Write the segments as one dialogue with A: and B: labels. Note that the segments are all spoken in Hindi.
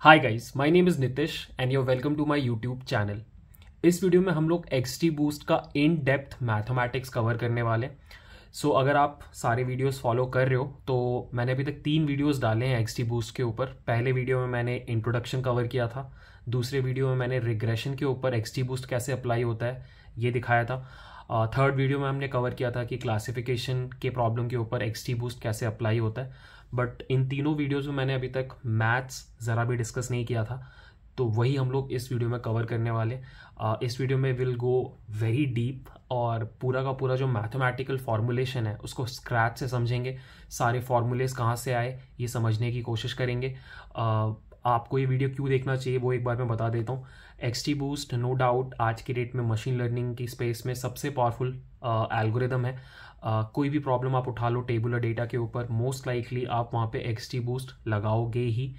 A: Hi guys my name is Nitish and you welcome to my YouTube channel इस वीडियो में हम लोग एक्स टी बूस्ट का इन डेप्थ मैथमेटिक्स कवर करने वाले सो so, अगर आप सारे वीडियोस फॉलो कर रहे हो तो मैंने अभी तक तीन वीडियोस डाले हैं एक्स टी बूस्ट के ऊपर पहले वीडियो में मैंने इंट्रोडक्शन कवर किया था दूसरे वीडियो में मैंने रिग्रेशन के ऊपर एक्स टी बूस्ट कैसे अप्लाई होता है ये दिखाया था थर्ड uh, वीडियो में हमने कवर किया था कि क्लासिफिकेशन के प्रॉब्लम के ऊपर एक्स टी बूस्ट कैसे अप्लाई होता है बट इन तीनों वीडियोज़ में मैंने अभी तक मैथ्स ज़रा भी डिस्कस नहीं किया था तो वही हम लोग इस वीडियो में कवर करने वाले इस वीडियो में विल गो वेरी डीप और पूरा का पूरा जो मैथमेटिकल फार्मूलेशन है उसको स्क्रैच से समझेंगे सारे फार्मूलेज कहाँ से आए ये समझने की कोशिश करेंगे आपको ये वीडियो क्यों देखना चाहिए वो एक बार मैं बता देता हूँ X T boost no doubt आज की डेट में मशीन लर्निंग की स्पेस में सबसे पावरफुल एल्गोरिदम है कोई भी प्रॉब्लम आप उठा लो टेबुलर डेटा के ऊपर मोस्ट लाइकली आप वहाँ पे एक्स बूस्ट लगाओगे ही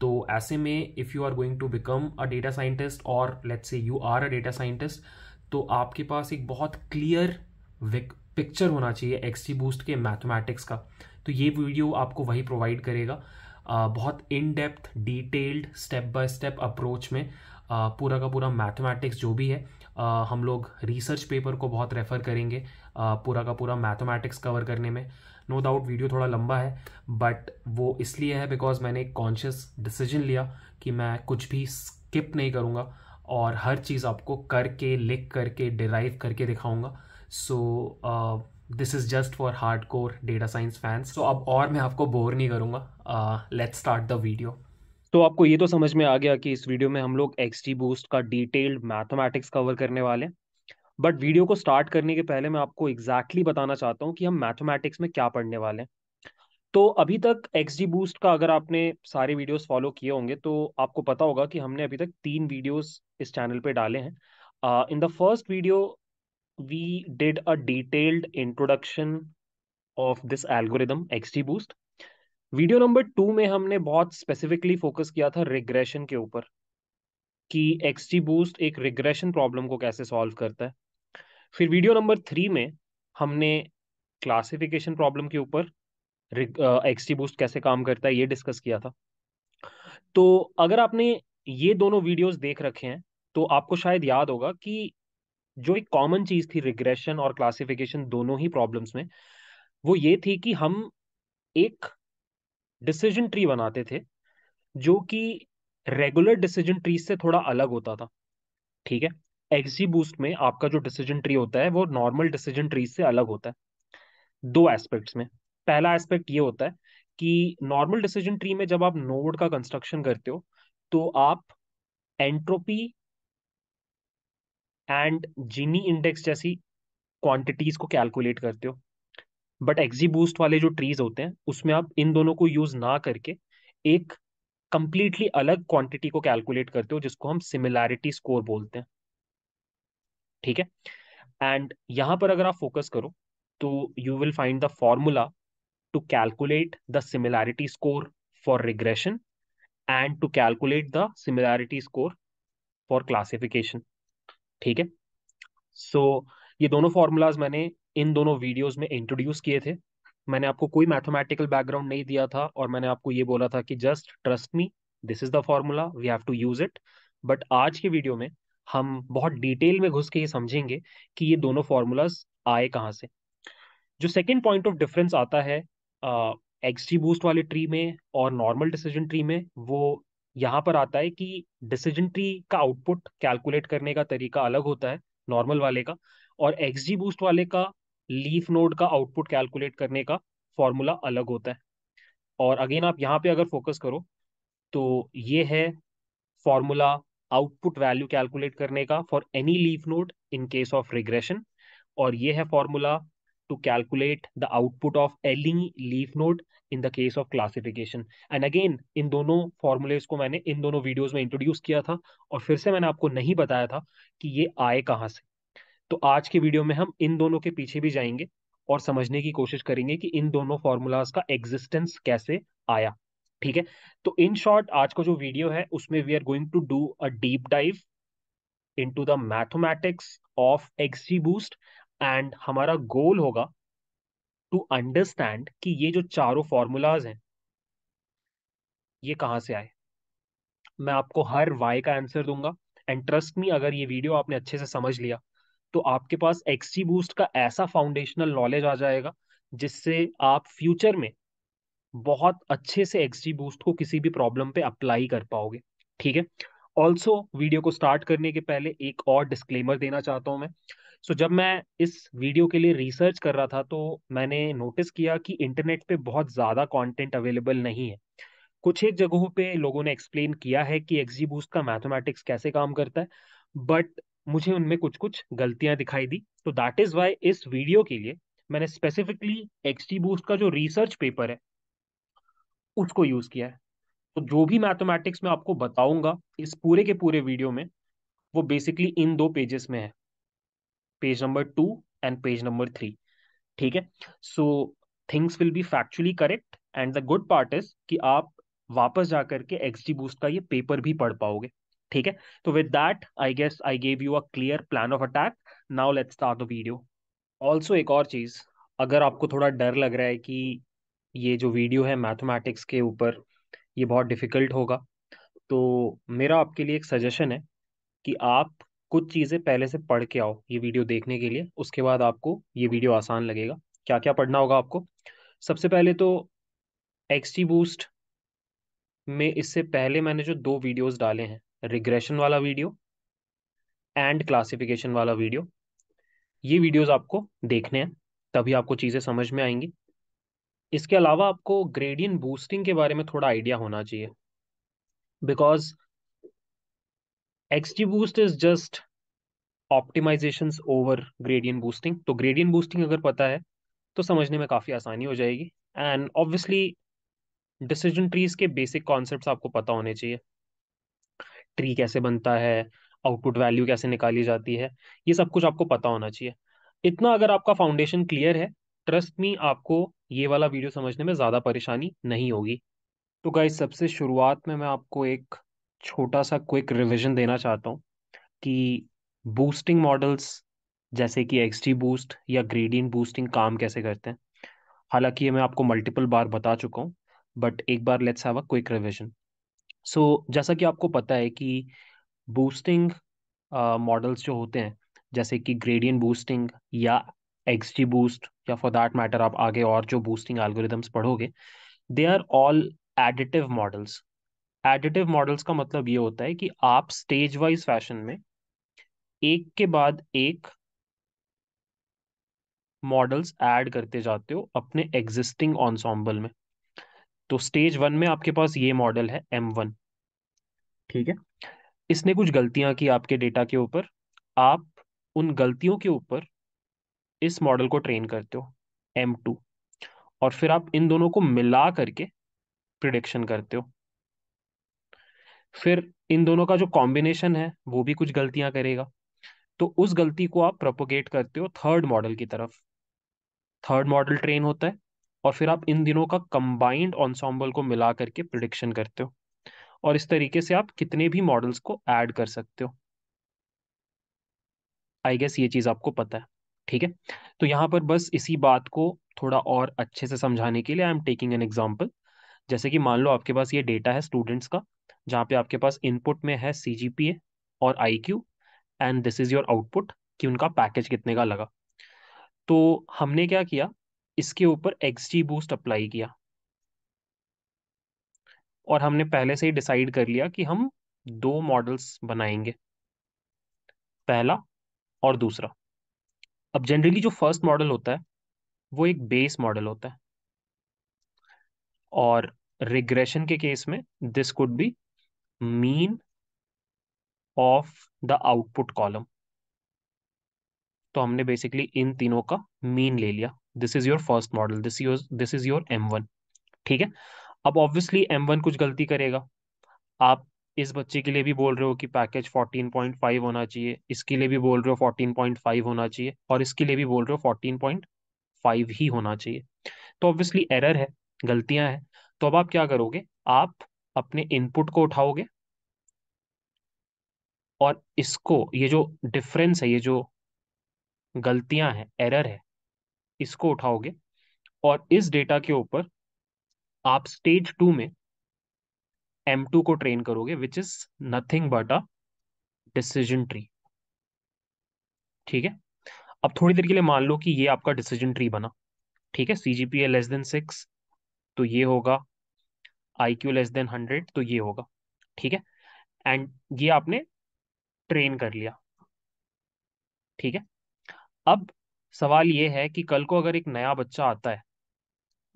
A: तो ऐसे में if you are going to become a data scientist और let's say you are a data scientist तो आपके पास एक बहुत क्लियर पिक्चर होना चाहिए एक्स बूस्ट के मैथमेटिक्स का तो ये वीडियो आपको वही प्रोवाइड करेगा बहुत in depth detailed step by step approach में पूरा का पूरा मैथमेटिक्स जो भी है हम लोग रिसर्च पेपर को बहुत रेफर करेंगे पूरा का पूरा मैथमेटिक्स कवर करने में नो डाउट वीडियो थोड़ा लंबा है बट वो इसलिए है बिकॉज मैंने एक कॉन्शियस डिसीजन लिया कि मैं कुछ भी स्किप नहीं करूँगा और हर चीज़ आपको करके लिख करके डिराइव करके दिखाऊँगा so this is just for hardcore data science fans तो अब और मैं आपको बोर नहीं करूँगा लेट स्टार्ट द वीडियो तो आपको ये तो समझ में आ गया कि इस वीडियो में हम लोग एक्स बूस्ट का डिटेल्ड मैथमेटिक्स कवर करने वाले हैं बट हम्म। वीडियो को स्टार्ट करने के पहले मैं आपको एग्जैक्टली exactly बताना चाहता हूँ कि हम मैथमेटिक्स में क्या पढ़ने वाले हैं तो अभी तक एक्स जी बूस्ट का अगर आपने सारे वीडियोस फॉलो किए होंगे तो आपको पता होगा कि हमने अभी तक तीन वीडियोस इस चैनल पे डाले हैं in the first video we did a detailed introduction of this algorithm X ji boost video number two में हमने बहुत स्पेसिफिकली फोकस किया था रिग्रेशन के ऊपर कि एक्स जी बूस्ट एक रिग्रेशन प्रॉब्लम को कैसे सॉल्व करता है फिर वीडियो नंबर थ्री में हमने क्लासिफिकेशन प्रॉब्लम के ऊपर एक्सटी बूस्ट कैसे काम करता है ये डिस्कस किया था तो अगर आपने ये दोनों वीडियोस देख रखे हैं तो आपको शायद याद होगा कि जो एक कॉमन चीज थी रिग्रेशन और क्लासिफिकेशन दोनों ही प्रॉब्लम्स में वो ये थी कि हम एक डिसीजन ट्री बनाते थे जो कि रेगुलर डिसीजन ट्री से थोड़ा अलग होता था ठीक है एक्सी बूस्ट में आपका जो डिसीजन ट्री होता है वो नॉर्मल डिसीजन ट्री से अलग होता है दो एस्पेक्ट्स में पहला एस्पेक्ट ये होता है कि नॉर्मल डिसीजन ट्री में जब आप नोड का कंस्ट्रक्शन करते हो तो आप एंट्रोपी एंड जीनी इंडेक्स जैसी क्वांटिटीज को कैलकुलेट करते हो बट एक्जी बूस्ट वाले जो ट्रीज होते हैं उसमें आप इन दोनों को यूज ना करके एक कंप्लीटली अलग क्वांटिटी को कैलकुलेट करते हो जिसको हम सिमिलैरिटी स्कोर बोलते हैं ठीक है एंड यहाँ पर अगर आप फोकस करो तो you will find the formula to calculate the similarity score for regression and to calculate the similarity score for classification ठीक है सो so, ये दोनों फॉर्मूलाज मैंने इन दोनों वीडियोस में इंट्रोड्यूस किए थे मैंने आपको कोई मैथमेटिकल बैकग्राउंड नहीं दिया था और मैंने आपको ये बोला था कि just trust me this is the formula we have to use it but आज के वीडियो में हम बहुत डिटेल में घुस के ये समझेंगे कि ये दोनों फार्मूलाज आए कहाँ से जो सेकेंड पॉइंट ऑफ डिफरेंस आता है एक्स जी बूस्ट वाले ट्री में और नॉर्मल डिसीजन ट्री में वो यहाँ पर आता है कि डिसीजन ट्री का आउटपुट कैलकुलेट करने का तरीका अलग होता है नॉर्मल वाले का और एक्स जी बूस्ट वाले का लीफ नोड का आउटपुट कैलकुलेट करने का फॉर्मूला अलग होता है और अगेन आप यहाँ पे अगर फोकस करो तो ये है फॉर्मूला आउटपुट वैल्यू कैलकुलेट करने का for any leaf node in case of regression और ये है formula to calculate the output of any leaf node in the case of classification and again in दोनों फॉर्मूलेज को मैंने इन दोनों वीडियोज में इंट्रोड्यूस किया था और फिर से मैंने आपको नहीं बताया था कि ये आए कहाँ से तो आज के वीडियो में हम इन दोनों के पीछे भी जाएंगे और समझने की कोशिश करेंगे कि इन दोनों फॉर्मूलाज का एग्जिस्टेंस कैसे आया ठीक है तो इन शॉर्ट आज का जो वीडियो है उसमें we are going to do a deep dive into the mathematics of XD boost and हमारा गोल होगा टू अंडरस्टैंड कि ये जो चारों फॉर्मूलाज हैं ये कहाँ से आए मैं आपको हर वाई का आंसर दूंगा एंड ट्रस्ट मी अगर ये वीडियो आपने अच्छे से समझ लिया तो आपके पास एक्सजी बूस्ट का ऐसा फाउंडेशनल नॉलेज आ जाएगा जिससे आप फ्यूचर में बहुत अच्छे से एक्सजी बूस्ट को किसी भी प्रॉब्लम पे अप्लाई कर पाओगे ठीक है ऑल्सो वीडियो को स्टार्ट करने के पहले एक और डिस्क्लेमर देना चाहता हूँ मैं सो so, जब मैं इस वीडियो के लिए रिसर्च कर रहा था तो मैंने नोटिस किया कि इंटरनेट पे बहुत ज़्यादा कंटेंट अवेलेबल नहीं है कुछ एक जगहों पे लोगों ने एक्सप्लेन किया है कि एक्जी बूस्ट का मैथमेटिक्स कैसे काम करता है बट मुझे उनमें कुछ कुछ गलतियां दिखाई दी तो दैट इज़ वाई इस वीडियो के लिए मैंने स्पेसिफिकली एक्सटी बूस्ट का जो रिसर्च पेपर है उसको यूज किया है तो जो भी मैथमेटिक्स में आपको बताऊंगा इस पूरे के पूरे वीडियो में वो बेसिकली इन दो पेजेस में है page number two and page number three ठीक है so things will be factually correct and the good part is कि आप वापस जा करके एक्स जी बूस्ट का ये पेपर भी पढ़ पाओगे ठीक है तो with that I guess I gave you a clear plan of attack now let's start the video also एक और चीज अगर आपको थोड़ा डर लग रहा है कि ये जो वीडियो है मैथमेटिक्स के ऊपर ये बहुत डिफ़िकल्ट होगा तो मेरा आपके लिए एक सजेशन है कि आप कुछ चीज़ें पहले से पढ़ के आओ ये वीडियो देखने के लिए उसके बाद आपको ये वीडियो आसान लगेगा क्या क्या पढ़ना होगा आपको सबसे पहले तो एक्सटी बूस्ट में इससे पहले मैंने जो दो वीडियोस डाले हैं रिग्रेशन वाला वीडियो एंड क्लासिफिकेशन वाला वीडियो ये वीडियोस आपको देखने हैं तभी आपको चीज़ें समझ में आएंगी इसके अलावा आपको ग्रेडियंट बूस्टिंग के बारे में थोड़ा आइडिया होना चाहिए because XT boost is just optimization over gradient boosting तो ग्रेडियंट बूस्टिंग अगर पता है तो समझने में काफ़ी आसानी हो जाएगी एंड ऑब्वियसली डिसीजन ट्रीज के बेसिक कॉन्सेप्ट आपको पता होने चाहिए ट्री कैसे बनता है आउटपुट वैल्यू कैसे निकाली जाती है ये सब कुछ आपको पता होना चाहिए इतना अगर आपका फाउंडेशन क्लियर है ट्रस्ट मी आपको ये वाला वीडियो समझने में ज़्यादा परेशानी नहीं होगी तो गाइज सबसे शुरुआत में मैं आपको एक छोटा सा क्विक रिविजन देना चाहता हूँ कि बूस्टिंग मॉडल्स जैसे कि एक्स बूस्ट या ग्रेडियंट बूस्टिंग काम कैसे करते हैं हालांकि ये मैं आपको मल्टीपल बार बता चुका हूँ बट एक बार let's have a quick revision so जैसा कि आपको पता है कि बूस्टिंग मॉडल्स uh, जो होते हैं जैसे कि ग्रेडियंट बूस्टिंग या एक्स बूस्ट या फॉर दैट मैटर आप आगे और जो बूस्टिंग एल्गोरिदम्स पढ़ोगे they are all additive models additive models का मतलब ये होता है कि आप स्टेज वाइज फैशन में एक के बाद एक मॉडल्स ऐड करते जाते हो अपने एग्जिस्टिंग ऑनसॉम्बल में तो स्टेज वन में आपके पास ये मॉडल है एम वन ठीक है इसने कुछ गलतियां की आपके डेटा के ऊपर आप उन गलतियों के ऊपर इस मॉडल को ट्रेन करते हो एम टू और फिर आप इन दोनों को मिला करके प्रिडिक्शन करते हो फिर इन दोनों का जो कॉम्बिनेशन है वो भी कुछ गलतियां करेगा तो उस गलती को आप प्रोपोगेट करते हो थर्ड मॉडल की तरफ थर्ड मॉडल ट्रेन होता है और फिर आप इन दिनों का कंबाइंड ऑनसॉम्बल को मिला करके प्रिडिक्शन करते हो और इस तरीके से आप कितने भी मॉडल्स को ऐड कर सकते हो आई गेस ये चीज आपको पता है ठीक है तो यहाँ पर बस इसी बात को थोड़ा और अच्छे से समझाने के लिए I am taking an example जैसे कि मान लो आपके पास ये डेटा है स्टूडेंट्स का जहाँ पे आपके पास इनपुट में है सी जी पी ए और I Q and this is your output कि उनका पैकेज कितने का लगा तो हमने क्या किया इसके ऊपर एक्स जी बूस्ट अप्लाई किया और हमने पहले से ही डिसाइड कर लिया कि हम दो मॉडल्स बनाएंगे पहला और दूसरा अब जनरली जो फर्स्ट मॉडल होता है वो एक बेस मॉडल होता है और रिग्रेशन के केस में this could be mean of the output column तो हमने बेसिकली इन तीनों का मीन ले लिया this is your first model this your this is your M one ठीक है अब ऑब्वियसली एम वन कुछ गलती करेगा आप इस बच्चे के लिए भी बोल रहे हो कि पैकेज 14.5 होना चाहिए इसके लिए भी बोल रहे हो 14.5 होना चाहिए और इसके लिए भी बोल रहे हो 14.5 ही होना चाहिए तो ऑब्वियसली एरर है गलतियां हैं तो अब आप क्या करोगे आप अपने इनपुट को उठाओगे और इसको ये जो डिफरेंस है ये जो गलतियां हैं एरर है इसको उठाओगे और इस डेटा के ऊपर आप स्टेज टू में एम टू को ट्रेन करोगे which is nothing but a decision tree ठीक है अब थोड़ी देर के लिए मान लो कि ये आपका डिसीजन ट्री बना ठीक है C G P A less than six तो ये होगा I Q less than hundred तो ये होगा ठीक है एंड ये आपने ट्रेन कर लिया ठीक है अब सवाल ये है कि कल को अगर एक नया बच्चा आता है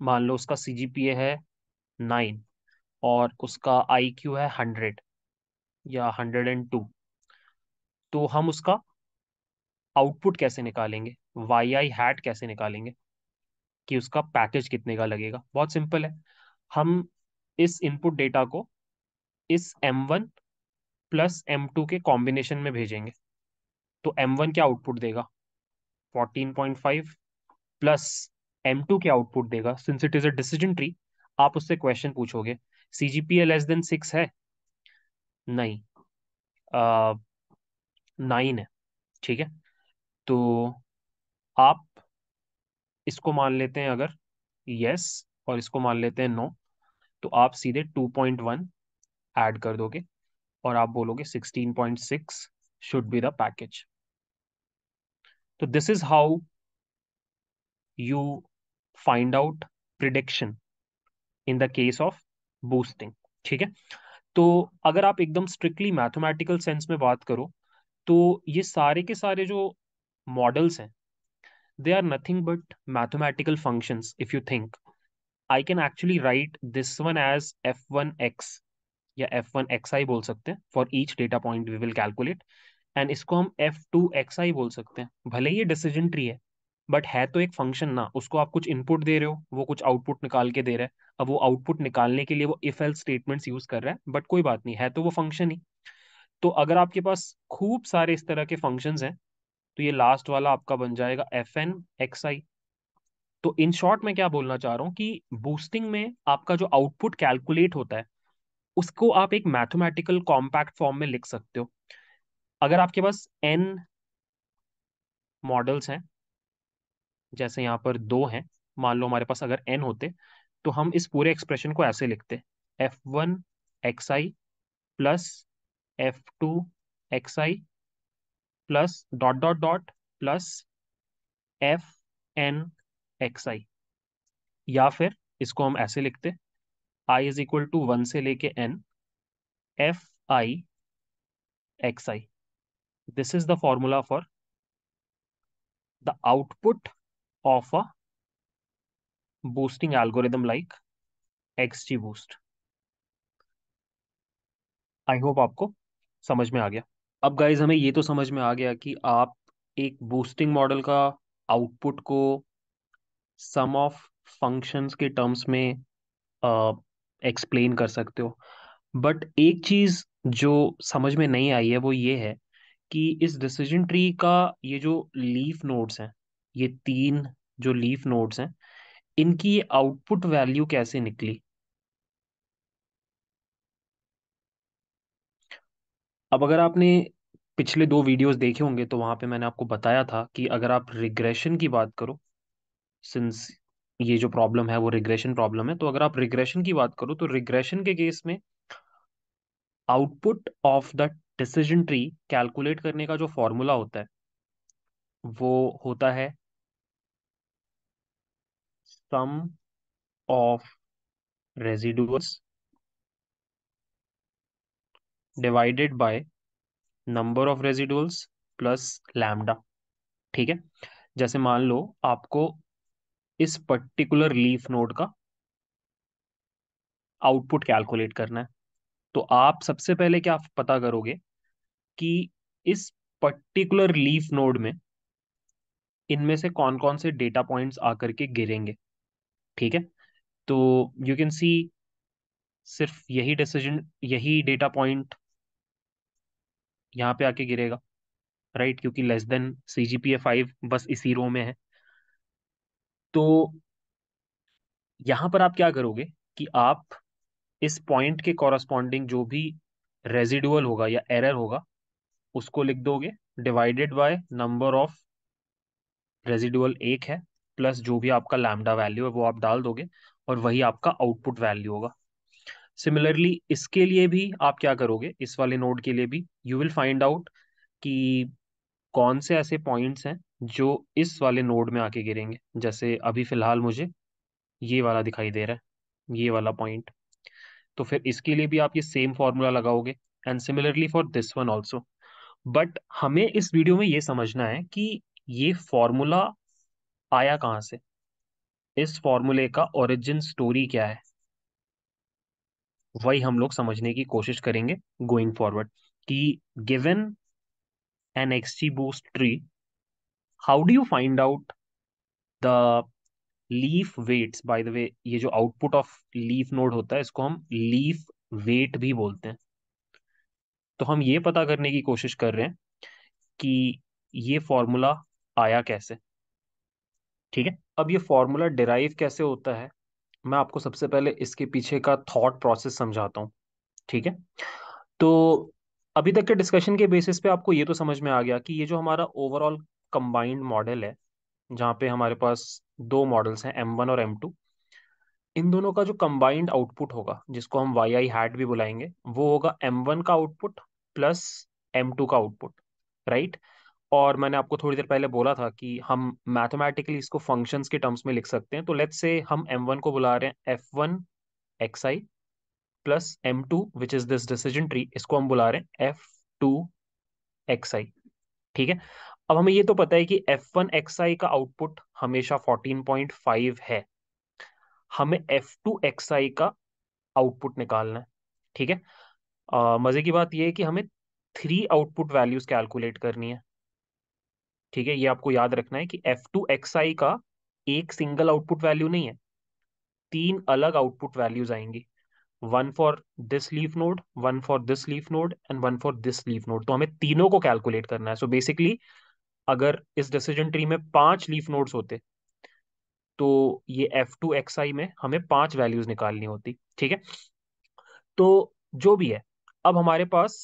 A: मान लो उसका सी जी पी ए है नाइन और उसका आई क्यू है हंड्रेड या हंड्रेड एंड टू तो हम उसका आउटपुट कैसे निकालेंगे वाई आई हैट कैसे निकालेंगे कि उसका पैकेज कितने का लगेगा बहुत सिंपल है हम इस इनपुट डेटा को इस M one plus M two के कॉम्बिनेशन में भेजेंगे तो एम वन क्या आउटपुट देगा fourteen point five plus M two क्या आउटपुट देगा since it is a decision tree आप उससे क्वेश्चन पूछोगे C G P A less than six है नहीं नाइन uh, है ठीक है तो आप इसको मान लेते हैं अगर यस और इसको मान लेते हैं नो तो आप सीधे टू पॉइंट वन एड कर दोगे और आप बोलोगे sixteen point six should be the package तो this is how you find out prediction in the case of boosting ठीक है तो अगर आप एकदम स्ट्रिक्टली मैथमेटिकल सेंस में बात करो तो ये सारे के सारे जो मॉडल्स हैं they are nothing but mathematical functions if you think I can actually write this one as F one X या एफ वन एक्स आई बोल सकते हैं for each data point we will calculate and इसको हम एफ टू एक्स आई बोल सकते हैं भले ये डिसीजन ट्री है बट है तो एक फंक्शन ना उसको आप कुछ इनपुट दे रहे हो वो कुछ आउटपुट निकाल के दे रहा है अब वो आउटपुट निकालने के लिए वो इफ एल स्टेटमेंट्स यूज कर रहा है बट कोई बात नहीं है तो वो फंक्शन ही तो अगर आपके पास खूब सारे इस तरह के फंक्शंस हैं तो ये लास्ट वाला आपका बन जाएगा एफ एन एक्स आई तो इन शॉर्ट मैं क्या बोलना चाह रहा हूँ कि बूस्टिंग में आपका जो आउटपुट कैलकुलेट होता है उसको आप एक मैथमेटिकल कॉम्पैक्ट फॉर्म में लिख सकते हो अगर आपके पास एन मॉडल्स हैं जैसे यहाँ पर दो हैं मान लो हमारे पास अगर एन होते तो हम इस पूरे एक्सप्रेशन को ऐसे लिखते F one x I plus F two x I plus dot dot dot plus F N X I या फिर इसको हम ऐसे लिखते I is equal to one से लेके N F I X I this is the formula for the output of a boosting hmm. algorithm like XGBoost. I hope आपको समझ में आ गया अब गाइज हमें ये तो समझ में आ गया कि आप एक बूस्टिंग मॉडल का आउटपुट को सम ऑफ फंक्शंस के टर्म्स में एक्सप्लेन कर सकते हो बट एक चीज़ जो समझ में नहीं आई है वो ये है कि इस डिसीजन ट्री का ये जो लीफ नोड्स हैं ये तीन जो लीफ नोड्स हैं इनकी ये आउटपुट वैल्यू कैसे निकली अब अगर आपने पिछले दो वीडियोस देखे होंगे तो वहां पे मैंने आपको बताया था कि अगर आप रिग्रेशन की बात करो सिंस ये जो प्रॉब्लम है वो रिग्रेशन प्रॉब्लम है तो अगर आप रिग्रेशन की बात करो तो रिग्रेशन के केस में output of the decision tree calculate करने का जो फॉर्मूला होता है वो होता है sum of residuals divided by number of residuals plus lambda ठीक है जैसे मान लो आपको इस पर्टिकुलर लीफ नोड का आउटपुट कैलकुलेट करना है तो आप सबसे पहले क्या पता करोगे कि इस पर्टिकुलर लीफ नोड में इनमें से कौन कौन से डेटा पॉइंट्स आकर के गिरेंगे ठीक है तो यू कैन सी सिर्फ यही डिसीजन यही डेटा पॉइंट यहाँ पे आके गिरेगा राइट क्योंकि less than C G P A five बस इसी रो में है तो यहाँ पर आप क्या करोगे कि आप इस पॉइंट के कॉरस्पॉन्डिंग जो भी रेजिडुअल होगा या एरर होगा उसको लिख दोगे divided by number of residual एक है प्लस जो भी आपका लैमडा वैल्यू है वो आप डाल दोगे और वही आपका आउटपुट वैल्यू होगा सिमिलरली इसके लिए भी आप क्या करोगे इस वाले नोड के लिए भी यू विल फाइंड आउट कि कौन से ऐसे पॉइंट्स हैं जो इस वाले नोड में आके गिरेंगे जैसे अभी फिलहाल मुझे ये वाला दिखाई दे रहा है ये वाला पॉइंट तो फिर इसके लिए भी आप ये सेम फॉर्मूला लगाओगे and similarly for this one also but हमें इस वीडियो में ये समझना है कि ये फॉर्मूला आया कहाँ से इस फॉर्मूले का ओरिजिन स्टोरी क्या है वही हम लोग समझने की कोशिश करेंगे गोइंग फॉरवर्ड कि given an XT boost tree how do you find out the leaf weights by the way ये जो आउटपुट ऑफ लीफ नोड होता है इसको हम लीफ वेट भी बोलते हैं तो हम ये पता करने की कोशिश कर रहे हैं कि ये फॉर्मूला आया कैसे ठीक है अब ये फॉर्मूला डिराइव कैसे होता है मैं आपको सबसे पहले इसके पीछे का थॉट प्रोसेस समझाता हूँ ठीक है तो अभी तक के डिस्कशन के बेसिस पे आपको ये तो समझ में आ गया कि ये जो हमारा ओवरऑल कंबाइंड मॉडल है जहाँ पे हमारे पास दो मॉडल्स हैं एम वन और एम टू इन दोनों का जो कंबाइंड आउटपुट होगा जिसको हम वाई आई हैट भी बुलाएंगे वो होगा एम वन का आउटपुट प्लस एम टू का आउटपुट राइट right? और मैंने आपको थोड़ी देर पहले बोला था कि हम मैथमेटिकली इसको फंक्शंस के टर्म्स में लिख सकते हैं तो लेट्स से हम एम वन को बुला रहे हैं F one x I plus M two which is this decision tree इसको हम बुला रहे हैं एफ टू एक्स आई ठीक है अब हमें ये तो पता है कि एफ वन एक्स आई का आउटपुट हमेशा फोर्टीन पॉइंट फाइव है हमें एफ टू एक्स आई का आउटपुट निकालना है ठीक है मज़े की बात यह है कि हमें थ्री आउटपुट वैल्यूज कैलकुलेट करनी है ठीक है ये आपको याद रखना है कि एफ टू एक्स आई का एक सिंगल आउटपुट वैल्यू नहीं है तीन अलग आउटपुट वैल्यूज आएंगे one for this leaf node one for this leaf node and one for this leaf node तो हमें तीनों को कैलकुलेट करना है सो so बेसिकली अगर इस डिसीजन ट्री में पांच लीफ नोड्स होते तो ये एफ टू एक्स आई में हमें पांच वैल्यूज निकालनी होती ठीक है तो जो भी है अब हमारे पास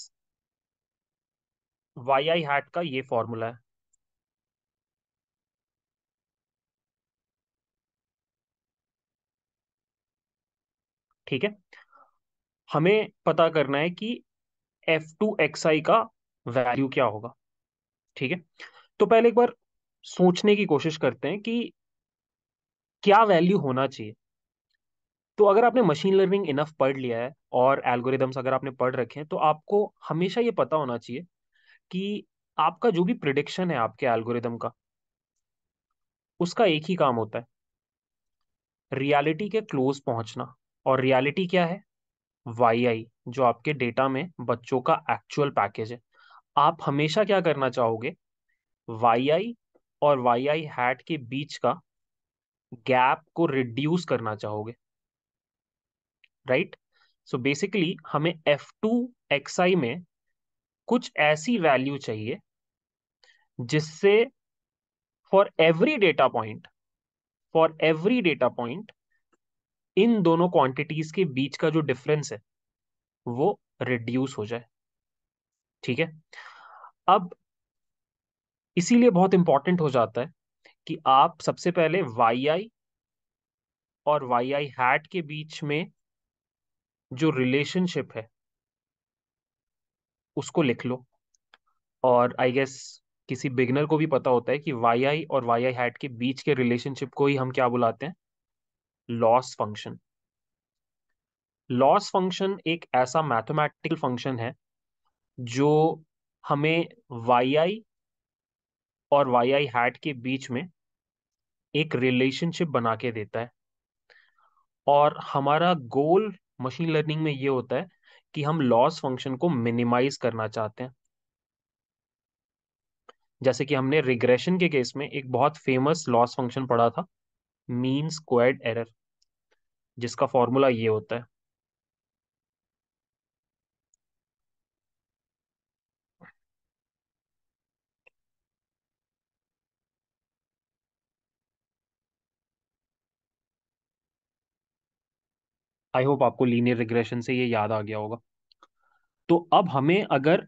A: वाई आई हैट का ये फॉर्मूला है ठीक है हमें पता करना है कि एफ टू एक्स आई का वैल्यू क्या होगा ठीक है तो पहले एक बार सोचने की कोशिश करते हैं कि क्या वैल्यू होना चाहिए तो अगर आपने मशीन लर्निंग इनफ पढ़ लिया है और एल्गोरिदम्स अगर आपने पढ़ रखे हैं तो आपको हमेशा ये पता होना चाहिए कि आपका जो भी प्रिडिक्शन है आपके एल्गोरिदम का उसका एक ही काम होता है रियलिटी के क्लोज पहुंचना और रियलिटी क्या है वाई जो आपके डेटा में बच्चों का एक्चुअल पैकेज है आप हमेशा क्या करना चाहोगे वाई आई और वाई आई हैट के बीच का गैप को रिड्यूस करना चाहोगे राइट सो बेसिकली हमें एफ टू एक्स आई में कुछ ऐसी वैल्यू चाहिए जिससे for every data point for every data point इन दोनों क्वांटिटीज के बीच का जो डिफरेंस है वो रिड्यूस हो जाए ठीक है अब इसीलिए बहुत इंपॉर्टेंट हो जाता है कि आप सबसे पहले वाई आई और वाई आई हैट के बीच में जो रिलेशनशिप है उसको लिख लो और आई गेस किसी बिगनर को भी पता होता है कि वाई आई और वाई आई हैट के बीच के रिलेशनशिप को ही हम क्या बुलाते हैं लॉस फंक्शन लॉस फंक्शन एक ऐसा मैथमेटिकल फंक्शन है जो हमें वाई आई और वाई आई हैट के बीच में एक रिलेशनशिप बना के देता है और हमारा गोल मशीन लर्निंग में ये होता है कि हम लॉस फंक्शन को मिनिमाइज करना चाहते हैं जैसे कि हमने रिग्रेशन के केस में एक बहुत फेमस लॉस फंक्शन पढ़ा था मीन स्क्वायर्ड एरर जिसका फॉर्मूला ये होता है आई होप आपको लीनियर रिग्रेशन से ये याद आ गया होगा तो अब हमें अगर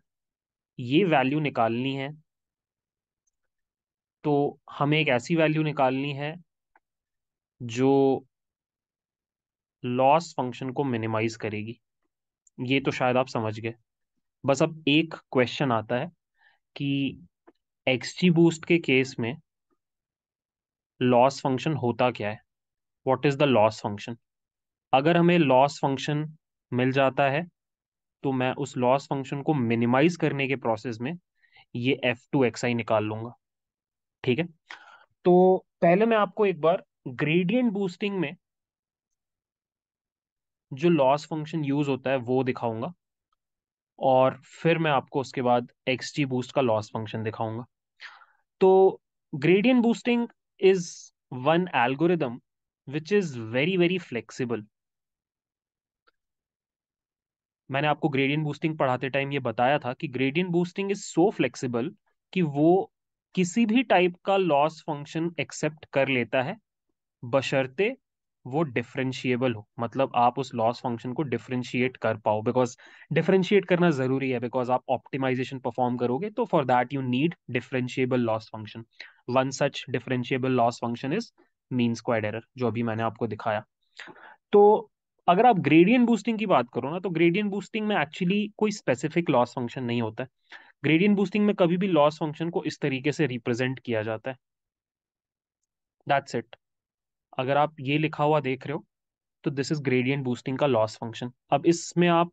A: ये वैल्यू निकालनी है तो हमें एक ऐसी वैल्यू निकालनी है जो लॉस फंक्शन को मिनिमाइज करेगी ये तो शायद आप समझ गए बस अब एक क्वेश्चन आता है कि एक्सजी बूस्ट के केस में लॉस फंक्शन होता क्या है what is the loss function अगर हमें लॉस फंक्शन मिल जाता है तो मैं उस लॉस फंक्शन को मिनिमाइज करने के प्रोसेस में ये एफ टू एक्स आई निकाल लूंगा ठीक है तो पहले मैं आपको एक बार ग्रेडियंट बूस्टिंग में जो लॉस फंक्शन यूज होता है वो दिखाऊंगा और फिर मैं आपको उसके बाद एक्स टी बूस्ट का लॉस फंक्शन दिखाऊंगा तो gradient boosting is one algorithm which is very very flexible मैंने आपको ग्रेडियंट बूस्टिंग पढ़ाते टाइम ये बताया था कि gradient boosting is so flexible कि वो किसी भी टाइप का लॉस फंक्शन एक्सेप्ट कर लेता है बशर्ते वो डिफ्रेंशिएबल हो मतलब आप उस लॉस फंक्शन को डिफ्रेंशिएट कर पाओ बिकॉज डिफ्रेंशिएट करना जरूरी है बिकॉज आप ऑप्टिमाइजेशन परफॉर्म करोगे तो for that you need differentiable loss function one such differentiable loss function is mean squared error जो अभी मैंने आपको दिखाया तो अगर आप ग्रेडियंट बूस्टिंग की बात करो ना तो ग्रेडियंट बूस्टिंग में एक्चुअली कोई स्पेसिफिक लॉस फंक्शन नहीं होता है ग्रेडियंट बूस्टिंग में कभी भी लॉस फंक्शन को इस तरीके से रिप्रेजेंट किया जाता है दैट्स इट अगर आप ये लिखा हुआ देख रहे हो तो दिस इज ग्रेडियंट बूस्टिंग का लॉस फंक्शन अब इसमें आप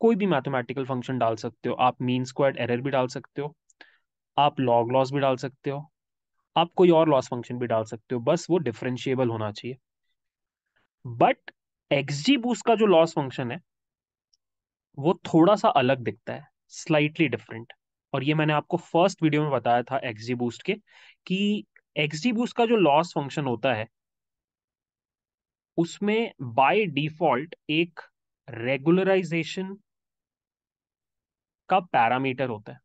A: कोई भी मैथमेटिकल फंक्शन डाल सकते हो आप मीन स्क्वायर्ड एरर भी डाल सकते हो आप लॉग लॉस भी डाल सकते हो आप कोई और लॉस फंक्शन भी डाल सकते हो बस वो डिफरेंशिएबल होना चाहिए बट एक्सजी बूस्ट का जो लॉस फंक्शन है वो थोड़ा सा अलग दिखता है स्लाइटली डिफरेंट और ये मैंने आपको फर्स्ट वीडियो में बताया था एक्सजी बूस्ट के कि एक्सजी बूस्ट का जो लॉस फंक्शन होता है उसमें बाय डिफॉल्ट एक रेगुलराइजेशन का पैरामीटर होता है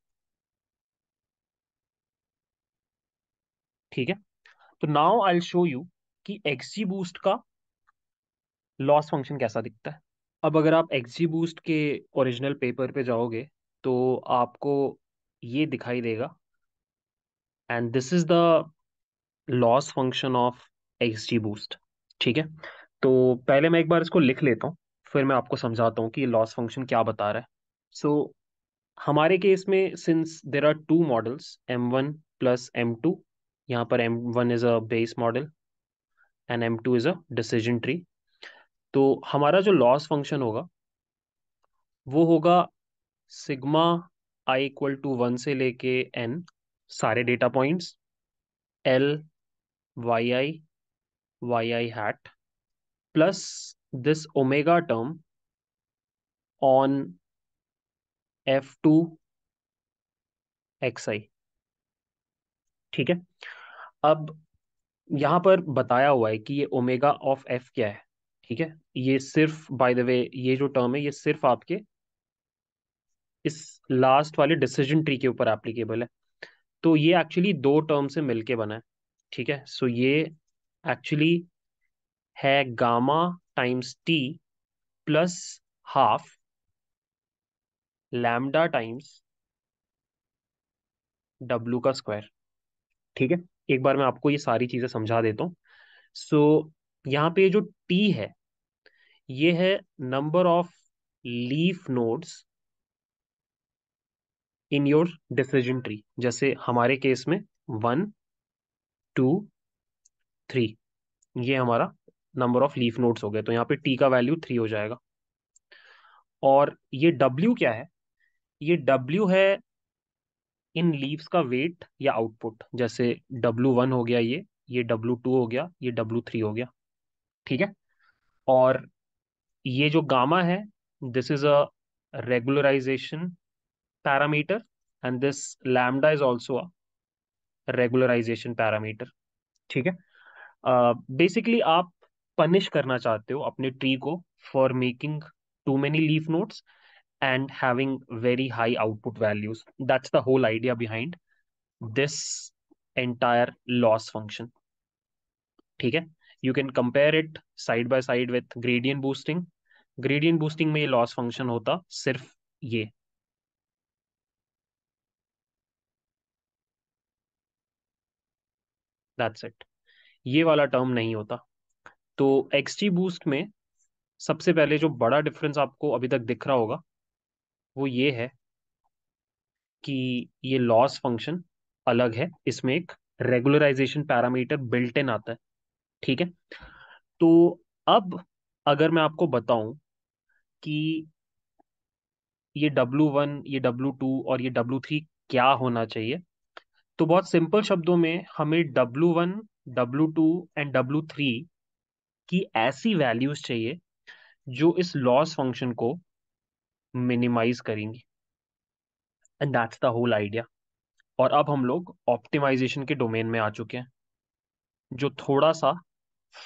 A: ठीक है तो नाउ आई शो यू कि एक्सजी बूस्ट का लॉस फंक्शन कैसा दिखता है अब अगर आप एक्सजी बूस्ट के ओरिजिनल पेपर पे जाओगे तो आपको ये दिखाई देगा and this is the loss function of XD XGBoost ठीक है तो पहले मैं एक बार इसको लिख लेता हूँ फिर मैं आपको समझाता हूँ कि लॉस फंक्शन क्या बता रहा है सो so, हमारे केस में since there are two models M one plus M two यहाँ पर M one is a base model and M two is a decision tree तो हमारा जो लॉस फंक्शन होगा वो होगा sigma i equal to one से लेके एन सारे data points L y i y i hat plus this omega term on F2 xi ठीक है अब यहां पर बताया हुआ है कि ये ओमेगा ऑफ एफ क्या है ठीक है ये सिर्फ बाय द वे ये जो टर्म है ये सिर्फ आपके इस लास्ट वाले डिसीजन ट्री के ऊपर एप्लीकेबल है तो ये एक्चुअली दो टर्म से मिलके बना है ठीक है सो so ये एक्चुअली है gamma times T plus half lambda times डब्लू का स्क्वायर ठीक है एक बार मैं आपको ये सारी चीज़ें समझा देता हूं सो so, यहां पे जो टी है ये है number of leaf nodes in your decision tree जैसे हमारे केस में वन टू थ्री ये हमारा नंबर ऑफ लीफ नोड्स हो गए तो यहाँ पे टी का वैल्यू थ्री हो जाएगा और ये डब्ल्यू क्या है ये डब्ल्यू है इन लीव्स का वेट या आउटपुट जैसे डब्ल्यू वन हो गया ये ये डब्ल्यू टू हो गया ये डब्ल्यू थ्री हो गया ठीक है और ये जो गामा है this is a regularization parameter and this lambda is also a regularization parameter ठीक है बेसिकली uh, आप पनिश करना चाहते हो अपने ट्री को for making too many leaf nodes and having very high output values that's the whole idea behind this entire loss function ठीक है you can compare it side by side with gradient boosting gradient boosting में ये लॉस फंक्शन होता सिर्फ ये That's it. ये वाला टर्म नहीं होता तो एक्सटी बूस्ट में सबसे पहले जो बड़ा डिफरेंस आपको अभी तक दिख रहा होगा वो ये है कि ये लॉस फंक्शन अलग है इसमें एक रेगुलराइजेशन पैरामीटर बिल्ट इन आता है ठीक है तो अब अगर मैं आपको बताऊं कि ये W1 ये W2 और ये W3 क्या होना चाहिए तो बहुत सिंपल शब्दों में हमें W1 W2 एंड W3 की ऐसी वैल्यूज चाहिए जो इस लॉस फंक्शन को मिनिमाइज करेंगी and that's the whole idea और अब हम लोग ऑप्टिमाइजेशन के डोमेन में आ चुके हैं जो थोड़ा सा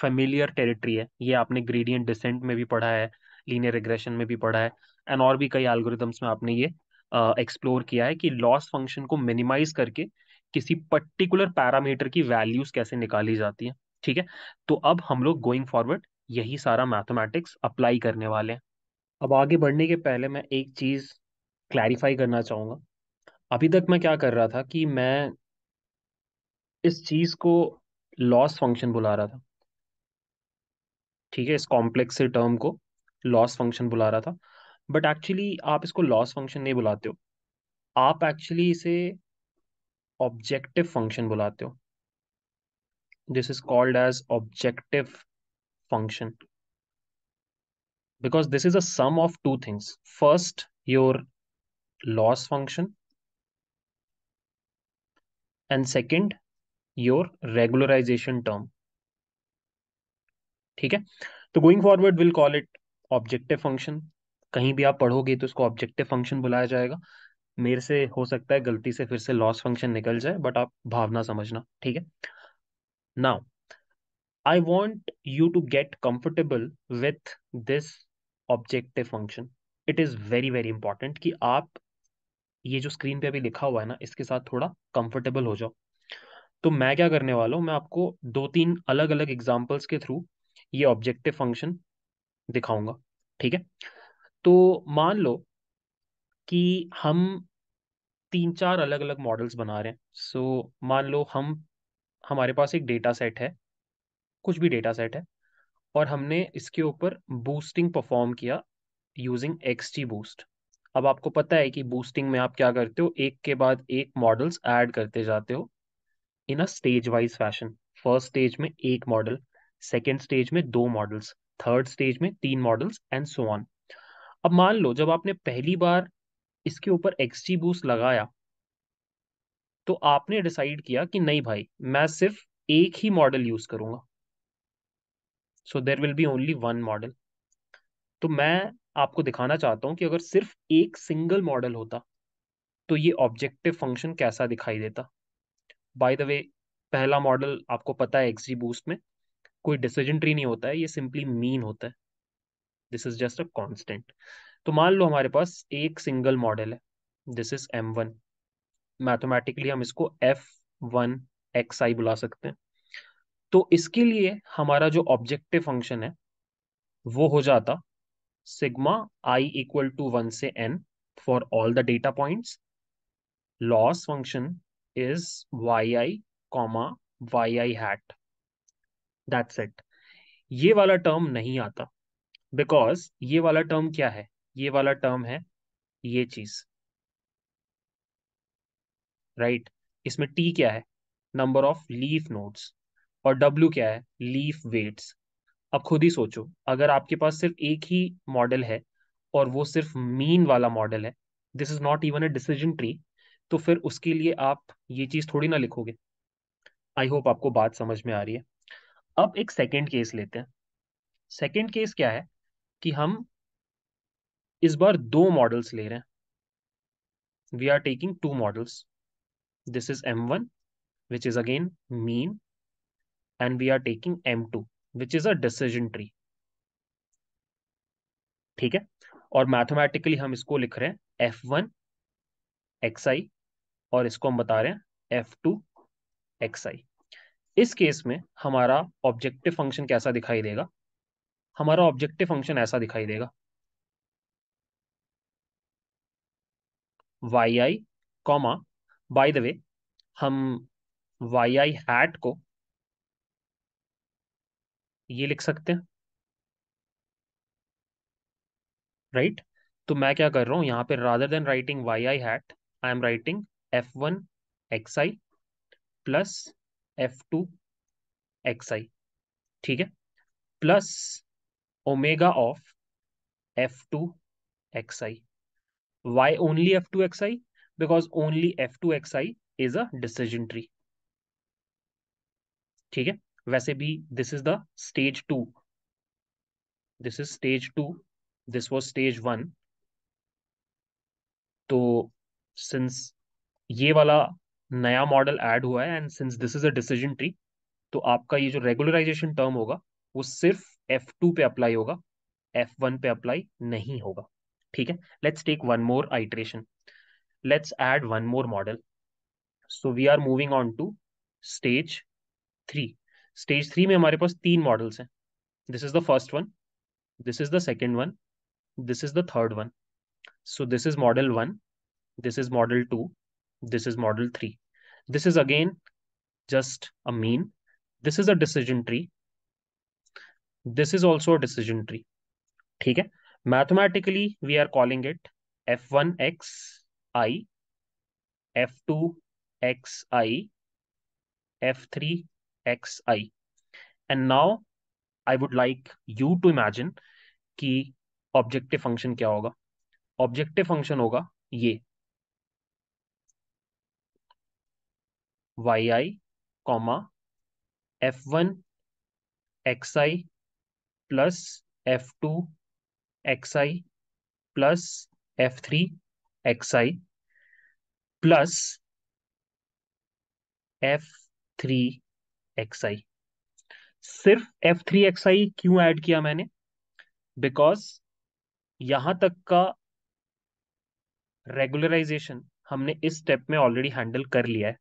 A: फेमिलियर टेरिटरी है ये आपने ग्रेडियंट डिसेंट में भी पढ़ा है लीनियर रिग्रेशन में भी पढ़ा है एंड और भी कई एल्गोरिदम्स में आपने ये एक्सप्लोर uh, किया है कि लॉस फंक्शन को मिनिमाइज करके किसी पर्टिकुलर पैरामीटर की वैल्यूज कैसे निकाली जाती हैं ठीक है तो अब हम लोग गोइंग फॉरवर्ड यही सारा मैथमेटिक्स अप्लाई करने वाले हैं अब आगे बढ़ने के पहले मैं एक चीज़ क्लैरिफाई करना चाहूँगा अभी तक मैं क्या कर रहा था कि मैं इस चीज़ को लॉस फंक्शन बुला रहा था ठीक है इस कॉम्प्लेक्स टर्म को लॉस फंक्शन बुला रहा था बट एक्चुअली आप इसको लॉस फंक्शन नहीं बुलाते हो आप एक्चुअली इसे ऑब्जेक्टिव फंक्शन बुलाते हो this is called as objective function because this is a sum of two things. First, your loss function and second, your regularization term. ठीक है तो going forward will call it objective function कहीं भी आप पढ़ोगे तो उसको ऑब्जेक्टिव फंक्शन बुलाया जाएगा मेरे से हो सकता है गलती से फिर से लॉस फंक्शन निकल जाए बट आप भावना समझना ठीक है Now, I want you to get comfortable with this objective function it is very very important कि आप ये जो स्क्रीन पे अभी लिखा हुआ है ना इसके साथ थोड़ा कंफर्टेबल हो जाओ तो मैं क्या करने वाला हूँ मैं आपको दो तीन अलग अलग एग्जाम्पल्स के थ्रू ये ऑब्जेक्टिव फंक्शन दिखाऊंगा ठीक है तो मान लो कि हम तीन चार अलग अलग मॉडल्स बना रहे हैं सो so, मान लो हम हमारे पास एक डेटा सेट है कुछ भी डेटा सेट है और हमने इसके ऊपर बूस्टिंग परफॉर्म किया यूजिंग एक्स टी बूस्ट अब आपको पता है कि बूस्टिंग में आप क्या करते हो एक के बाद एक मॉडल्स ऐड करते जाते हो in a stage wise fashion first stage में एक मॉडल सेकेंड स्टेज में दो मॉडल्स थर्ड स्टेज में तीन मॉडल्स एंड सो ऑन अब मान लो जब आपने पहली बार इसके ऊपर एक्स बूस्ट लगाया तो आपने डिसाइड किया कि नहीं भाई मैं सिर्फ एक ही मॉडल यूज करूंगा so there will be only one model तो मैं आपको दिखाना चाहता हूं कि अगर सिर्फ एक सिंगल मॉडल होता तो ये ऑब्जेक्टिव फंक्शन कैसा दिखाई देता बाय द वे पहला मॉडल आपको पता है एक्सजी बूस्ट में कोई डिसीजन ट्री नहीं होता है ये सिंपली मीन होता है this is just a constant तो मान लो हमारे पास एक सिंगल मॉडल है this is M one mathematically हम इसको एफ वन एक्स आई बुला सकते हैं तो इसके लिए हमारा जो ऑब्जेक्टिव फंक्शन है वो हो जाता sigma i equal to one से n for all the data points loss function is y i comma y i hat that's it ये वाला टर्म नहीं आता बिकॉज ये वाला टर्म क्या है ये वाला टर्म है ये चीज राइट इसमें टी क्या है नंबर ऑफ लीफ नोड्स और डब्ल्यू क्या है लीफ वेट्स अब खुद ही सोचो अगर आपके पास सिर्फ एक ही मॉडल है और वो सिर्फ मीन वाला मॉडल है this is not even a decision tree तो फिर उसके लिए आप ये चीज थोड़ी ना लिखोगे आई होप आपको बात समझ में आ रही है अब एक सेकेंड केस लेते हैं सेकेंड केस क्या है कि हम इस बार दो मॉडल्स ले रहे हैं we are taking two models This is M1, which is again mean. And we are taking M2, which is a decision tree. ठीक है और मैथमेटिकली हम इसको लिख रहे हैं एफ वन एक्स आई और इसको हम बता रहे हैं एफ टू एक्स आई इस केस में हमारा ऑब्जेक्टिव फंक्शन कैसा दिखाई देगा हमारा ऑब्जेक्टिव फंक्शन ऐसा दिखाई देगा y i comma by the way हम वाई आई हैट को ये लिख सकते हैं राइट right? तो मैं क्या कर रहा हूं यहां पे rather than writing y i hat I am writing f one x I plus F two x आई ठीक है plus omega of f two x i why only f two x i because only F2xi is a decision tree. ठीक है वैसे भी this is the stage two this is stage two this was stage one तो सिंस ये वाला नया मॉडल एड हुआ है and since this is a decision tree तो आपका ये जो रेगुलराइजेशन टर्म होगा वो सिर्फ एफ टू पे अप्लाई होगा एफ वन पे अप्लाई नहीं होगा ठीक है let's take one more iteration let's add one more model. So we are moving on to stage three. Stage three में हमारे पास models This is the first one. This is the second one. This is the third one. So this is model one. This is model two. This is model three. This is again just a mean. This is a decision tree. This is also a decision tree. ठीक Mathematically, we are calling it f1x i f two x i f three x i and now I would like you to imagine कि ऑब्जेक्टिव फंक्शन क्या होगा ऑब्जेक्टिव फंक्शन होगा ये y i comma f one x I plus F two x I plus f three x I plus f three x i सिर्फ एफ थ्री एक्स आई क्यों ऐड किया मैंने बिकॉज यहां तक का रेगुलराइजेशन हमने इस स्टेप में ऑलरेडी हैंडल कर लिया है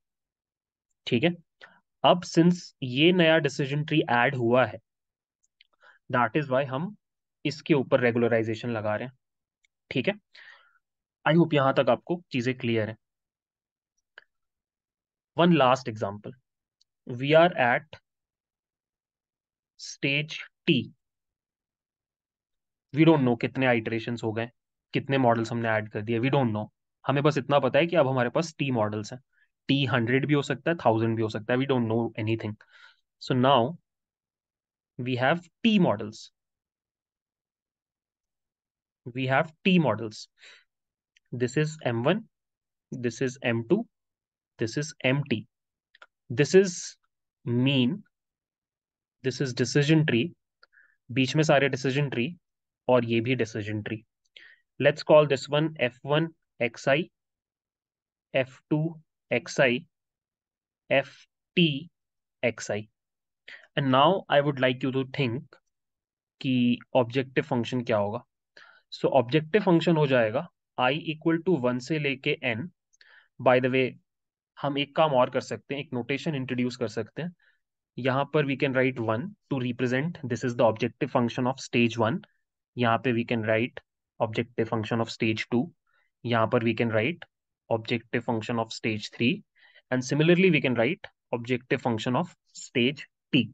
A: ठीक है अब सिंस ये नया डिसीजन ट्री ऐड हुआ है दैट इज वाई हम इसके ऊपर रेगुलराइजेशन लगा रहे हैं ठीक है आई होप यहां तक आपको चीजें क्लियर है one last example we are at stage T we don't know कितने आइट्रेशन हो गए कितने मॉडल्स हमने ऐड कर दिए वी डोंट नो हमें बस इतना पता है कि अब हमारे पास टी मॉडल्स हैं टी हंड्रेड भी हो सकता है थाउजेंड भी हो सकता है we don't know anything so now we have T models we have T models this is M one this is M two this is empty. This is mean. This is decision tree. beech mein sare decision tree aur ye bhi decision tree. Let's call this one F1 XI, F2 XI, FT XI. And now I would like you to think ki objective function kya hoga So objective function ho jayega i equal to 1 se leke n. By the way, हम एक काम और कर सकते हैं एक नोटेशन इंट्रोड्यूस कर सकते हैं यहाँ पर we can write one to represent this is the objective function of stage one यहाँ पे we can write objective function of stage two यहाँ पर we can write objective function of stage three and similarly we can write objective function of stage T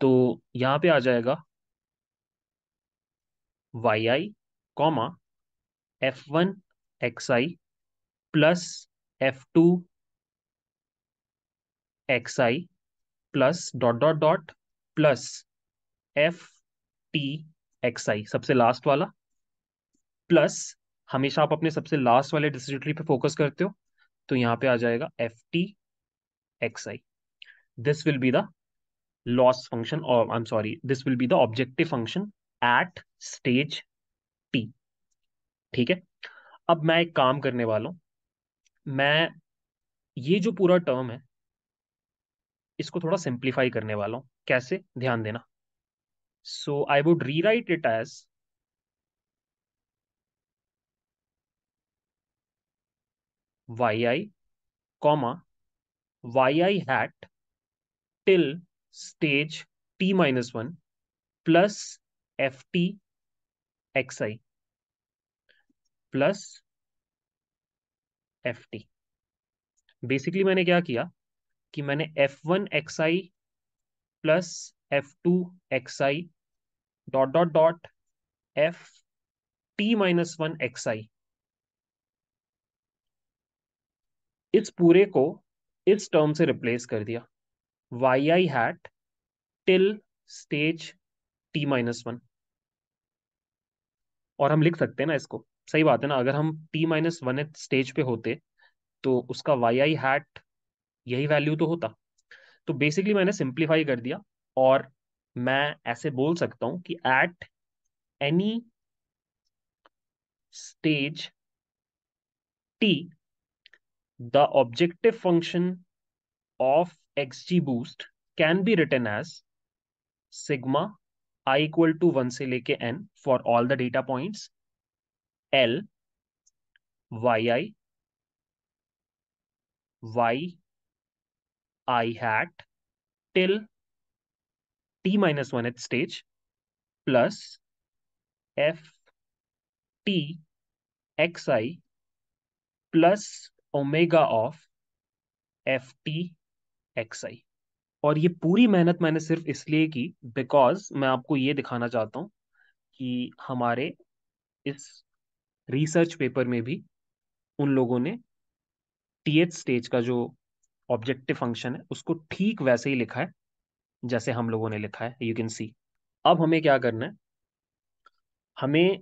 A: तो यहाँ पे आ जाएगा y i comma f one x I plus F two x I plus dot dot dot plus F T x i सबसे लास्ट वाला प्लस हमेशा आप अपने सबसे लास्ट वाले डिस्ट्रीब्यूटरी पे फोकस करते हो तो यहां पे आ जाएगा f T x I this will be the loss function और I M sorry this will be the objective function at stage T ठीक है अब मैं एक काम करने वाला हूं मैं ये जो पूरा टर्म है इसको थोड़ा सिंप्लीफाई करने वाला हूं कैसे ध्यान देना so I would rewrite it as y i comma y i hat till stage T minus one plus F T x I plus F T basically मैंने क्या किया कि मैंने f one x I plus F two x i dot dot dot f T minus one x i इस पूरे को इस टर्म से रिप्लेस कर दिया y i hat till stage T minus one और हम लिख सकते हैं ना इसको सही बात है ना अगर हम टी माइनस वन स्टेज पे होते तो उसका वाई आई हैट यही वैल्यू तो होता तो बेसिकली मैंने सिंप्लीफाई कर दिया और मैं ऐसे बोल सकता हूं कि at any stage T the objective function of x ji XGBoost can be written as sigma i equal to one से लेके n for all the data points L y i y i hat till t minus at stage plus f t xi plus omega of F T x आई और ये पूरी मेहनत मैंने सिर्फ इसलिए की बिकॉज मैं आपको ये दिखाना चाहता हूँ कि हमारे इस रिसर्च पेपर में भी उन लोगों ने टी स्टेज का जो ऑब्जेक्टिव फंक्शन है उसको ठीक वैसे ही लिखा है जैसे हम लोगों ने लिखा है यू कैन सी अब हमें क्या करना है हमें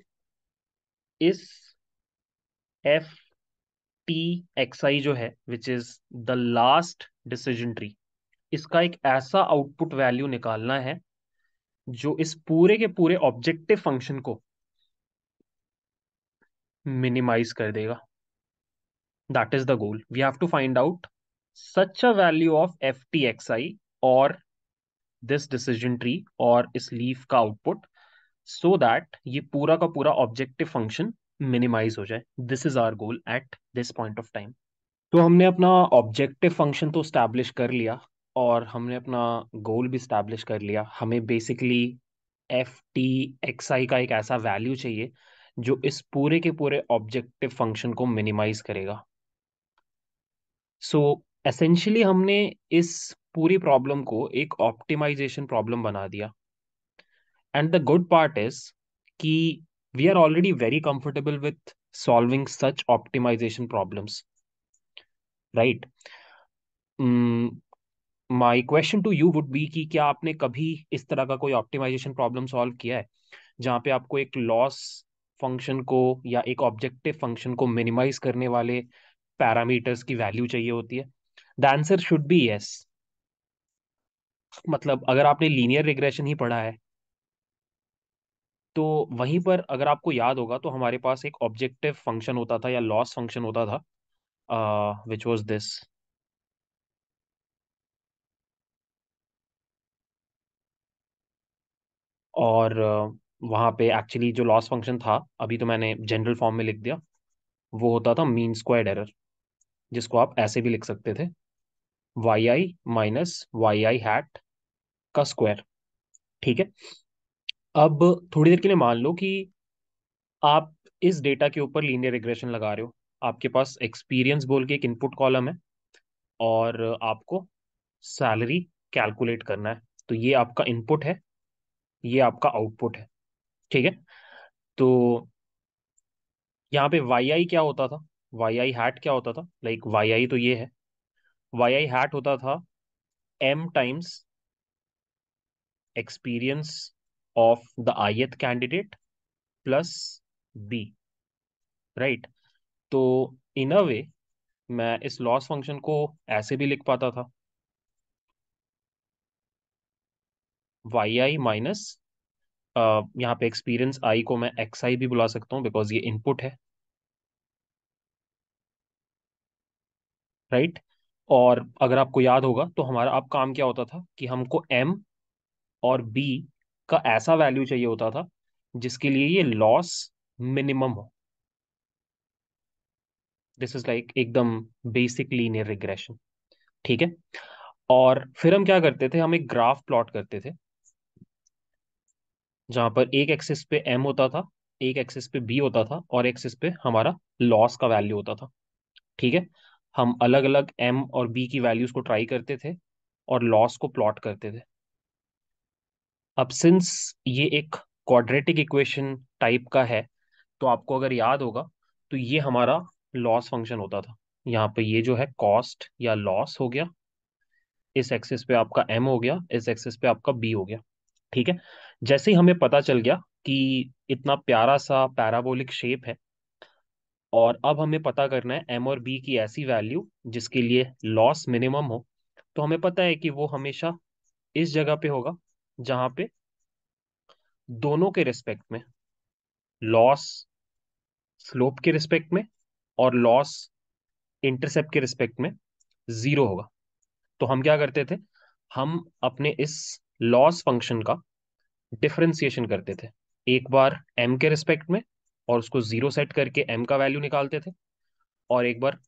A: इस एफ टी एक्स आई जो है which is the last decision tree इसका एक ऐसा आउटपुट वैल्यू निकालना है जो इस पूरे के पूरे ऑब्जेक्टिव फंक्शन को मिनिमाइज कर देगा that is the goal we have to find out such a value of ftxi or this decision tree और इस लीफ का आउटपुट सो दैट ये पूरा का पूरा ऑब्जेक्टिव फंक्शन मिनिमाइज हो जाए this is our goal at this point of time तो हमने अपना ऑब्जेक्टिव फंक्शन तो स्टैब्लिश कर लिया और हमने अपना गोल भी स्टैब्लिश कर लिया हमें basically f T x i का एक ऐसा वैल्यू चाहिए जो इस पूरे के पूरे ऑब्जेक्टिव फंक्शन को मिनिमाइज करेगा सो so, एसेंशियली हमने इस पूरी प्रॉब्लम को एक ऑप्टिमाइजेशन प्रॉब्लम बना दिया and the good part is कि we are already very comfortable with solving such optimization problems right my question to you would be कि क्या आपने कभी इस तरह का कोई ऑप्टिमाइजेशन प्रॉब्लम सॉल्व किया है जहां पे आपको एक लॉस फंक्शन को या एक ऑब्जेक्टिव फंक्शन को मिनिमाइज करने वाले पैरामीटर्स की वैल्यू चाहिए होती है the answer should be yes मतलब अगर आपने लीनियर रिग्रेशन ही पढ़ा है तो वहीं पर अगर आपको याद होगा तो हमारे पास एक ऑब्जेक्टिव फंक्शन होता था या लॉस फंक्शन होता था विच वॉज दिस और वहां पे एक्चुअली जो लॉस फंक्शन था अभी तो मैंने जनरल फॉर्म में लिख दिया वो होता था मीन स्क्वायर्ड एरर जिसको आप ऐसे भी लिख सकते थे y i minus y i hat का स्क्वायर ठीक है अब थोड़ी देर के लिए मान लो कि आप इस डेटा के ऊपर लीनियर रिग्रेशन लगा रहे हो आपके पास एक्सपीरियंस बोल के एक इनपुट कॉलम है और आपको सैलरी कैलकुलेट करना है तो ये आपका इनपुट है ये आपका आउटपुट है ठीक है तो यहाँ पे वाई आई क्या होता था वाई आई हैट क्या होता था लाइक वाई आई तो ये है वाई आई हैट होता था m times experience of the ith candidate plus b right तो इन अ वे मैं इस लॉस फंक्शन को ऐसे भी लिख पाता था वाई आई माइनस यहाँ पे एक्सपीरियंस आई को मैं एक्स आई भी बुला सकता हूँ बिकॉज ये इनपुट है राइट right? और अगर आपको याद होगा तो हमारा आप काम क्या होता था कि हमको एम और बी का ऐसा वैल्यू चाहिए होता था जिसके लिए ये लॉस मिनिमम हो दिस इज लाइक एकदम बेसिक लीनियर रिग्रेशन ठीक है और फिर हम क्या करते थे हम एक ग्राफ प्लॉट करते थे जहां पर एक एक्सिस पे एम होता था एक एक्सिस पे बी होता था और एक्सिस पे हमारा लॉस का वैल्यू होता था ठीक है हम अलग अलग एम और बी की वैल्यूज को ट्राई करते थे और लॉस को प्लॉट करते थे अब सिंस ये एक क्वाड्रेटिक इक्वेशन टाइप का है तो आपको अगर याद होगा तो ये हमारा लॉस फंक्शन होता था यहाँ पे ये जो है कॉस्ट या लॉस हो गया इस एक्सिस पे आपका एम हो गया इस एक्सिस पे आपका बी हो गया ठीक है जैसे ही हमें पता चल गया कि इतना प्यारा सा पैराबोलिक शेप है और अब हमें पता करना है एम और बी की ऐसी वैल्यू जिसके लिए लॉस मिनिमम हो तो हमें पता है कि वो हमेशा इस जगह पे होगा जहां पे दोनों के रिस्पेक्ट में लॉस स्लोप के रिस्पेक्ट में और लॉस इंटरसेप्ट के रिस्पेक्ट में जीरो होगा तो हम क्या करते थे हम अपने इस लॉस फंक्शन का डिफ्रेंसिएशन करते थे एक बार एम के रिस्पेक्ट में और उसको जीरो सेट करके एम का वैल्यू निकालते थे और एक बार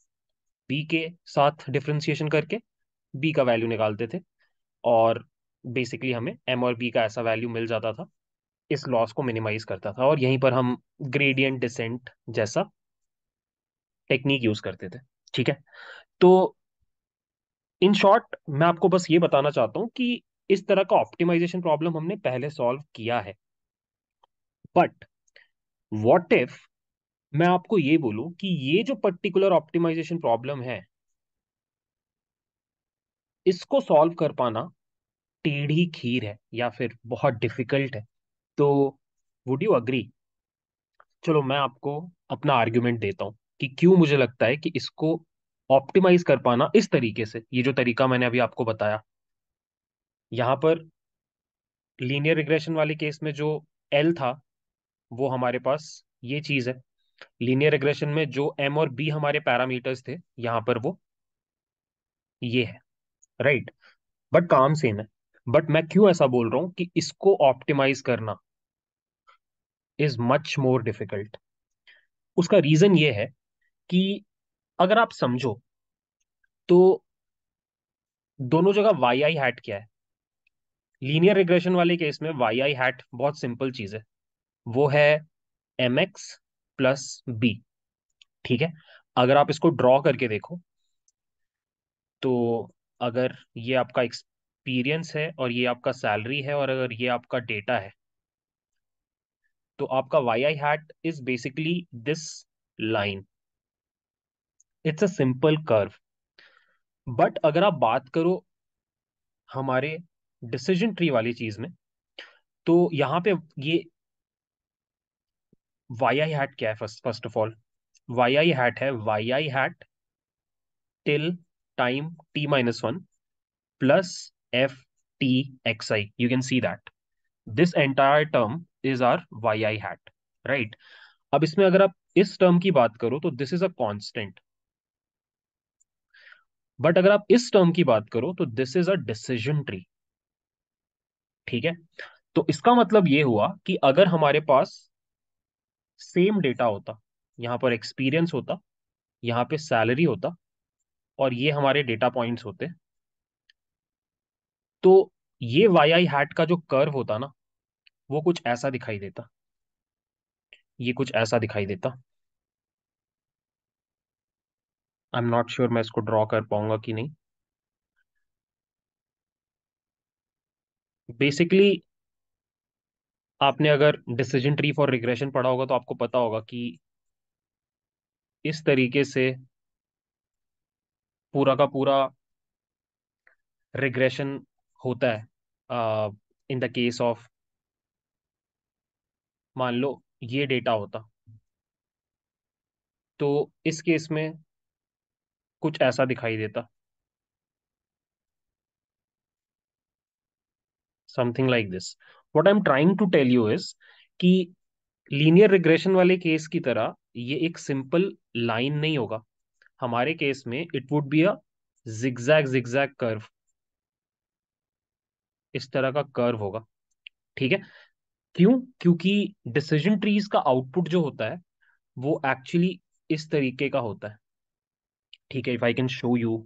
A: बी के साथ डिफ्रेंशिएशन करके बी का वैल्यू निकालते थे और बेसिकली हमें एम और बी का ऐसा वैल्यू मिल जाता था इस लॉस को मिनिमाइज करता था और यहीं पर हम ग्रेडियंट डिसेंट जैसा टेक्निक यूज करते थे ठीक है तो इन शॉर्ट मैं आपको बस ये बताना चाहता हूँ कि इस तरह का ऑप्टिमाइजेशन प्रॉब्लम हमने पहले सॉल्व किया है बट वॉट इफ मैं आपको ये बोलूं कि ये जो पर्टिकुलर ऑप्टिमाइजेशन प्रॉब्लम है इसको सॉल्व कर पाना टेढ़ी खीर है या फिर बहुत डिफिकल्ट है तो वुड यू अग्री चलो मैं आपको अपना आर्ग्यूमेंट देता हूं कि क्यों मुझे लगता है कि इसको ऑप्टिमाइज कर पाना इस तरीके से ये जो तरीका मैंने अभी आपको बताया यहां पर लीनियर रिग्रेशन वाले केस में जो एल था वो हमारे पास ये चीज है लीनियर एग्रेशन में जो एम और बी हमारे पैरामीटर्स थे यहां पर वो ये है राइट बट काम सेम है बट मैं क्यों ऐसा बोल रहा हूं कि इसको ऑप्टिमाइज करना इज मच मोर डिफिकल्ट उसका रीजन ये है कि अगर आप समझो तो दोनों जगह वाई आई हैट क्या है लीनियर रिग्रेशन वाले केस में वाई आई हैट बहुत सिंपल चीज है वो है एम एक्स प्लस बी ठीक है अगर आप इसको ड्रॉ करके देखो तो अगर ये आपका एक्सपीरियंस है और ये आपका सैलरी है और अगर ये आपका डेटा है तो आपका y i hat is basically this line it's a simple curve but अगर आप बात करो हमारे डिसीजन ट्री वाली चीज में तो यहाँ पे ये वाई आई हैट क्या है first first of all y i hat है y i hat till time t minus one plus F T x i you can see that this entire term is our y i hat right अब इसमें अगर आप इस टर्म की बात करो तो this is a constant but अगर आप इस टर्म की बात करो तो this is a decision tree ठीक है तो इसका मतलब ये हुआ कि अगर हमारे पास सेम डेटा होता यहाँ पर एक्सपीरियंस होता यहाँ पे सैलरी होता और ये हमारे डेटा पॉइंट्स होते तो ये वाई आई हैट का जो कर्व होता ना वो कुछ ऐसा दिखाई देता ये कुछ ऐसा दिखाई देता आई एम नॉट श्योर मैं इसको ड्रॉ कर पाऊंगा कि नहीं बेसिकली आपने अगर डिसीजन ट्री फॉर रिग्रेशन पढ़ा होगा तो आपको पता होगा कि इस तरीके से पूरा का पूरा रिग्रेशन होता है इन द केस ऑफ मान लो ये डेटा होता तो इस केस में कुछ ऐसा दिखाई देता something like this what I am trying to tell you is कि लीनियर रिग्रेशन वाले केस की तरह ये एक सिंपल लाइन नहीं होगा हमारे केस में it would be a zigzag curve इस तरह का कर्व होगा ठीक है क्यों क्योंकि डिसीजन ट्रीज का आउटपुट जो होता है वो एक्चुअली इस तरीके का होता है ठीक है if I can show you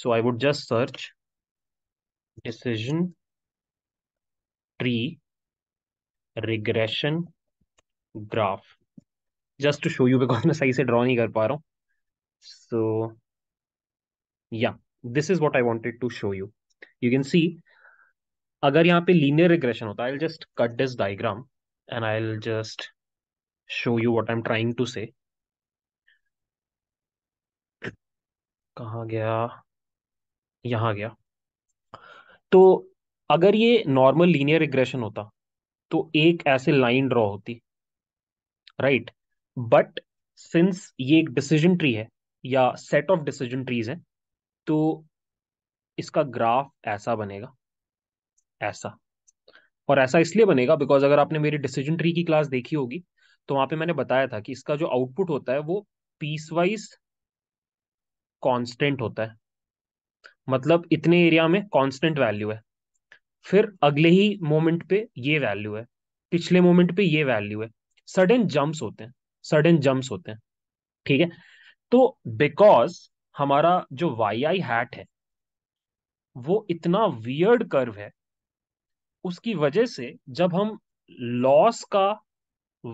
A: so I would just search decision tree regression graph just to show you because मैं सही से draw नहीं कर पा रहा हूँ so yeah this is what I wanted to show you you can see अगर यहाँ पे linear regression होता I'll just cut this diagram and I'll just show you what I'm trying to say कहाँ गया यहाँ गया तो अगर ये नॉर्मल लीनियर रिग्रेशन होता तो एक ऐसे लाइन ड्रॉ होती राइट बट सिंस ये एक डिसीजन ट्री है या सेट ऑफ डिसीजन ट्रीज है तो इसका ग्राफ ऐसा बनेगा ऐसा और ऐसा इसलिए बनेगा बिकॉज अगर आपने मेरी डिसीजन ट्री की क्लास देखी होगी तो वहां पे मैंने बताया था कि इसका जो आउटपुट होता है वो पीस वाइज कॉन्स्टेंट होता है मतलब इतने एरिया में कॉन्स्टेंट वैल्यू है फिर अगले ही मोमेंट पे ये वैल्यू है पिछले मोमेंट पे ये वैल्यू है सडन जम्प्स होते हैं सडन जम्प्स होते हैं ठीक है तो बिकॉज हमारा जो वाई आई हैट है वो इतना वियर्ड कर्व है उसकी वजह से जब हम लॉस का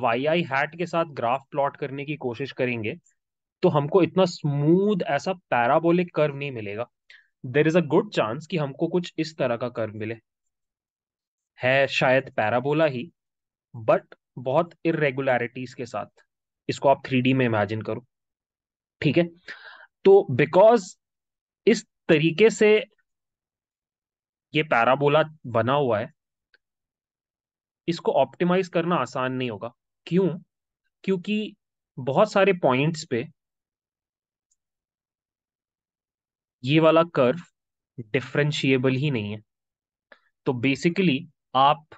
A: वाई आई हैट के साथ ग्राफ प्लॉट करने की कोशिश करेंगे तो हमको इतना स्मूथ ऐसा पैराबोलिक कर्व नहीं मिलेगा there is a good chance कि हमको कुछ इस तरह का कर्व मिले है शायद पैराबोला ही बट बहुत इरेगुलरिटीज के साथ इसको आप थ्री में इमेजिन करो ठीक है तो बिकॉज इस तरीके से ये पैराबोला बना हुआ है इसको ऑप्टिमाइज करना आसान नहीं होगा क्यों क्योंकि बहुत सारे पॉइंट्स पे ये वाला कर्व डिफ्रेंशिएबल ही नहीं है तो बेसिकली आप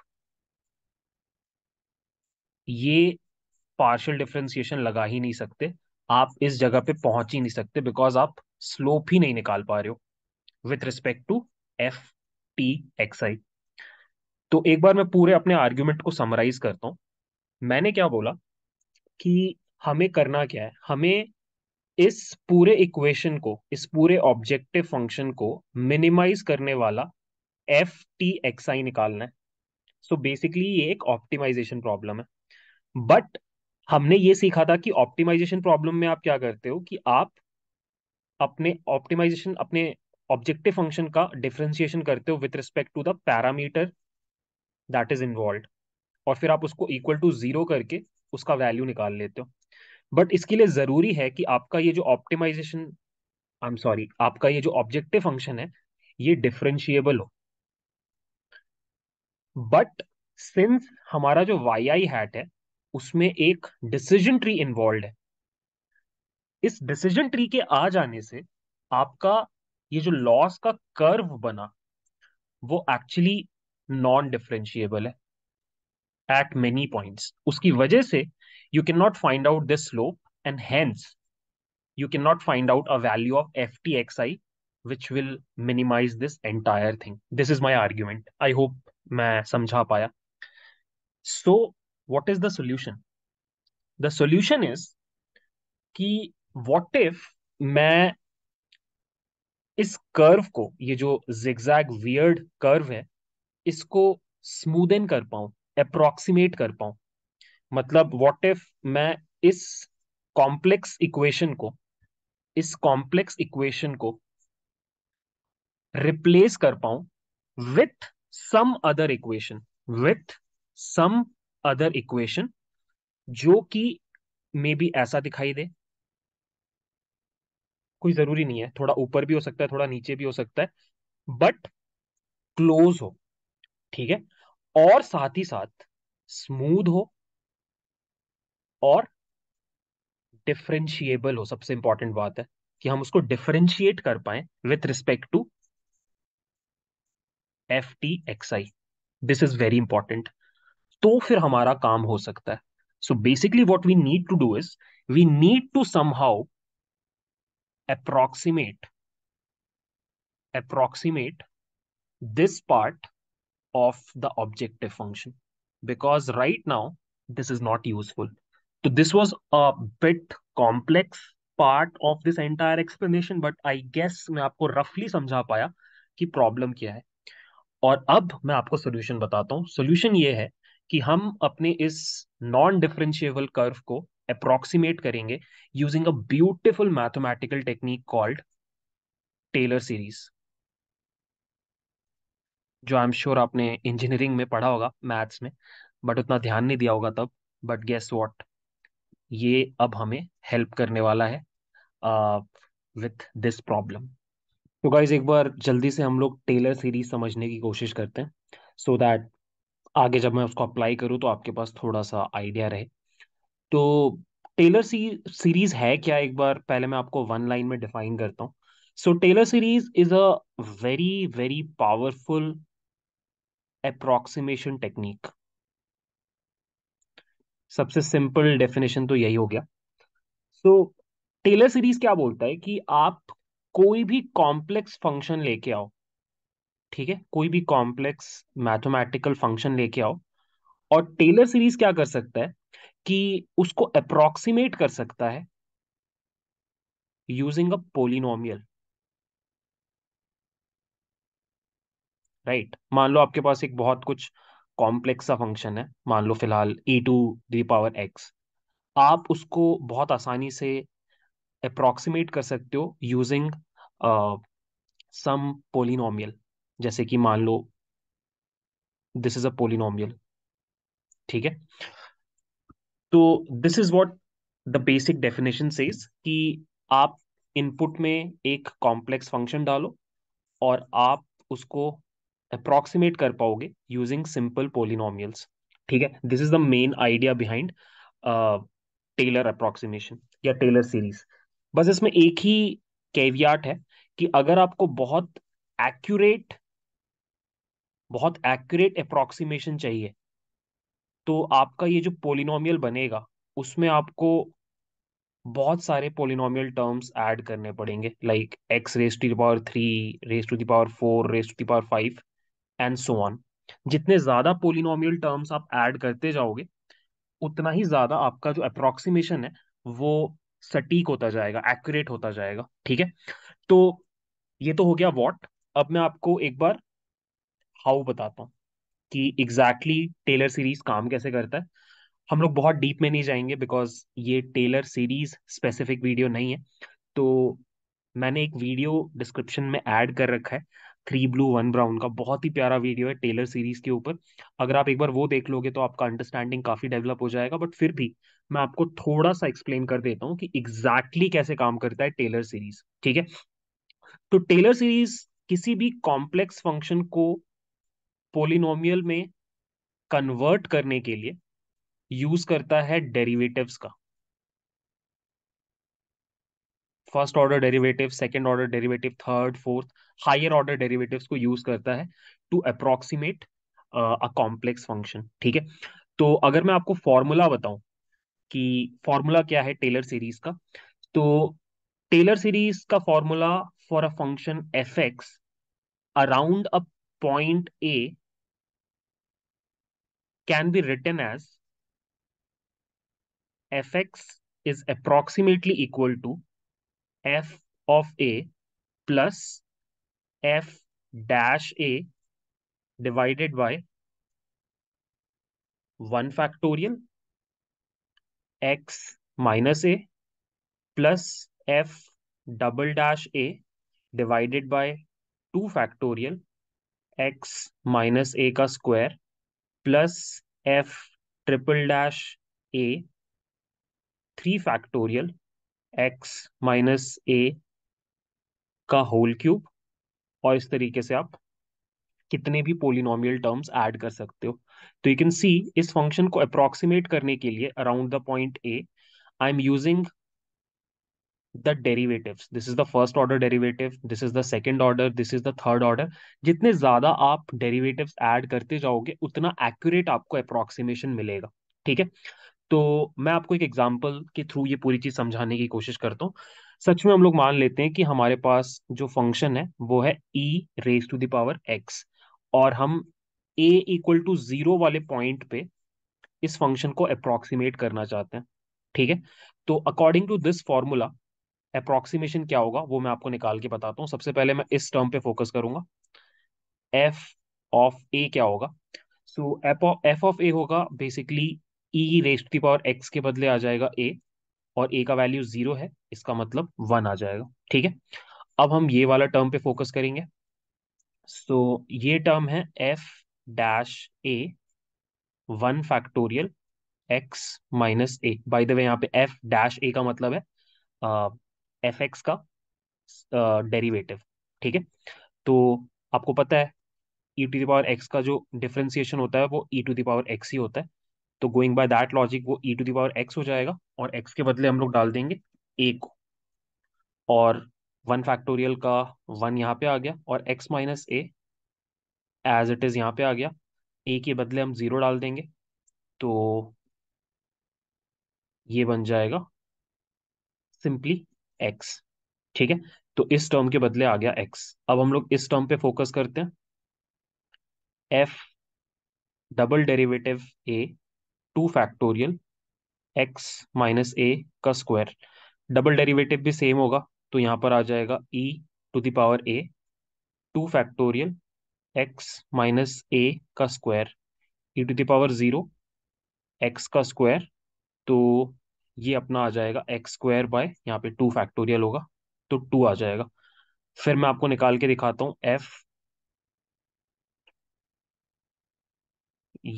A: ये पार्शियल डिफ्रेंसिएशन लगा ही नहीं सकते आप इस जगह पे पहुंच ही नहीं सकते बिकॉज आप स्लोप ही नहीं निकाल पा रहे हो with respect to F T x आई तो एक बार मैं पूरे अपने आर्ग्यूमेंट को समराइज करता हूँ मैंने क्या बोला कि हमें करना क्या है हमें इस पूरे इक्वेशन को इस पूरे ऑब्जेक्टिव फंक्शन को मिनिमाइज करने वाला एफ टी एक्स आई निकालना है सो so बेसिकली ये एक ऑप्टिमाइजेशन प्रॉब्लम है बट हमने ये सीखा था कि ऑप्टिमाइजेशन प्रॉब्लम में आप क्या करते हो कि आप अपने ऑप्टिमाइजेशन अपने ऑब्जेक्टिव फंक्शन का डिफ्रेंशिएशन करते हो with respect to the parameter that is involve और फिर आप उसको इक्वल टू जीरो करके उसका वैल्यू निकाल लेते हो बट इसके लिए ज़रूरी है कि आपका ये जो ऑप्टिमाइजेशन आई एम सॉरी आपका ये जो ऑब्जेक्टिव फंक्शन है ये डिफ्रेंशिएबल हो बट सिंस हमारा जो वाई आई हैट है उसमें एक डिसीजन ट्री इन्वॉल्व है इस डिसीजन ट्री के आ जाने से आपका ये जो लॉस का कर्व बना वो एक्चुअली नॉन डिफरेंशिएबल है एट मेनी पॉइंट्स उसकी वजह से you can not find out this slope and hence out a value of F T x i which will minimize this entire thing this is my argument I hope मैं समझा पाया so what is the solution the solution is कि वॉट इफ मैं इस कर्व को ये जो जिग्जैग वियर्ड कर्व है इसको स्मूदन कर पाऊं अप्रोक्सीमेट कर पाऊं मतलब वॉट इफ मैं इस कॉम्प्लेक्स इक्वेशन को इस कॉम्प्लेक्स इक्वेशन को रिप्लेस कर पाऊं with some other equation with some other equation जो कि मे बी ऐसा दिखाई दे कोई जरूरी नहीं है थोड़ा ऊपर भी हो सकता है थोड़ा नीचे भी हो सकता है बट क्लोज हो ठीक है और साथ ही साथ स्मूथ हो और डिफरेंशिएबल हो सबसे इंपॉर्टेंट बात है कि हम उसको डिफरेंशिएट कर पाए with respect to F T x I this is very important तो फिर हमारा काम हो सकता है so basically what we need to do is we need to somehow approximate approximate this part of the objective function because right now this is not useful तो this was a bit complex part of this entire explanation but I guess मैं आपको रफली समझा पाया कि प्रॉब्लम क्या है और अब मैं आपको सोल्यूशन बताता हूँ सोल्यूशन ये है कि हम अपने इस नॉन डिफरेंशिएबल कर्व को अप्रोक्सीमेट करेंगे using a beautiful mathematical technique called Taylor series जो आई एम श्योर आपने इंजीनियरिंग में पढ़ा होगा मैथ्स में बट उतना ध्यान नहीं दिया होगा तब बट गेस वॉट ये अब हमें हेल्प करने वाला है विथ दिस प्रॉब्लम तो गाइज एक बार जल्दी से हम लोग टेलर सीरीज समझने की कोशिश करते हैं सो so दैट आगे जब मैं उसको अप्लाई करूँ तो आपके पास थोड़ा सा आइडिया रहे तो टेलर सी, सीरीज है क्या एक बार पहले मैं आपको वन लाइन में डिफाइन करता हूँ so Taylor series is a very very powerful approximation technique सबसे सिंपल डेफिनेशन तो यही हो गया सो टेलर सीरीज क्या बोलता है कि आप कोई भी कॉम्प्लेक्स फंक्शन लेके आओ ठीक है कोई भी कॉम्प्लेक्स मैथमेटिकल फंक्शन लेके आओ और टेलर सीरीज क्या कर सकता है कि उसको अप्रोक्सीमेट कर सकता है यूजिंग अ पोलिनोमियल राइट मान लो आपके पास एक बहुत कुछ कॉम्प्लेक्स सा फंक्शन है मान लो फिलहाल a to the power x आप उसको बहुत आसानी से अप्रोक्सीमेट कर सकते हो यूजिंग सम पोलिनोमियल जैसे कि मान लो दिस इज अ पोलिनोमियल ठीक है तो this is what the basic definition says कि आप इनपुट में एक कॉम्प्लेक्स फंक्शन डालो और आप उसको अप्रोक्सीमेट कर पाओगे यूजिंग सिंपल पोलिनोमियल्स ठीक है this is the main idea behind Taylor approximation या टेलर सीरीज बस इसमें एक ही कैवियाट है कि अगर आपको बहुत एक्यूरेट बहुत एक्यूरेट अप्रोक्सीमेशन चाहिए तो आपका ये जो पोलिनोमियल बनेगा उसमें आपको बहुत सारे पोलिनोमियल टर्म्स ऐड करने पड़ेंगे like x raise to the power three raise to the power four raise to the power five and so on जितने ज़्यादा पोलिनोमियल टर्म्स आप ऐड करते जाओगे उतना ही ज़्यादा आपका जो अप्रोक्सीमेशन है वो सटीक होता जाएगा एक्यूरेट होता जाएगा ठीक है तो ये तो हो गया वॉट अब मैं आपको एक बार हाउ बताता हूँ कि एग्जैक्टली टेलर सीरीज काम कैसे करता है हम लोग बहुत डीप में नहीं जाएंगे बिकॉज ये टेलर सीरीज स्पेसिफिक वीडियो नहीं है तो मैंने एक वीडियो डिस्क्रिप्शन में ऐड कर रखा है थ्री ब्लू वन ब्राउन का बहुत ही प्यारा वीडियो है टेलर सीरीज के ऊपर अगर आप एक बार वो देख लोगे तो आपका अंडरस्टैंडिंग काफी डेवलप हो जाएगा बट फिर भी मैं आपको थोड़ा सा एक्सप्लेन कर देता हूँ कि एग्जैक्टली exactly कैसे काम करता है टेलर सीरीज ठीक है तो टेलर सीरीज किसी भी कॉम्प्लेक्स फंक्शन को पोलिनोमियल में कन्वर्ट करने के लिए यूज करता है डेरिवेटिव्स का first order derivative second order derivative third fourth higher order derivative को यूज करता है to approximate a complex function ठीक है तो अगर मैं आपको फॉर्मूला बताऊं कि फॉर्मूला क्या है टेलर सीरीज का तो टेलर सीरीज का formula for a function fx around a point A can be written as fx is approximately equal to f of A plus f dash A divided by 1 factorial x minus A plus f double dash A divided by two factorial x minus a का square plus f triple dash a three factorial x minus a का होल क्यूब और इस तरीके से आप कितने भी पोलिनोमियल टर्म्स ऐड कर सकते हो तो यू कैन सी इस फंक्शन को अप्रोक्सीमेट करने के लिए around the point a I am using the derivatives this is the first order derivative this is the second order this is the third order जितने ज्यादा आप डेरिवेटिव्स ऐड करते जाओगे उतना एक्यूरेट आपको अप्रोक्सीमेशन मिलेगा ठीक है तो मैं आपको एक एग्जाम्पल के थ्रू ये पूरी चीज समझाने की कोशिश करता हूँ सच में हम लोग मान लेते हैं कि हमारे पास जो फंक्शन है वो है e raise to the power x और हम ए इक्वल टू जीरो वाले पॉइंट पे इस फंक्शन को अप्रोक्सीमेट करना चाहते हैं ठीक है तो according to this formula approximation क्या होगा वो मैं आपको निकाल के बताता हूँ सबसे पहले मैं इस टर्म पे फोकस करूंगा एफ ऑफ ए क्या होगा सो एफ ऑफ ए होगा बेसिकली ई रेस्ट की पावर एक्स के बदले आ जाएगा ए और ए का वैल्यू जीरो है इसका मतलब वन आ जाएगा ठीक है अब हम ये वाला टर्म पे फोकस करेंगे सो so, ये टर्म है f dash a one factorial x minus a by the way यहाँ पे एफ डैश ए का मतलब है uh, एफ एक्स का डेरिवेटिव ठीक है तो आपको पता है ई टू दावर एक्स का जो डिफ्रेंसिएशन होता है वो ई टू दावर एक्स ही होता है तो गोइंग बाय दैट लॉजिक वो ई टू दावर एक्स हो जाएगा और एक्स के बदले हम लोग डाल देंगे ए को और वन फैक्टोरियल का वन यहाँ पे आ गया और x minus a as it is यहाँ पे आ गया ए के बदले हम ज़ीरो डाल देंगे तो ये बन जाएगा सिंपली एक्स ठीक है तो इस टर्म के बदले आ गया एक्स अब हम लोग इस टर्म पे फोकस करते हैं f double derivative a two factorial x minus a का स्क्वायर डबल डेरिवेटिव भी सेम होगा तो यहां पर आ जाएगा e to the power a two factorial x minus a का square e to the power zero x का स्क्वायर तो ये अपना आ जाएगा एक्स स्क्वायर बाय यहाँ पे टू फैक्टोरियल होगा तो टू आ जाएगा फिर मैं आपको निकाल के दिखाता हूं एफ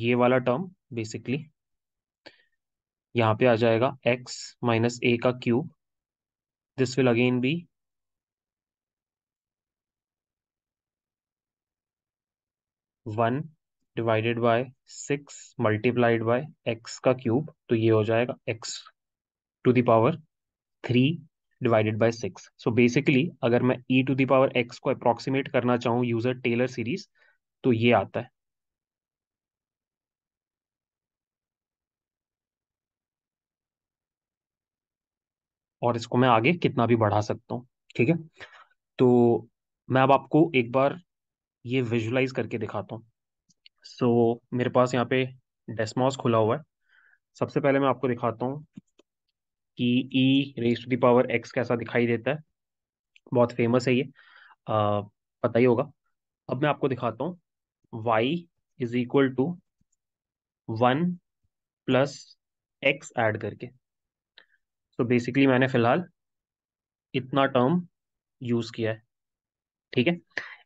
A: ये वाला टर्म बेसिकली यहाँ पे आ जाएगा एक्स माइनस ए का cube this will again be one divided by six multiplied by x का क्यूब तो ये हो जाएगा x to the power three divided by six so basically अगर मैं e e to the power x को अप्रोक्सीमेट करना चाहूँ यूजर टेलर सीरीज तो ये आता है और इसको मैं आगे कितना भी बढ़ा सकता हूँ ठीक है तो मैं अब आपको एक बार ये विजुलाइज करके दिखाता हूँ सो so, मेरे पास यहाँ पे डेस्मॉस खुला हुआ है सबसे पहले मैं आपको दिखाता हूँ कि e raise to the power x कैसा दिखाई देता है बहुत फेमस है ये आ, पता ही होगा अब मैं आपको दिखाता हूँ y is equal to one plus x add करके तो so बेसिकली मैंने फिलहाल इतना टर्म यूज़ किया है ठीक है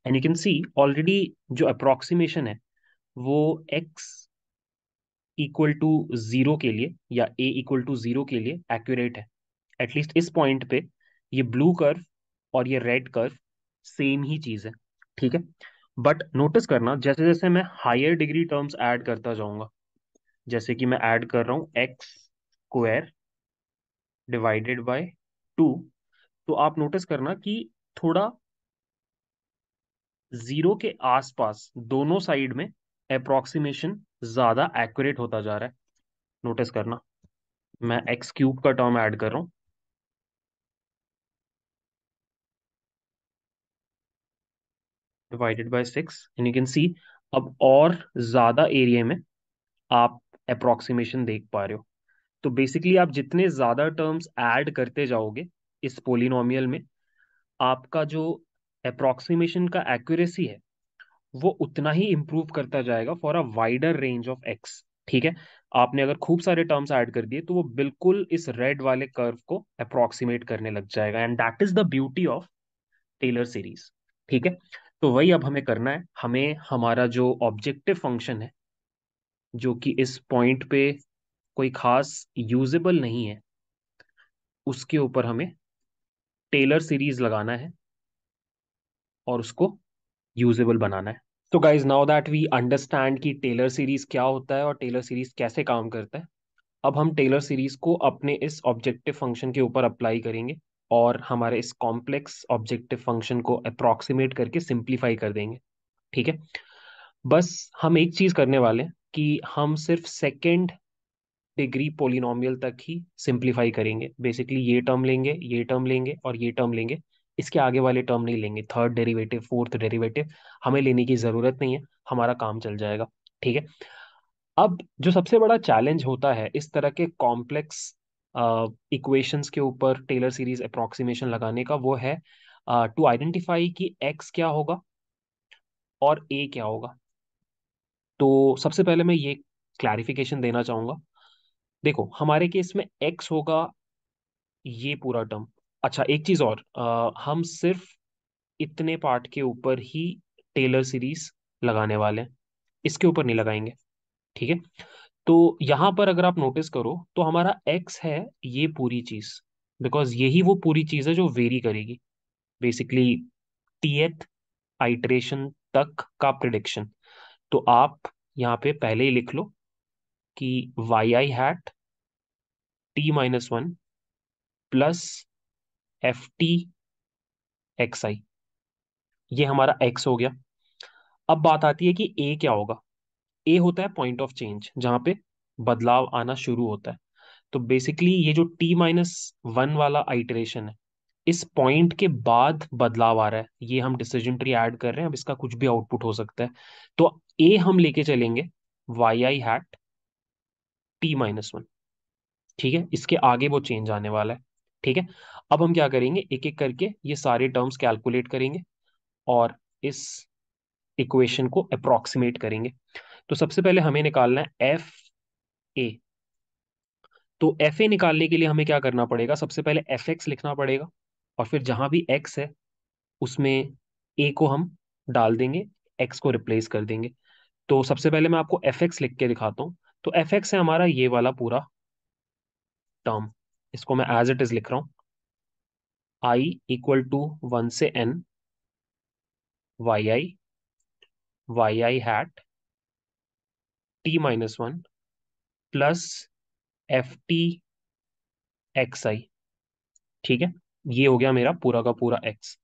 A: and you can see already जो अप्रोक्सीमेशन है वो एक्स इक्वल टू जीरो के लिए या ए इक्वल टू जीरो के लिए एक्यूरेट है एटलीस्ट इस पॉइंट पे ये ब्लू कर्व और ये रेड कर्व सेम ही चीज़ है ठीक है बट नोटिस करना जैसे जैसे मैं हायर डिग्री टर्म्स ऐड करता जाऊंगा जैसे कि मैं ऐड कर रहा हूँ x square divided by two तो आप नोटिस करना कि थोड़ा जीरो के आसपास दोनों साइड में अप्रोक्सीमेशन ज़्यादा एक्यूरेट होता जा रहा है नोटिस करना मैं एक्स क्यूब का टर्म ऐड कर रहा हूं divided by six and you can see अब और ज़्यादा एरिया में आप अप्रोक्सीमेशन देख पा रहे हो तो बेसिकली आप जितने ज़्यादा टर्म्स ऐड करते जाओगे इस पोलिनोमियल में आपका जो अप्रोक्सीमेशन का एक्यूरेसी है वो उतना ही इम्प्रूव करता जाएगा for a wider range of x ठीक है आपने अगर खूब सारे टर्म्स ऐड कर दिए तो वो बिल्कुल इस रेड वाले कर्व को अप्रोक्सीमेट करने लग जाएगा and that is the beauty of Taylor series ठीक है तो वही अब हमें करना है हमें हमारा जो ऑब्जेक्टिव फंक्शन है जो कि इस पॉइंट पे कोई खास यूजेबल नहीं है उसके ऊपर हमें टेलर सीरीज लगाना है और उसको यूजेबल बनाना है तो guys now that we understand कि टेलर सीरीज क्या होता है और टेलर सीरीज कैसे काम करता है अब हम टेलर सीरीज को अपने इस ऑब्जेक्टिव फंक्शन के ऊपर अप्लाई करेंगे और हमारे इस कॉम्प्लेक्स ऑब्जेक्टिव फंक्शन को अप्रॉक्सीमेट करके सिंप्लीफाई कर देंगे ठीक है बस हम एक चीज़ करने वाले हैं कि हम सिर्फ सेकेंड डिग्री पोलिनोमियल तक ही सिंप्लीफाई करेंगे बेसिकली ये टर्म लेंगे ये टर्म लेंगे और ये टर्म लेंगे इसके आगे वाले टर्म नहीं लेंगे थर्ड डेरिवेटिव फोर्थ डेरिवेटिव हमें लेने की ज़रूरत नहीं है हमारा काम चल जाएगा ठीक है अब जो सबसे बड़ा चैलेंज होता है इस तरह के कॉम्प्लेक्स इक्वेशंस के ऊपर टेलर सीरीज अप्रोक्सीमेशन लगाने का वो है टू आइडेंटिफाई कि एक्स क्या होगा और ए क्या होगा तो सबसे पहले मैं ये क्लैरिफिकेशन देना चाहूंगा देखो हमारे केस में एक्स होगा ये पूरा टर्म अच्छा एक चीज और आ, हम सिर्फ इतने पार्ट के ऊपर ही टेलर सीरीज लगाने वाले हैं इसके ऊपर नहीं लगाएंगे ठीक है तो यहां पर अगर आप नोटिस करो तो हमारा एक्स है ये पूरी चीज बिकॉज यही वो पूरी चीज है जो वेरी करेगी बेसिकली टीएथ आइट्रेशन तक का प्रिडिक्शन तो आप यहाँ पे पहले ही लिख लो कि y i hat t minus one plus F T x i ये हमारा एक्स हो गया अब बात आती है कि ए क्या होगा ए होता है पॉइंट ऑफ चेंज जहां पे बदलाव आना शुरू होता है तो बेसिकली ये जो टी माइनस वन वाला आइटरेशन है इस पॉइंट के बाद बदलाव आ रहा है ये हम डिसीजन ट्री ऐड कर रहे हैं अब इसका कुछ भी आउटपुट हो सकता है तो ए हम लेके चलेंगे y i hat t minus one ठीक है इसके आगे वो चेंज आने वाला है ठीक है अब हम क्या करेंगे एक एक करके ये सारे टर्म्स कैलकुलेट करेंगे और इस इक्वेशन को अप्रोक्सीमेट करेंगे तो सबसे पहले हमें निकालना है एफ ए तो एफ ए निकालने के लिए हमें क्या करना पड़ेगा सबसे पहले एफ एक्स लिखना पड़ेगा और फिर जहां भी एक्स है उसमें ए को हम डाल देंगे एक्स को रिप्लेस कर देंगे तो सबसे पहले मैं आपको एफ एक्स लिख के दिखाता हूं तो एफ एक्स है हमारा ये वाला पूरा टर्म इसको मैं एज इट इज लिख रहा हूं आई इक्वल टू वन से n y i y i hat t minus one plus F T x आई ठीक है ये हो गया मेरा पूरा का पूरा एक्स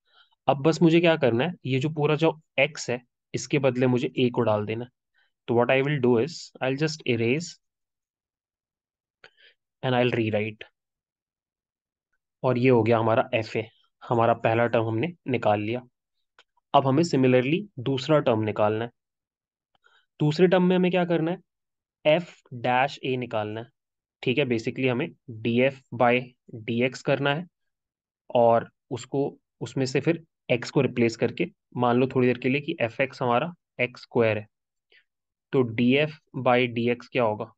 A: अब बस मुझे क्या करना है ये जो पूरा जो एक्स है इसके बदले मुझे ए को डाल देना तो what I will do is I just erase and I rewrite और ये हो गया हमारा एफ ए हमारा पहला टर्म हमने निकाल लिया अब हमें सिमिलरली दूसरा टर्म निकालना है दूसरे टर्म में हमें क्या करना है एफ डैश ए निकालना है ठीक है बेसिकली हमें d f by d x करना है और उसको उसमें से फिर एक्स को रिप्लेस करके मान लो थोड़ी देर के लिए कि एफ एक्स हमारा एक्स स्क्वायर है तो d f by d x क्या होगा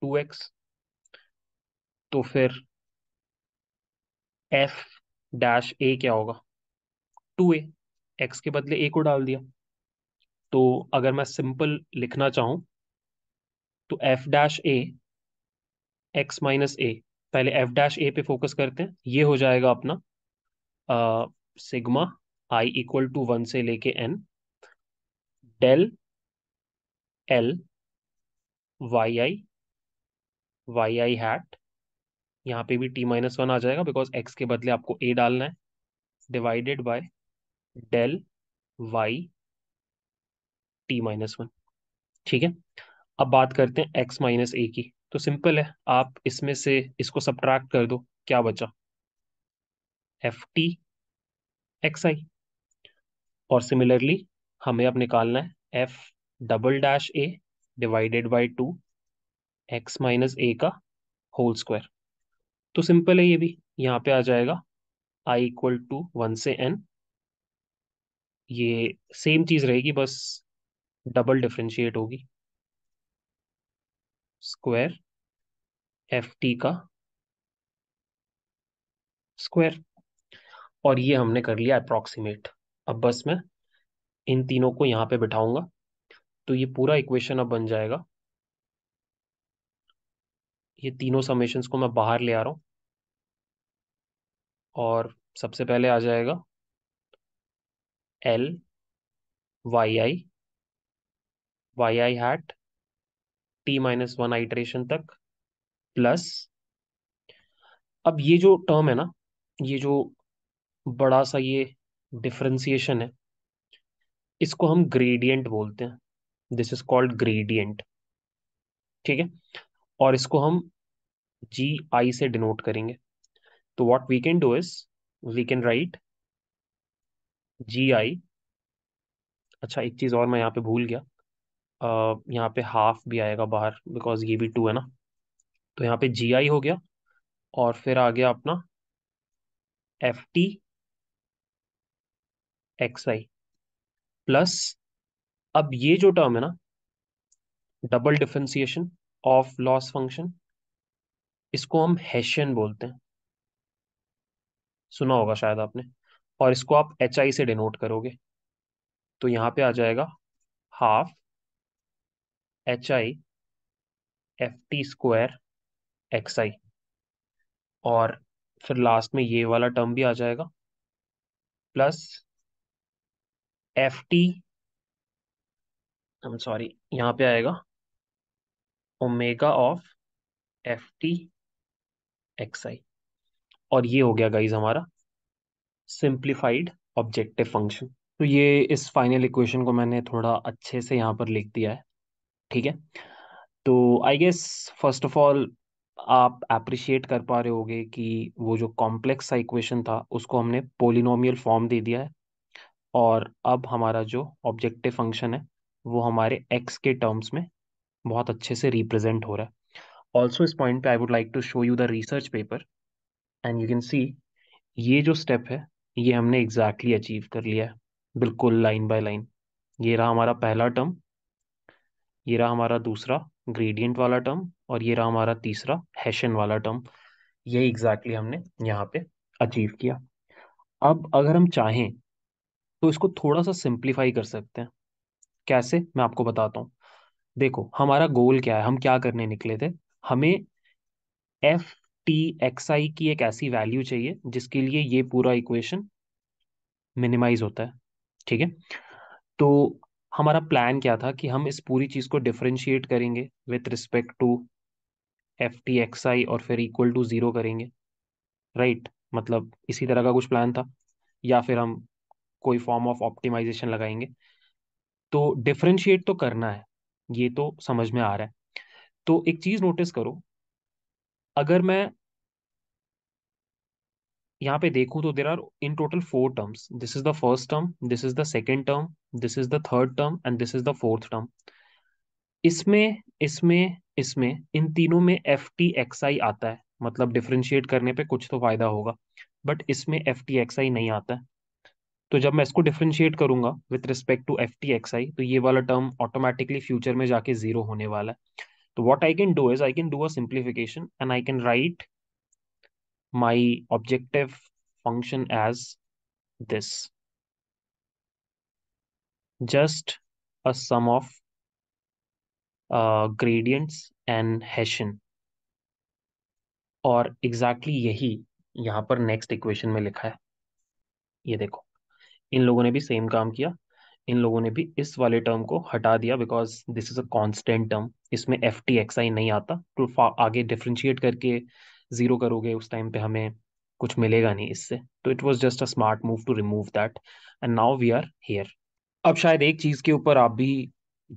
A: टू एक्स तो फिर एफ डैश ए क्या होगा टू ए एक्स के बदले ए को डाल दिया तो अगर मैं सिंपल लिखना चाहूं तो f dash a x minus a पहले एफ डैश ए पे फोकस करते हैं ये हो जाएगा अपना sigma i equal to one से लेके n del l y i y i hat यहाँ पे भी टी माइनस वन आ जाएगा बिकॉज एक्स के बदले आपको ए डालना है divided by del y t minus one ठीक है अब बात करते हैं एक्स माइनस ए की तो सिंपल है आप इसमें से इसको सब्ट्रैक्ट कर दो क्या बचा एफ टी एक्स आई और सिमिलरली हमें अब निकालना है f double dash a divided by two x minus a का होल स्क्वायर तो सिंपल है ये भी यहाँ पे आ जाएगा आई इक्वल टू वन से एन ये सेम चीज रहेगी बस डबल डिफ्रेंशिएट होगी स्क्वायर एफ टी का स्क्वायर और ये हमने कर लिया अप्रोक्सीमेट अब बस मैं इन तीनों को यहाँ पे बिठाऊंगा तो ये पूरा इक्वेशन अब बन जाएगा ये तीनों समेशंस को मैं बाहर ले आ रहा हूँ और सबसे पहले आ जाएगा l y i y i hat t minus one iteration तक प्लस अब ये जो टर्म है ना ये जो बड़ा सा ये डिफ्रेंसीशन है इसको हम ग्रेडियंट बोलते हैं दिस इज कॉल्ड ग्रेडियंट ठीक है और इसको हम जी आई से डिनोट करेंगे तो what we can do is we can write g i अच्छा एक चीज़ और मैं यहाँ पे भूल गया uh, यहाँ पे हाफ भी आएगा बाहर बिकॉज ये भी टू है ना तो यहाँ पे जी आई हो गया और फिर आ गया अपना एफ टी एक्स आई प्लस अब ये जो टर्म है ना double differentiation of loss function इसको हम हैशियन बोलते हैं सुना होगा शायद आपने और इसको आप एच आई से डिनोट करोगे तो यहाँ पे आ जाएगा half H I F T square X आई और फिर लास्ट में ये वाला टर्म भी आ जाएगा plus F T I M sorry यहाँ पे आएगा omega of F T x आई और ये हो गया गाइज हमारा सिंप्लीफाइड ऑब्जेक्टिव फंक्शन तो ये इस फाइनल इक्वेशन को मैंने थोड़ा अच्छे से यहाँ पर लिख दिया है ठीक है तो I guess first of all आप अप्रिशिएट कर पा रहे होगे कि वो जो कॉम्प्लेक्स सा इक्वेशन था उसको हमने पोलिनोमियल फॉर्म दे दिया है और अब हमारा जो ऑब्जेक्टिव फंक्शन है वो हमारे एक्स के टर्म्स में बहुत अच्छे से रिप्रेजेंट हो रहा है ऑल्सो इस पॉइंट पे I would like to show you the research paper and you can see ये जो स्टेप है ये हमने एग्जैक्टली exactly अचीव कर लिया है बिल्कुल लाइन बाय लाइन ये रहा हमारा पहला टर्म ये रहा हमारा दूसरा ग्रेडियंट वाला टर्म और ये रहा हमारा तीसरा हैशन वाला टर्म ये एग्जैक्टली exactly हमने यहाँ पे अचीव किया अब अगर हम चाहें तो इसको थोड़ा सा सिंप्लीफाई कर सकते हैं कैसे मैं आपको बताता हूँ देखो हमारा गोल क्या है हम क्या करने निकले थे हमें एफ टी एक्स आई की एक ऐसी वैल्यू चाहिए जिसके लिए ये पूरा इक्वेशन मिनिमाइज होता है ठीक है तो हमारा प्लान क्या था कि हम इस पूरी चीज़ को डिफ्रेंशिएट करेंगे with respect to F T x आई और फिर इक्वल टू ज़ीरो करेंगे राइट right? मतलब इसी तरह का कुछ प्लान था या फिर हम कोई फॉर्म ऑफ ऑप्टिमाइजेशन लगाएंगे तो डिफ्रेंशिएट तो करना है ये तो समझ में आ रहा है तो एक चीज नोटिस करो अगर मैं यहाँ पे देखूं तो there are in total four terms this is the first term this is the second term this is the third term and this is the fourth term इसमें इसमें इसमें इन तीनों में एफ टी एक्स आई आता है मतलब डिफ्रेंशिएट करने पे कुछ तो फायदा होगा बट इसमें एफ टी एक्स आई नहीं आता है तो जब मैं इसको डिफ्रेंशिएट करूंगा with respect to F T x आई तो ये वाला टर्म ऑटोमेटिकली फ्यूचर में जाके जीरो होने वाला है तो what I can do is I can do a simplification and I can write my objective function as this just a sum of gradients and Hessian और एग्जैक्टली exactly यही यहां पर नेक्स्ट इक्वेशन में लिखा है ये देखो इन लोगों ने भी सेम काम किया इन लोगों ने भी इस वाले टर्म को हटा दिया because this is a constant term इसमें एफ टी एक्स आई नहीं आता तो आगे डिफ्रेंशिएट करके जीरो करोगे उस टाइम पे हमें कुछ मिलेगा नहीं इससे तो it was just a smart move to remove that and now we are here अब शायद एक चीज के ऊपर आप भी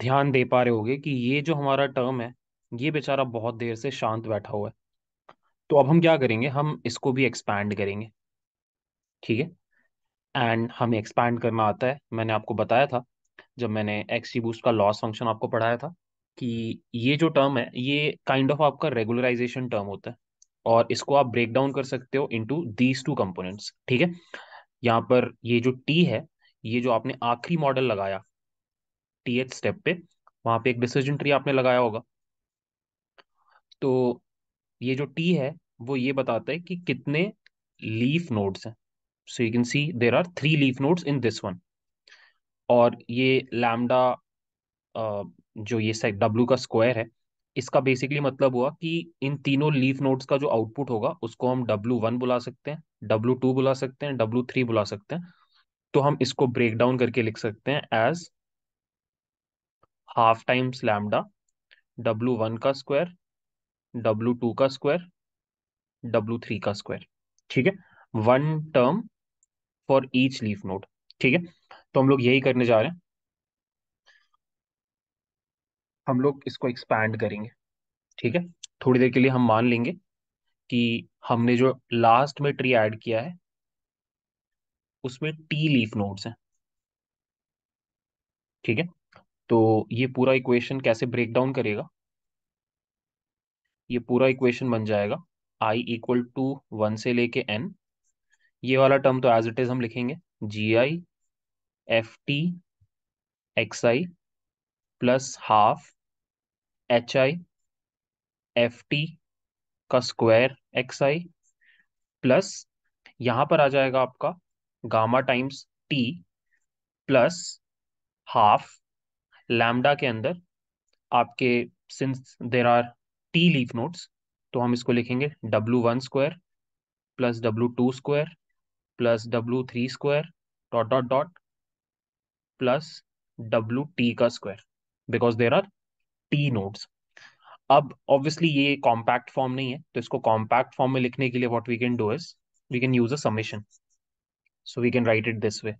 A: ध्यान दे पा रहे होगे कि ये जो हमारा टर्म है ये बेचारा बहुत देर से शांत बैठा हुआ है तो अब हम क्या करेंगे हम इसको भी एक्सपैंड करेंगे ठीक है एंड हमें एक्सपैंड करना आता है मैंने आपको बताया था जब मैंने एक्स टी बूस्ट का लॉस फंक्शन आपको पढ़ाया था कि ये जो टर्म है ये काइंड kind ऑफ of आपका रेगुलराइजेशन टर्म होता है और इसको आप ब्रेक डाउन कर सकते हो इनटू दीज टू कंपोनेंट्स ठीक है यहाँ पर ये जो टी है ये जो आपने आखिरी मॉडल लगाया टी एच स्टेप पे वहां पे एक डिसीजन ट्री आपने लगाया होगा तो ये जो टी है वो ये बताता है कि कितने लीफ नोड्स हैं so you can see there are three leaf nodes in this one और ये लैमडा जो ये साइड का स्क्वायर है इसका बेसिकली मतलब हुआ कि इन तीनों लीफ नोड्स का जो आउटपुट होगा उसको हम डब्ल्यू वन बुला सकते हैं डब्ल्यू टू बुला सकते हैं डब्ल्यू थ्री बुला सकते हैं तो हम इसको ब्रेक डाउन करके लिख सकते हैं as half times lambda W one का स्क्वायर डब्ल्यू टू का स्क्वायर डब्लू थ्री का स्क्वायर ठीक है one term for each leaf node ठीक है तो हम लोग यही करने जा रहे हैं हम लोग इसको एक्सपैंड करेंगे ठीक है थोड़ी देर के लिए हम मान लेंगे कि हमने जो लास्ट में ट्री ऐड किया है उसमें टी लीफ नोड्स हैं ठीक है तो ये पूरा इक्वेशन कैसे ब्रेक डाउन करेगा ये पूरा इक्वेशन बन जाएगा आई इक्वल टू वन से लेके एन ये वाला टर्म तो एज इट इज हम लिखेंगे G I F T x I plus half H I F T का स्क्वायर एक्स आई प्लस यहां पर आ जाएगा आपका gamma times T plus half lambda के अंदर आपके since there are T leaf nodes तो हम इसको लिखेंगे W one square plus W two square plus W three square dot dot dot plus W T का square because there are T nodes अब ऑब्वियसली ये कॉम्पैक्ट फॉर्म नहीं है तो इसको कॉम्पैक्ट फॉर्म में लिखने के लिए what we can do is we can use a summation so we can write it this way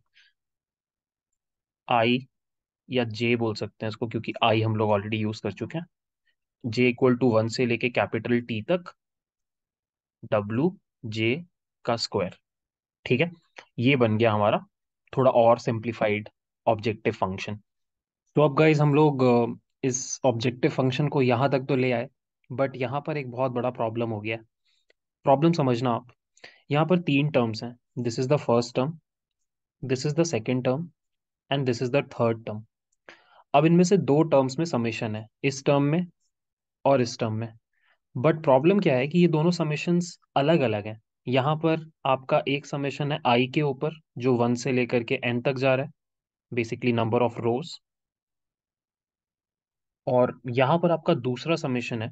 A: I या जे बोल सकते हैं इसको क्योंकि आई हम लोग ऑलरेडी यूज कर चुके हैं जे इक्वल टू वन से लेके कैपिटल टी तक डब्लू जे का स्क्वायर ठीक है ये बन गया हमारा थोड़ा और सिंप्लीफाइड ऑब्जेक्टिव फंक्शन तो अब गाइज हम लोग इस ऑब्जेक्टिव फंक्शन को यहाँ तक तो ले आए बट यहाँ पर एक बहुत बड़ा प्रॉब्लम हो गया प्रॉब्लम समझना आप यहाँ पर तीन टर्म्स हैं this is the first term this is the second term and this is the third term अब इनमें से दो टर्म्स में समेशन है इस टर्म में और इस टर्म में बट प्रॉब्लम क्या है कि ये दोनों समेशंस अलग अलग हैं यहाँ पर आपका एक समेशन है आई के ऊपर जो वन से लेकर के एन तक जा रहा है बेसिकली नंबर ऑफ रोज और यहाँ पर आपका दूसरा समेशन है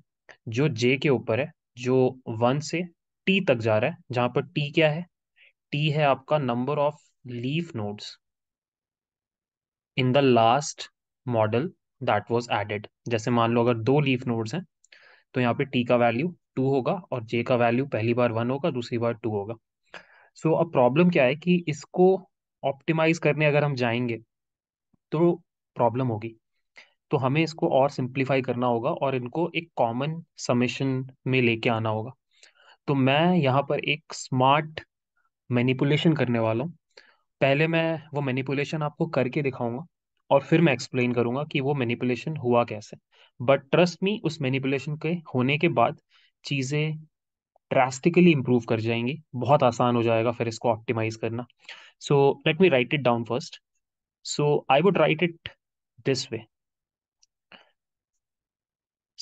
A: जो जे के ऊपर है जो वन से टी तक जा रहा है जहां पर टी क्या है टी है आपका number of leaf nodes in the last model that was added जैसे मान लो अगर दो लीफ नोड्स हैं तो यहाँ पे टी का वैल्यू टू होगा और जे का वैल्यू पहली बार वन होगा दूसरी बार टू होगा सो so, अब प्रॉब्लम क्या है कि इसको ऑप्टिमाइज करने अगर हम जाएंगे तो प्रॉब्लम होगी तो हमें इसको और सिंप्लीफाई करना होगा और इनको एक कॉमन समेशन में लेके आना होगा तो मैं यहाँ पर एक स्मार्ट मैनिपुलेशन करने वाला हूँ पहले मैं वो मैनिपुलेशन आपको करके दिखाऊंगा और फिर मैं एक्सप्लेन करूंगा कि वो मैनिपुलेशन हुआ कैसे बट ट्रस्ट मी उस मैनिपुलेशन के होने के बाद चीज़ें ड्रास्टिकली इम्प्रूव कर जाएंगी बहुत आसान हो जाएगा फिर इसको ऑप्टिमाइज करना so let me write it down first so I would write it this way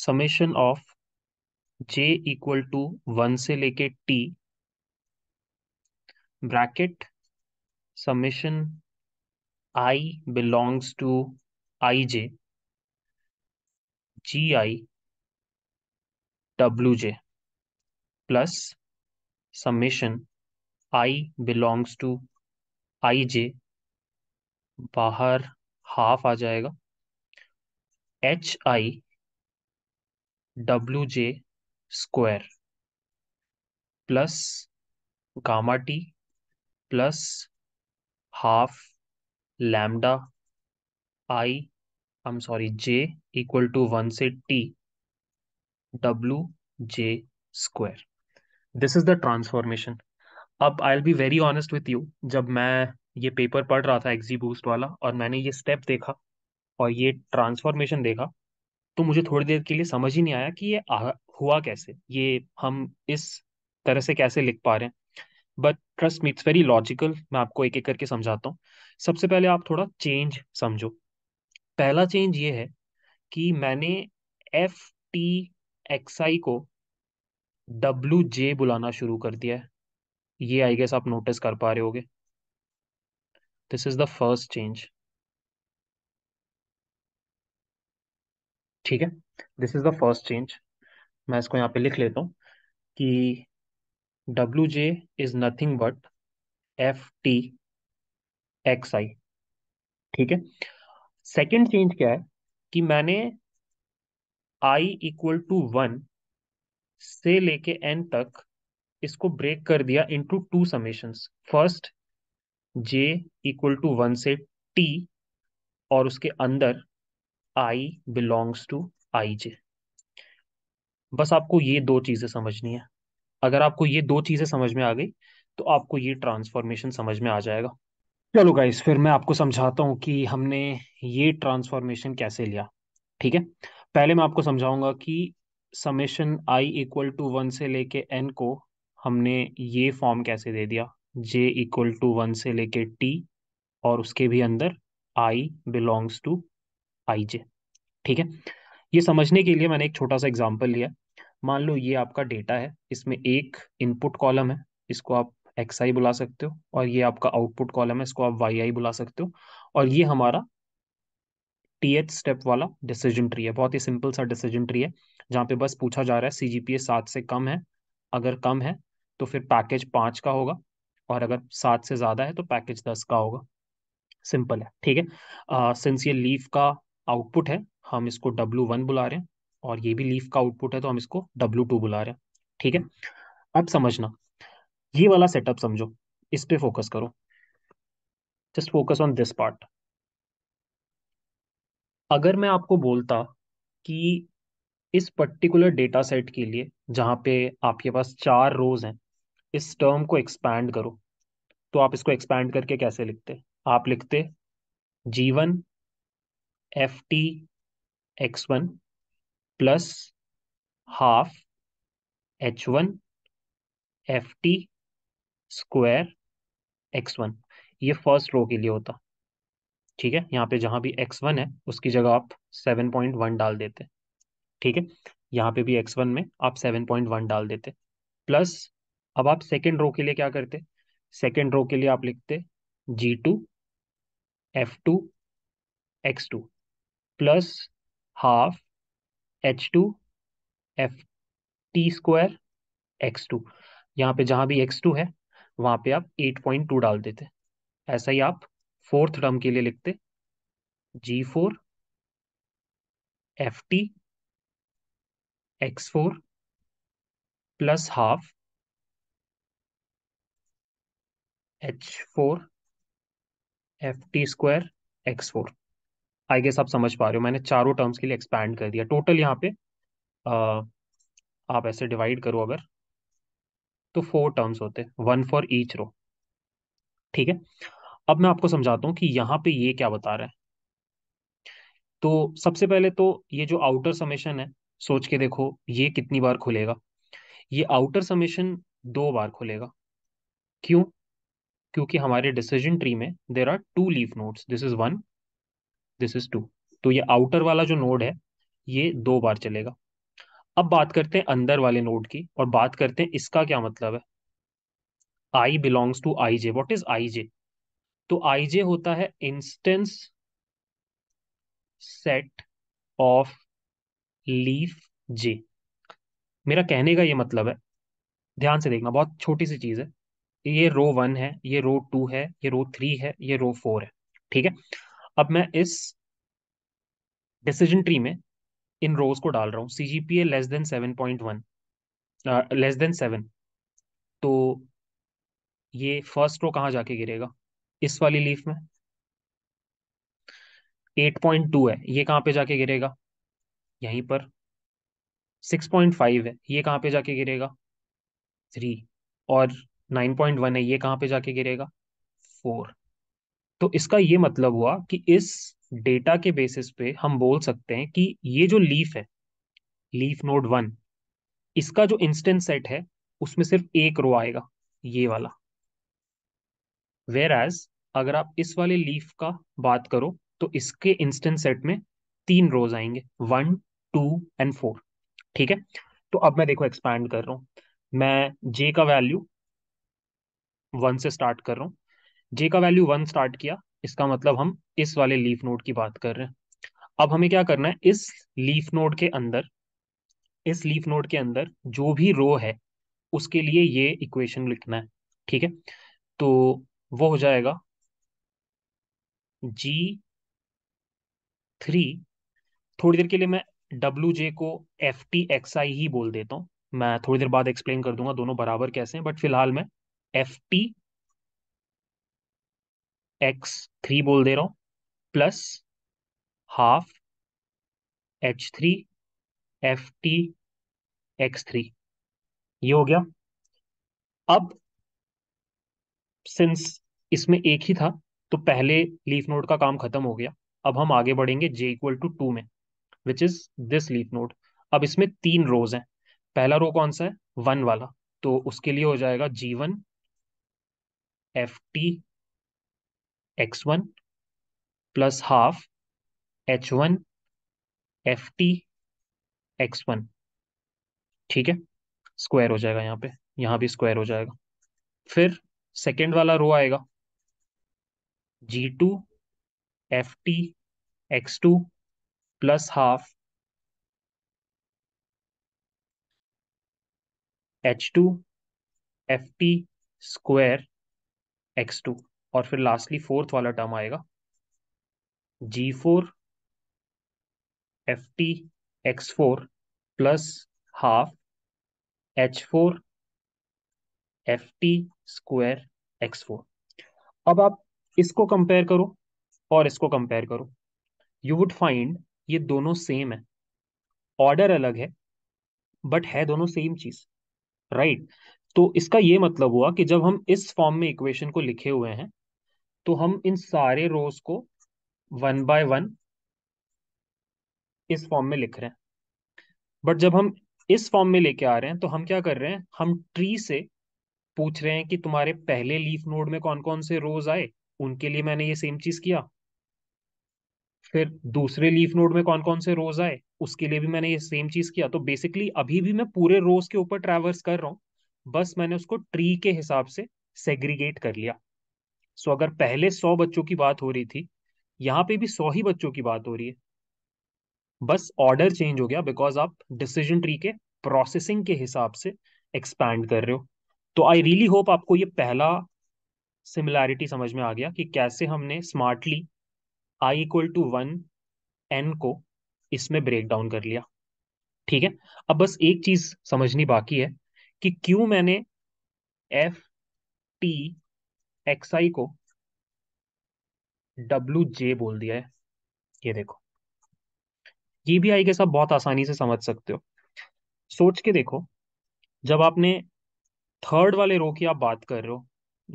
A: summation of J equal to one से लेके T bracket summation I belongs to I J ji I W J plus summation I belongs to I J बाहर हाफ आ जाएगा H I W J square plus gamma T plus half lambda I I M sorry J equal to one से T J square this is the transformation अब I be very honest with you जब मैं ये पेपर पढ़ रहा था एक्जी बूस्ट वाला और मैंने ये स्टेप देखा और ये ट्रांसफॉर्मेशन देखा तो मुझे थोड़ी देर के लिए समझ ही नहीं आया कि ये आ, हुआ कैसे ये हम इस तरह से कैसे लिख पा रहे हैं but trust me it's very logical मैं आपको एक एक करके समझाता हूँ सबसे पहले आप थोड़ा चेंज समझो पहला चेंज ये है कि मैंने एफ टी एक्स आई को डब्ल्यू जे बुलाना शुरू कर दिया है ये आई गेस आप नोटिस कर पा रहे होगे this is the first change ठीक है this is the first change मैं इसको यहाँ पे लिख लेता हूँ कि W J is nothing but F T x आई ठीक है सेकेंड चेंज क्या है कि मैंने आई इक्वल टू वन से लेके एन तक इसको ब्रेक कर दिया into two summation first J equal to one से टी और उसके अंदर आई बिलोंग्स टू आई जे बस आपको ये दो चीजें समझनी है अगर आपको ये दो चीजें समझ में आ गई तो आपको ये ट्रांसफॉर्मेशन समझ में आ जाएगा चलो गाइस फिर मैं आपको समझाता हूँ कि हमने ये ट्रांसफॉर्मेशन कैसे लिया ठीक है पहले मैं आपको समझाऊंगा कि summation I equal to one से लेके एन को हमने ये फॉर्म कैसे दे दिया जे इक्वल टू वन से लेके टी और उसके भी अंदर आई बिलोंग्स टू आई जे ठीक है ये समझने के लिए मैंने एक छोटा सा एग्जाम्पल लिया मान लो ये आपका डेटा है इसमें एक इनपुट कॉलम है इसको आप एक्स आई बुला सकते हो और ये आपका आउटपुट कॉलम है इसको आप वाई आई बुला सकते हो और ये हमारा टी एच स्टेप वाला डिसीजन ट्री है बहुत ही सिंपल सा डिसीजन ट्री है जहाँ पे बस पूछा जा रहा है सी जी पी ए सात से कम है अगर कम है तो फिर पैकेज पाँच का होगा और अगर सात से ज़्यादा है तो पैकेज दस का होगा सिंपल है ठीक है सिंस ये लीफ का आउटपुट है हम इसको डब्लू वन बुला रहे हैं और ये भी लीफ का आउटपुट है तो हम इसको डब्लू टू बुला रहे हैं ठीक है अब समझना ये वाला सेटअप समझो इस पे फोकस करो just focus on this part अगर मैं आपको बोलता कि इस पर्टिकुलर डेटा सेट के लिए जहाँ पे आपके पास चार रोज हैं इस टर्म को एक्सपैंड करो तो आप इसको एक्सपैंड करके कैसे लिखते आप लिखते G one F T X one plus half H one F T square X one ये फर्स्ट रो के लिए होता ठीक है यहाँ पे जहां भी एक्स वन है उसकी जगह आप सेवन पॉइंट वन डाल देते ठीक है यहाँ पे भी एक्स वन में आप सेवन पॉइंट वन डाल देते प्लस अब आप सेकेंड रो के लिए क्या करते सेकेंड रो के लिए आप लिखते G two F two X two plus half H two F T square X two यहाँ पे जहां भी एक्स टू है वहां पे आप एट पॉइंट टू डाल देते ऐसा ही आप फोर्थ टर्म के लिए लिखते G four F T X four plus half H four F T square X four I guess आप समझ पा रहे हो मैंने चारों टर्म्स के लिए एक्सपैंड कर दिया टोटल यहाँ पे आ, आप ऐसे डिवाइड करो अगर तो फोर टर्म्स होते वन फॉर ईच रो ठीक है अब मैं आपको समझाता हूँ कि यहाँ पे ये क्या बता रहे हैं तो सबसे पहले तो ये जो आउटर समेशन है सोच के देखो ये कितनी बार खुलेगा ये आउटर समेशन दो बार खुलेगा क्यों क्योंकि हमारे डिसीजन ट्री में there are two leaf nodes this is one this is two तो ये आउटर वाला जो नोड है ये दो बार चलेगा अब बात करते हैं अंदर वाले नोड की और बात करते हैं इसका क्या मतलब है I belongs to I J what is I J तो आई जे होता है instance set of leaf J मेरा कहने का ये मतलब है ध्यान से देखना बहुत छोटी सी चीज है ये रो वन है ये रो टू है ये रो थ्री है ये रो फोर है ठीक है अब मैं इस डिसीजन ट्री में इन रोज को डाल रहा हूँ C G P A less than seven point one less than seven तो ये फर्स्ट रो कहाँ जाके गिरेगा इस वाली लीफ में 8.2 है ये कहां पे जाके गिरेगा यहीं पर 6.5 है ये कहां पे जाके गिरेगा थ्री और 9.1 है ये कहां पे जाके गिरेगा फोर तो इसका ये मतलब हुआ कि इस डेटा के बेसिस पे हम बोल सकते हैं कि ये जो लीफ है लीफ नोड वन इसका जो इंस्टेंस सेट है उसमें सिर्फ एक रो आएगा ये वाला वेर एज अगर आप इस वाले लीफ का बात करो तो इसके इंस्टेंट सेट में तीन रोज आएंगे वन टू एंड फोर ठीक है तो अब मैं देखो एक्सपैंड कर रहा हूं मैं जे का वैल्यू वन से स्टार्ट कर रहा हूं जे का वैल्यू वन स्टार्ट किया इसका मतलब हम इस वाले लीफ नोड की बात कर रहे हैं अब हमें क्या करना है इस लीफ नोड के अंदर इस लीफ नोड के अंदर जो भी रो है उसके लिए ये इक्वेशन लिखना है ठीक है तो वो हो जाएगा जी थ्री थोड़ी देर के लिए मैं डब्ल्यू जे को एफ टी एक्स आई ही बोल देता हूं मैं थोड़ी देर बाद एक्सप्लेन कर दूंगा दोनों बराबर कैसे हैं बट फिलहाल मैं एफ टी एक्स थ्री बोल दे रहा हूं plus half H three F T X three ये हो गया अब सिंस इसमें एक ही था तो पहले लीफ नोड का काम खत्म हो गया अब हम आगे बढ़ेंगे जे इक्वल टू टू में which is this leaf node अब इसमें तीन रोज हैं पहला रो कौन सा है वन वाला तो उसके लिए हो जाएगा G one F T X one plus half H one F T X one ठीक है स्क्वायर हो जाएगा यहाँ पे यहाँ भी स्क्वायर हो जाएगा फिर सेकेंड वाला रो आएगा G two F T X two plus half H two F T square X two और फिर लास्टली फोर्थ वाला टर्म आएगा G four F T X four plus half H four F T square X four अब आप इसको कंपेयर करो और इसको कंपेयर करो यू वुड फाइंड ये दोनों सेम है ऑर्डर अलग है बट है दोनों सेम चीज राइट right? तो इसका ये मतलब हुआ कि जब हम इस फॉर्म में इक्वेशन को लिखे हुए हैं तो हम इन सारे रोज को वन बाय वन इस फॉर्म में लिख रहे हैं बट जब हम इस फॉर्म में लेके आ रहे हैं तो हम क्या कर रहे हैं हम ट्री से पूछ रहे हैं कि तुम्हारे पहले लीफ नोड में कौन कौन से रोज आए उनके लिए मैंने ये सेम चीज किया फिर दूसरे लीफ नोड में कौन कौन से रोज आए उसके लिए भी मैंने ये सेम चीज किया तो बेसिकली अभी भी मैं पूरे रोज के ऊपर ट्रैवर्स कर रहा हूँ बस मैंने उसको ट्री के हिसाब से सेग्रीगेट कर लिया सो so, अगर पहले सौ बच्चों की बात हो रही थी यहाँ पे भी सौ ही बच्चों की बात हो रही है बस ऑर्डर चेंज हो गया बिकॉज आप डिसीजन ट्री के प्रोसेसिंग के हिसाब से एक्सपैंड कर रहे हो तो आई रियली होप आपको ये पहला सिमिलैरिटी समझ में आ गया कि कैसे हमने smartly I equal to one N को इसमें ब्रेक डाउन कर लिया ठीक है अब बस एक चीज समझनी बाकी है कि क्यों मैंने एफ टी एक्स आई को डब्ल्यू जे बोल दिया है ये देखो ये भी आई के साथ बहुत आसानी से समझ सकते हो सोच के देखो जब आपने थर्ड वाले रो की आप बात कर रहे हो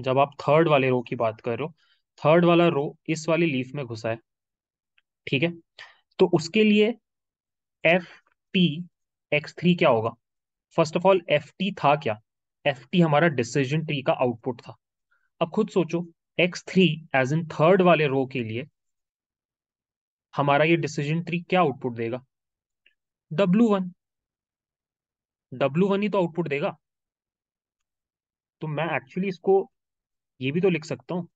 A: जब आप थर्ड वाले रो की बात कर रहे हो थर्ड वाला रो इस वाली लीफ में घुसा है ठीक है तो उसके लिए एफ टी एक्स थ्री क्या होगा first of all F T था क्या एफ टी हमारा डिसीजन ट्री का आउटपुट था अब खुद सोचो X three as in third वाले रो के लिए हमारा ये डिसीजन ट्री क्या आउटपुट देगा डब्लू वन डब्लू वन ही तो आउटपुट देगा तो मैं एक्चुअली इसको ये भी तो लिख सकता हूँ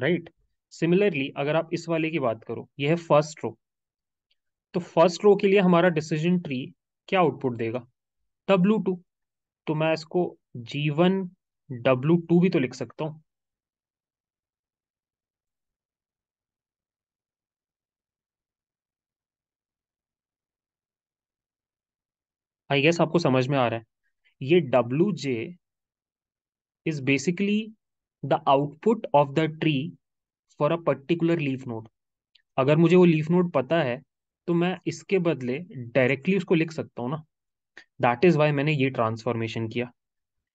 A: राइट right? सिमिलरली अगर आप इस वाले की बात करो ये है फर्स्ट रो तो फर्स्ट रो के लिए हमारा डिसीजन ट्री क्या आउटपुट देगा डब्लू टू तो मैं इसको जी वन डब्लू टू भी तो लिख सकता हूँ आई गेस आपको समझ में आ रहा है ये W J is basically the output of the tree for a particular leaf node अगर मुझे वो लीफ नोड पता है तो मैं इसके बदले डायरेक्टली उसको लिख सकता हूँ ना दैट इज वाई मैंने ये ट्रांसफॉर्मेशन किया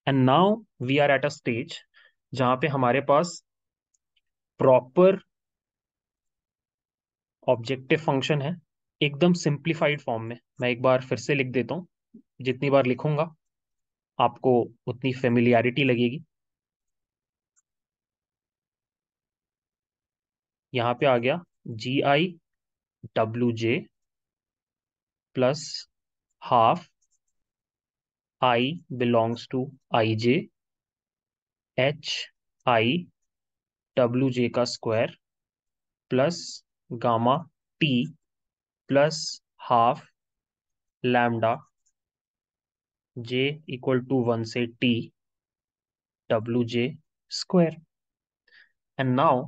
A: and now we are at a stage जहां पे हमारे पास प्रॉपर ऑब्जेक्टिव फंक्शन है एकदम सिंप्लीफाइड फॉर्म में मैं एक बार फिर से लिख देता हूँ जितनी बार लिखूंगा आपको उतनी फेमिलियरिटी लगेगी यहाँ पे आ गया G I W J plus half I belongs to I J H I W J का square plus gamma T plus half lambda J equal to one से T W J square and now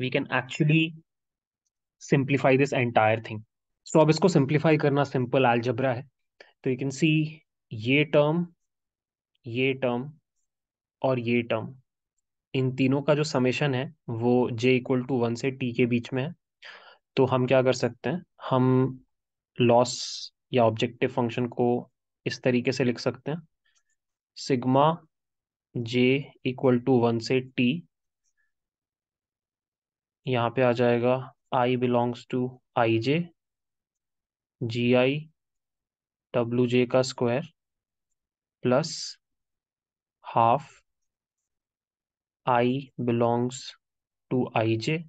A: we can actually simplify this entire thing so अब इसको सिंप्लीफाई करना सिंपल एल्जबरा है तो यू कैन सी ये टर्म ये टर्म और ये टर्म इन तीनों का जो समेशन है वो जे इक्वल टू वन से टी के बीच में है तो हम क्या कर सकते हैं हम लॉस या ऑब्जेक्टिव फंक्शन को इस तरीके से लिख सकते हैं sigma J equal to one से टी यहाँ पे आ जाएगा आई belongs to I J ji I W J का square plus half I belongs to I J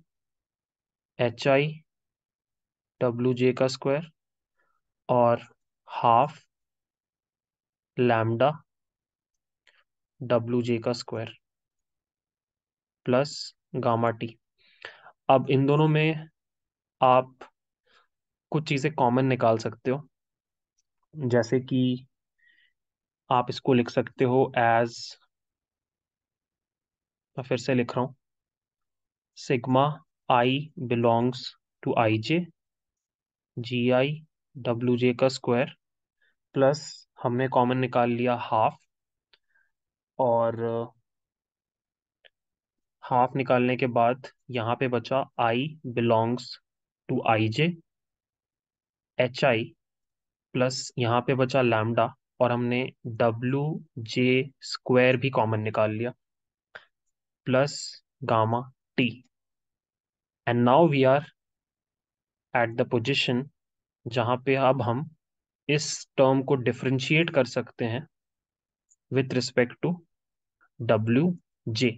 A: H I W J का स्क्वायर और हाफ लैमडा डब्ल्यू जे का स्क्वायर प्लस गामा टी अब इन दोनों में आप कुछ चीज़ें कॉमन निकाल सकते हो जैसे कि आप इसको लिख सकते हो एज मैं फिर से लिख रहा हूं sigma I belongs to I J ji I W J का स्क्वायर प्लस हमने कॉमन निकाल लिया हाफ और हाफ निकालने के बाद यहाँ पे बचा I belongs to I J H I plus यहाँ पे बचा लैमडा और हमने डब्लू जे स्क्वायर भी कॉमन निकाल लिया plus gamma T and now we are at the position जहाँ पे अब हम इस टर्म को डिफ्रेंशिएट कर सकते हैं with respect to W J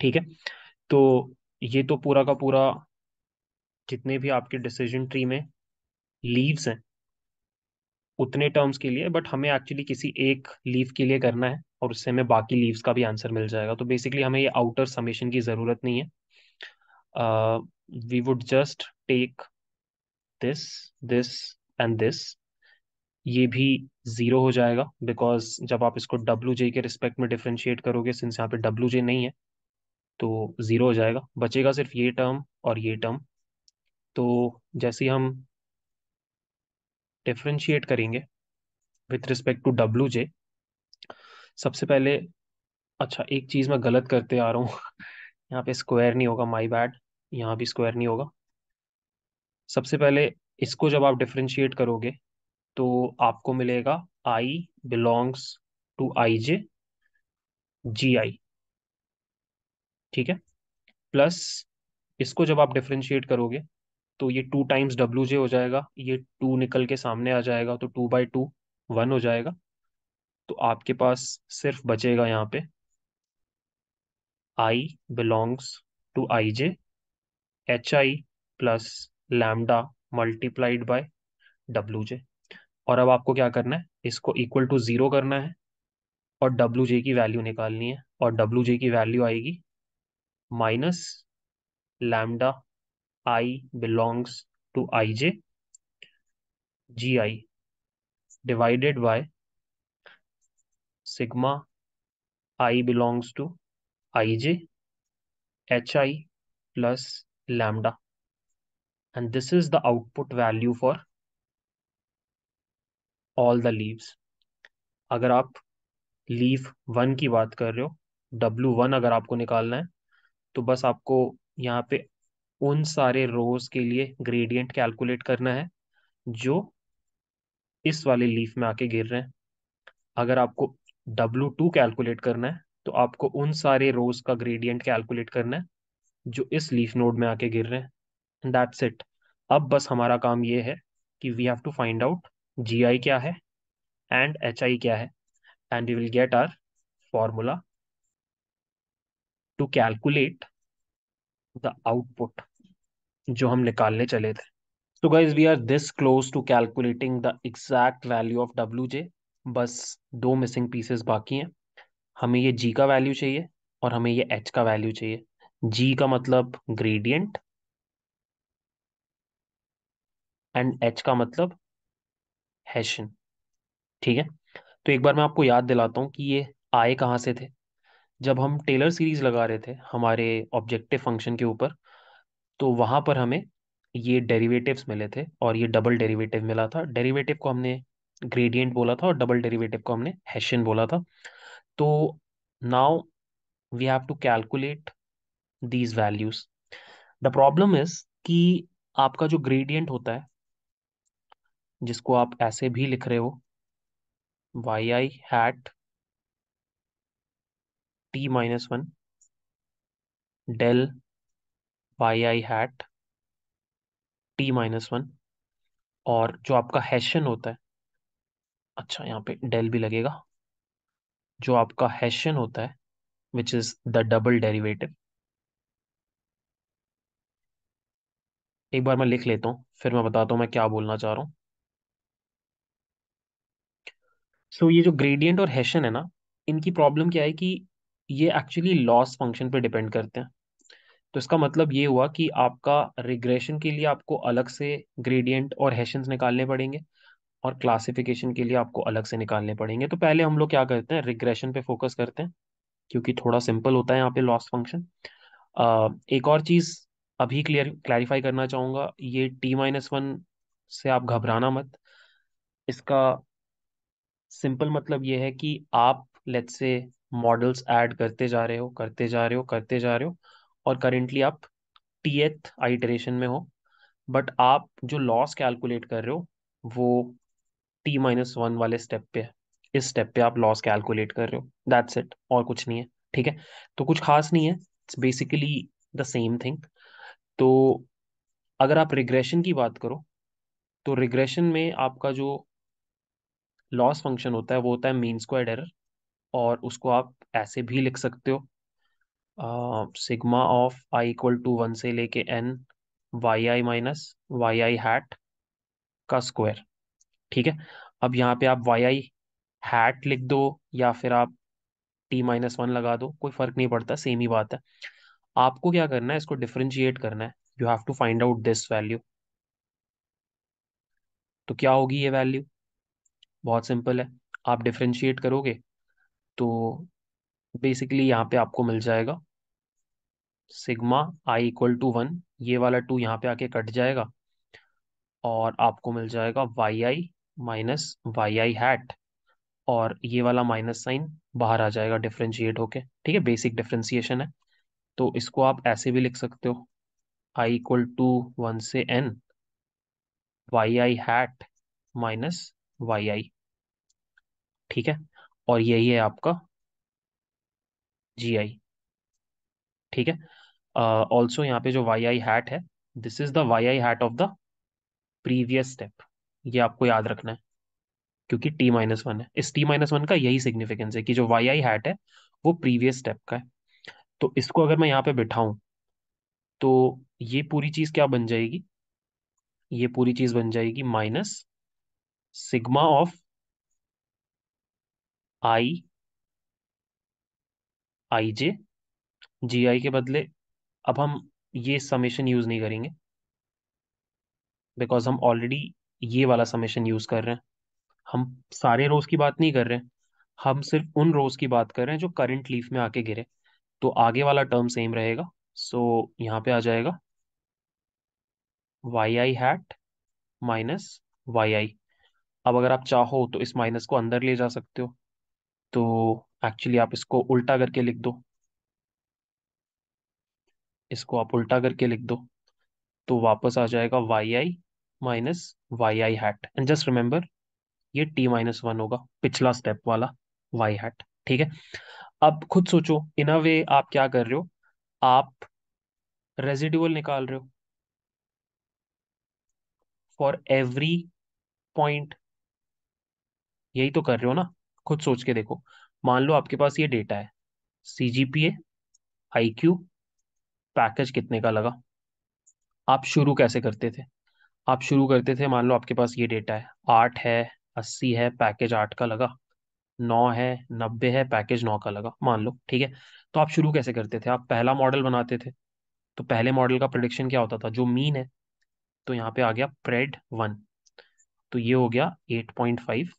A: ठीक है तो ये तो पूरा का पूरा जितने भी आपके डिसीजन ट्री में लीव्स हैं उतने टर्म्स के लिए बट हमें एक्चुअली किसी एक लीव के लिए करना है और उससे हमें बाकी लीव्स का भी आंसर मिल जाएगा तो बेसिकली हमें ये आउटर समेशन की ज़रूरत नहीं है we would just take this this and this ये भी ज़ीरो हो जाएगा बिकॉज जब आप इसको डब्ल्यू जे के रिस्पेक्ट में डिफ्रेंशिएट करोगे सिंस यहाँ पे डब्ल्यू जे नहीं है तो ज़ीरो हो जाएगा बचेगा सिर्फ ये टर्म और ये टर्म तो जैसे हम डिफ्रेंशिएट करेंगे with respect to W j सबसे पहले अच्छा एक चीज़ मैं गलत करते आ रहा हूँ यहाँ पे स्क्वायर नहीं होगा माई बैड यहाँ भी स्क्वायर नहीं होगा सबसे पहले इसको जब आप डिफ्रेंशिएट करोगे तो आपको मिलेगा आई बिलोंग्स टू आई जे जी आई ठीक है प्लस इसको जब आप डिफ्रेंशिएट करोगे तो ये टू टाइम्स डब्ल्यू जे हो जाएगा ये टू निकल के सामने आ जाएगा तो टू बाई टू वन हो जाएगा तो आपके पास सिर्फ बचेगा यहाँ पे i belongs to I J H I plus lambda multiplied by डब्ल्यू जे और अब आपको क्या करना है इसको इक्वल टू ज़ीरो करना है और डब्ल्यू जे की वैल्यू निकालनी है और डब्ल्यू जे की वैल्यू आएगी minus lambda i belongs to I J ji i divided by sigma I belongs to I J H I plus lambda and this is the output value for all the leaves अगर आप लीव वन की बात कर रहे हो डब्लू वन अगर आपको निकालना है तो बस आपको यहाँ पे उन सारे रोज के लिए ग्रेडियंट कैलकुलेट करना है जो इस वाले लीफ में आके गिर रहे हैं अगर आपको डब्लू टू कैलकुलेट करना है तो आपको उन सारे रोज का ग्रेडियंट कैलकुलेट करना है जो इस लीफ नोड में आके गिर रहे हैं दैट्स इट अब बस हमारा काम ये है कि we have to find out g i क्या है एंड एच आई क्या है and you will get our formula to calculate the output जो हम निकालने चले थे तो guys we are this close to calculating the exact value of डब्ल्यू जे बस दो मिसिंग पीसेस बाकी हैं हमें ये जी का वैल्यू चाहिए और हमें ये एच का वैल्यू चाहिए जी का मतलब ग्रेडियंट एंड एच का मतलब हैशन ठीक है तो एक बार मैं आपको याद दिलाता हूँ कि ये आए कहाँ से थे जब हम टेलर सीरीज लगा रहे थे हमारे ऑब्जेक्टिव फंक्शन के ऊपर तो वहाँ पर हमें ये डेरिवेटिव्स मिले थे और ये डबल डेरिवेटिव मिला था डेरिवेटिव को हमने ग्रेडियंट बोला था और डबल डेरिवेटिव को हमने हैशन बोला था तो now we have to calculate these values the problem is कि आपका जो ग्रेडियंट होता है जिसको आप ऐसे भी लिख रहे हो y i hat t minus one del y i hat t minus one और जो आपका हैशन होता है अच्छा यहाँ पे डेल भी लगेगा जो आपका हैशन होता है which is the double derivative एक बार मैं लिख लेता हूँ फिर मैं बताता हूँ मैं क्या बोलना चाह रहा हूँ सो ये जो ग्रेडियंट और हैशन है ना इनकी प्रॉब्लम क्या है कि ये एक्चुअली लॉस फंक्शन पे डिपेंड करते हैं तो इसका मतलब ये हुआ कि आपका रिग्रेशन के लिए आपको अलग से ग्रेडियंट और हैशन निकालने पड़ेंगे और क्लासिफिकेशन के लिए आपको अलग से निकालने पड़ेंगे तो पहले हम लोग क्या करते हैं रिग्रेशन पे फोकस करते हैं क्योंकि थोड़ा सिंपल होता है यहाँ पे लॉस फंक्शन एक और चीज़ अभी क्लियर क्लैरिफाई करना चाहूँगा ये टी माइनस वन से आप घबराना मत इसका सिंपल मतलब ये है कि आप लेट्स से मॉडल्स ऐड करते जा रहे हो करते जा रहे हो करते जा रहे हो और करेंटली आप टी एथ आइटरेशन में हो बट आप जो लॉस कैलकुलेट कर रहे हो वो टी माइनस वन वाले स्टेप पे है इस स्टेप पे आप लॉस कैलकुलेट कर रहे हो दैट्स इट और कुछ नहीं है ठीक है तो कुछ खास नहीं है it's basically the same thing तो अगर आप रिग्रेशन की बात करो तो रिग्रेशन में आपका जो लॉस फंक्शन होता है वो होता है मीन स्क्वायर्ड एरर और उसको आप ऐसे भी लिख सकते हो sigma of i equal to one से लेके n y i minus y i hat का स्क्वायर ठीक है अब यहाँ पे आप वाई आई हैट लिख दो या फिर आप टी माइनस वन लगा दो कोई फर्क नहीं पड़ता सेम ही बात है आपको क्या करना है इसको डिफ्रेंशिएट करना है you have to find out this value तो क्या होगी ये वैल्यू बहुत सिंपल है आप डिफ्रेंशिएट करोगे तो बेसिकली यहाँ पे आपको मिल जाएगा sigma i equal to one ये वाला टू यहाँ पे आके कट जाएगा और आपको मिल जाएगा y i minus y i hat और ये वाला माइनस साइन बाहर आ जाएगा डिफ्रेंशिएट होके ठीक है बेसिक डिफ्रेंसिएशन है तो इसको आप ऐसे भी लिख सकते हो आई इक्वल टू वन से n y i hat minus y i ठीक है और यही है आपका जी आई ठीक है ऑल्सो uh, यहाँ पे जो वाई आई हैट है this is the y i hat of the previous step ये आपको याद रखना है क्योंकि टी माइनस वन है इस टी माइनस वन का यही सिग्निफिकेंस है कि जो वाई आई हैट है वो प्रीवियस स्टेप का है तो इसको अगर मैं यहाँ पे बिठाऊं तो ये पूरी चीज़ क्या बन जाएगी ये पूरी चीज़ बन जाएगी minus sigma of i i J ji i के बदले अब हम ये समेशन यूज नहीं करेंगे बिकॉज हम ऑलरेडी ये वाला समेशन यूज कर रहे हैं हम सारे रोज की बात नहीं कर रहे हैं हम सिर्फ उन रोज की बात कर रहे हैं जो करंट लीफ में आके गिरे तो आगे वाला टर्म सेम रहेगा सो so, यहाँ पे आ जाएगा y i hat minus y i अब अगर आप चाहो तो इस माइनस को अंदर ले जा सकते हो तो एक्चुअली आप इसको उल्टा करके लिख दो इसको आप उल्टा करके लिख दो तो वापस आ जाएगा y i minus y i hat and just remember ये टी माइनस वन होगा पिछला स्टेप वाला वाई हैट ठीक है अब खुद सोचो इन अ वे आप क्या कर रहे हो आप रेजिडुअल निकाल रहे हो फॉर एवरी पॉइंट यही तो कर रहे हो ना खुद सोच के देखो मान लो आपके पास ये डेटा है C G P A I Q package कितने का लगा आप शुरू कैसे करते थे आप शुरू करते थे मान लो आपके पास ये डेटा है आठ है अस्सी है पैकेज आठ का लगा नौ है नब्बे है पैकेज नौ का लगा मान लो ठीक है तो आप शुरू कैसे करते थे आप पहला मॉडल बनाते थे तो पहले मॉडल का प्रोडिक्शन क्या होता था जो मीन है तो यहाँ पे आ गया प्रेड वन तो ये हो गया एट पॉइंट फाइव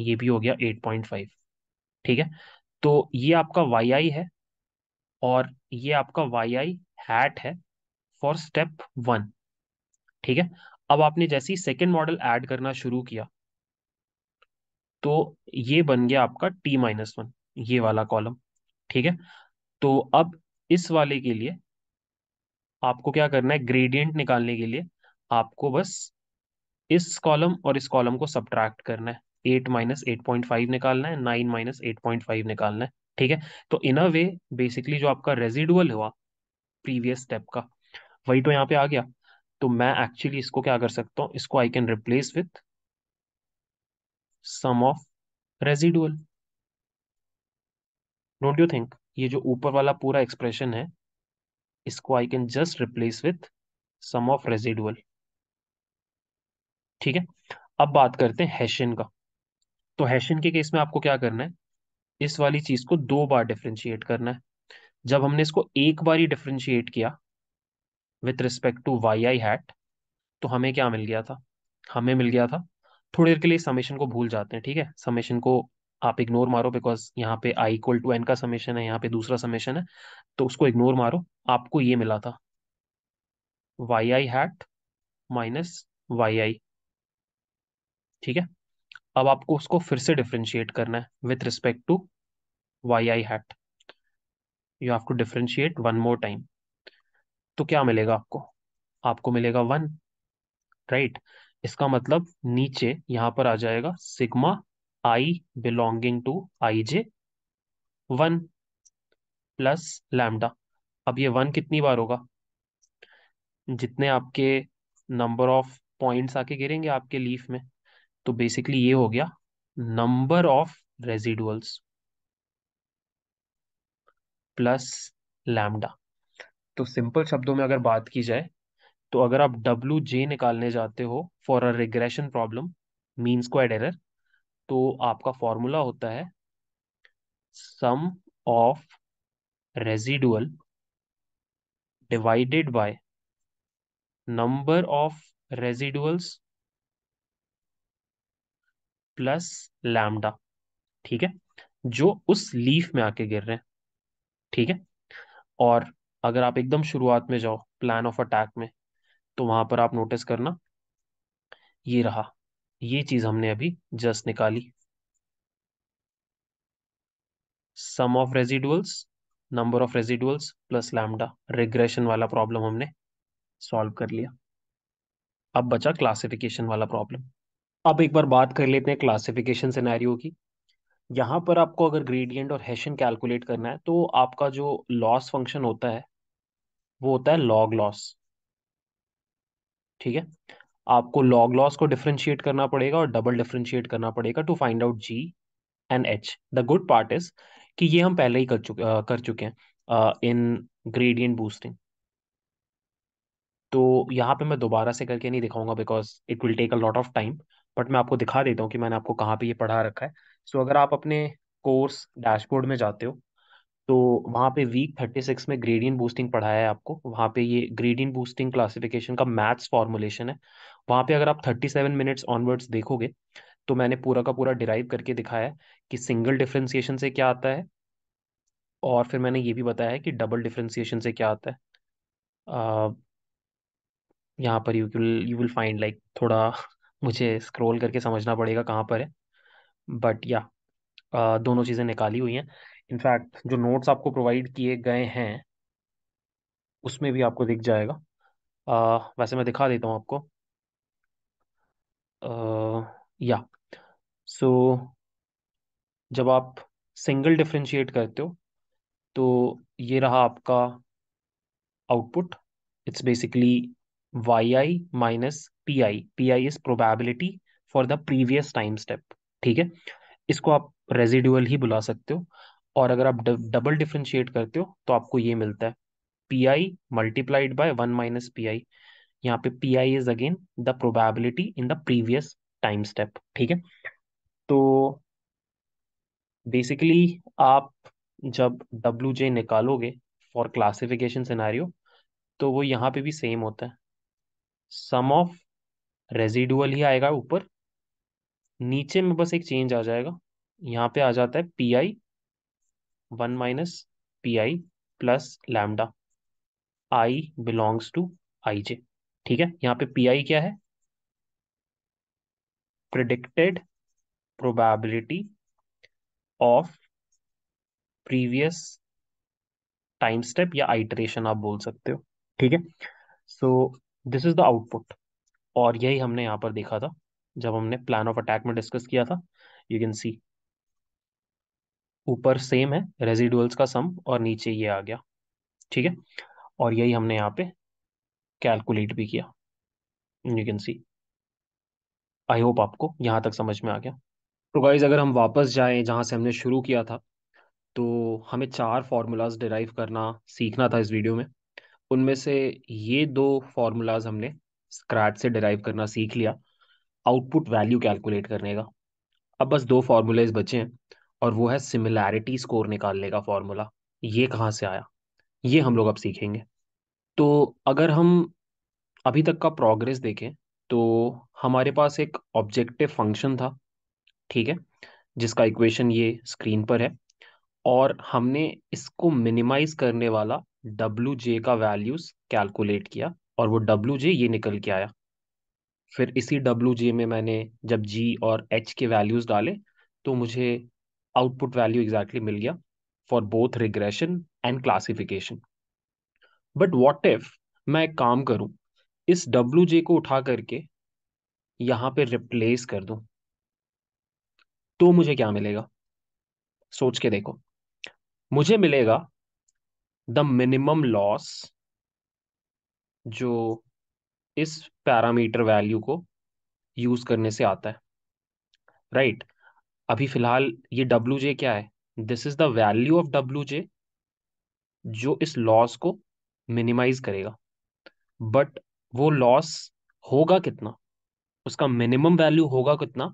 A: ये भी हो गया एट पॉइंट फाइव ठीक है तो ये आपका वाई आई है और ये आपका वाई आई हैट है फॉर स्टेप वन ठीक है अब आपने जैसे ही सेकेंड मॉडल ऐड करना शुरू किया तो ये बन गया आपका टी माइनस वन ये वाला कॉलम ठीक है तो अब इस वाले के लिए आपको क्या करना है ग्रेडियंट निकालने के लिए आपको बस इस कॉलम और इस कॉलम को सब्ट्रैक्ट करना है eight minus eight point five निकालना है nine minus eight point five निकालना है ठीक है तो इन अ वे बेसिकली जो आपका रेजिडुअल हुआ प्रीवियस स्टेप का वही तो यहाँ पे आ गया तो मैं एक्चुअली इसको क्या कर सकता हूँ इसको I can replace with sum of residual don't you think ये जो ऊपर वाला पूरा एक्सप्रेशन है इसको I can just replace with sum of residual ठीक है अब बात करते हैं हैशियन का तो हैशन के केस में आपको क्या करना है इस वाली चीज को दो बार डिफ्रेंशिएट करना है जब हमने इसको एक बार ही डिफ्रेंशिएट किया with respect to y i hat तो हमें क्या मिल गया था हमें मिल गया था थोड़ी देर के लिए समेशन को भूल जाते हैं ठीक है समेशन को आप इग्नोर मारो बिकॉज यहाँ पे आई इक्वल टू एन का समेशन है यहाँ पे दूसरा समेशन है तो उसको इग्नोर मारो आपको ये मिला था y i hat minus y i ठीक है अब आपको उसको फिर से डिफ्रेंशिएट करना है with respect to y i hat you have to differentiate one more time तो क्या मिलेगा आपको आपको मिलेगा वन राइट right? इसका मतलब नीचे यहां पर आ जाएगा sigma i belonging to I j one plus lambda अब ये वन कितनी बार होगा जितने आपके नंबर ऑफ पॉइंट्स आके गिरेंगे आपके लीफ में तो बेसिकली ये हो गया number of residuals plus lambda तो सिंपल शब्दों में अगर बात की जाए तो अगर आप डब्ल्यू जे निकालने जाते हो for a regression problem mean squared error तो आपका फॉर्मूला होता है sum of residual divided by number of residuals plus lambda ठीक है जो उस लीफ में आके गिर रहे हैं ठीक है और अगर आप एकदम शुरुआत में जाओ प्लान ऑफ अटैक में तो वहां पर आप नोटिस करना ये रहा ये चीज हमने अभी जस्ट निकाली sum of residuals number of residuals plus lambda regression वाला प्रॉब्लम हमने सॉल्व कर लिया अब बचा क्लासिफिकेशन वाला प्रॉब्लम अब एक बार बात कर लेते हैं क्लासिफिकेशन सिनेरियो की यहाँ पर आपको अगर ग्रेडियंट और हैशन कैलकुलेट करना है तो आपका जो लॉस फंक्शन होता है वो होता है लॉग लॉस ठीक है आपको लॉग लॉस को डिफ्रेंशिएट करना पड़ेगा और डबल डिफ्रेंशिएट करना पड़ेगा to find out g and h the good part is कि ये हम पहले ही कर चुके आ, कर चुके हैं इन ग्रेडियंट बूस्टिंग तो यहाँ पे मैं दोबारा से करके नहीं दिखाऊंगा because it will take a lot of time but मैं आपको दिखा देता हूँ कि मैंने आपको कहाँ पे ये पढ़ा रखा है सो so, अगर आप अपने कोर्स डैशबोर्ड में जाते हो तो वहाँ पे वीक थर्टी सिक्स में ग्रेडियन बूस्टिंग पढ़ाया है आपको वहाँ पे ये ग्रेडियन बूस्टिंग क्लासिफिकेशन का मैथ्स फॉर्मुलेशन है वहाँ पे अगर आप थर्टी सेवन मिनट्स ऑनवर्ड्स देखोगे तो मैंने पूरा का पूरा डिराइव करके दिखाया है कि सिंगल डिफ्रेंसिएशन से क्या आता है और फिर मैंने ये भी बताया है कि डबल डिफ्रेंसिएशन से क्या आता है यहाँ पर you will you will find like थोड़ा मुझे स्क्रॉल करके समझना पड़ेगा कहाँ पर है बट या दोनों चीज़ें निकाली हुई हैं इनफैक्ट जो नोट्स आपको प्रोवाइड किए गए हैं उसमें भी आपको दिख जाएगा आ, वैसे मैं दिखा देता हूँ आपको या सो so, जब आप सिंगल डिफ्रेंशिएट करते हो तो ये रहा आपका output it's basically y i minus p i p i is probability for the previous time step ठीक है इसको आप रेजिडुअल ही बुला सकते हो और अगर आप डबल डिफ्रेंशिएट करते हो तो आपको ये मिलता है p i multiplied one minus p i यहाँ पे p i is again the probability in the previous time step ठीक है तो बेसिकली आप जब डब्ल्यू जे निकालोगे फॉर क्लासिफिकेशन सिनारियो तो वो यहाँ पे भी सेम होता है सम ऑफ रेजिडुअल ही आएगा ऊपर नीचे में बस एक चेंज आ जाएगा यहाँ पे आ जाता है p i one minus p i plus lambda i belongs to I j ठीक है यहाँ पे पी आई क्या है predicted probability of previous time step या आइटरेशन आप बोल सकते हो ठीक है so this is the output और यही हमने यहाँ पर देखा था जब हमने प्लान ऑफ अटैक में डिस्कस किया था यू कैन सी ऊपर सेम है रेजिडुअल्स का सम और नीचे ये आ गया ठीक है और यही हमने यहाँ पे कैलकुलेट भी किया you can see I hope आपको यहाँ तक समझ में आ गया तो गाइज अगर हम वापस जाएं जहाँ से हमने शुरू किया था तो हमें चार फार्मूलाज डिराइव करना सीखना था इस वीडियो में उनमें से ये दो फार्मूलाज हमने स्क्रैच से डिराइव करना सीख लिया आउटपुट वैल्यू कैलकुलेट करने का अब बस दो फार्मूलेज बचे हैं और वो है सिमिलैरिटी स्कोर निकालने का फार्मूला ये कहाँ से आया ये हम लोग अब सीखेंगे तो अगर हम अभी तक का प्रोग्रेस देखें तो हमारे पास एक ऑब्जेक्टिव फंक्शन था ठीक है जिसका इक्वेशन ये स्क्रीन पर है और हमने इसको मिनिमाइज करने वाला डब्ल्यू जे का वैल्यूज़ कैलकुलेट किया और वो डब्ल्यू जे ये निकल के आया फिर इसी डब्ल्यू जे में मैंने जब जी और एच के वैल्यूज़ डाले तो मुझे आउटपुट वैल्यू एग्जैक्टली मिल गया for both regression and classification but what if मैं एक काम करूं इस डब्ल्यू जे को उठा करके यहाँ पे रिप्लेस कर दूं तो मुझे क्या मिलेगा सोच के देखो मुझे मिलेगा द मिनिमम लॉस जो इस पैरामीटर वैल्यू को यूज़ करने से आता है राइट right? अभी फिलहाल ये डब्ल्यू जे क्या है this is the value of डब्ल्यू जे जो इस लॉस को मिनिमाइज करेगा बट वो लॉस होगा कितना उसका मिनिमम वैल्यू होगा कितना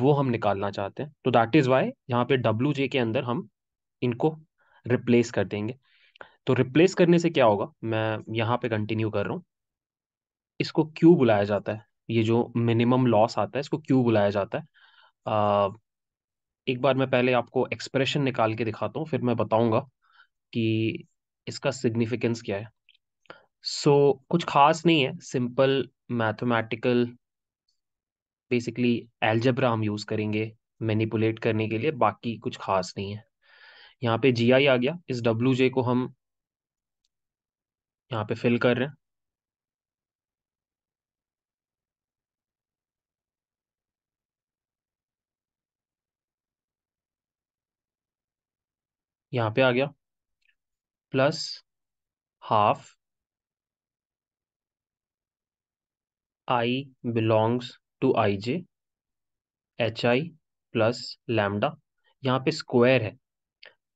A: वो हम निकालना चाहते हैं तो दैट इज वाई यहाँ पे डब्ल्यू जे के अंदर हम इनको रिप्लेस कर देंगे तो रिप्लेस करने से क्या होगा मैं यहाँ पे कंटिन्यू कर रहा हूँ इसको क्यू बुलाया जाता है ये जो मिनिमम लॉस आता है इसको क्यू बुलाया जाता है आ, एक बार मैं पहले आपको एक्सप्रेशन निकाल के दिखाता हूँ फिर मैं बताऊँगा कि इसका सिग्निफिकेंस क्या है सो so, कुछ खास नहीं है सिंपल मैथमेटिकल बेसिकली एल्जब्रा हम यूज़ करेंगे मैनिपुलेट करने के लिए बाकी कुछ खास नहीं है यहाँ पे जी आई आ गया इस डब्ल्यू जे को हम यहाँ पे फिल कर रहे हैं यहाँ पे आ गया plus half I belongs to I J H I plus lambda यहाँ पे स्क्वायर है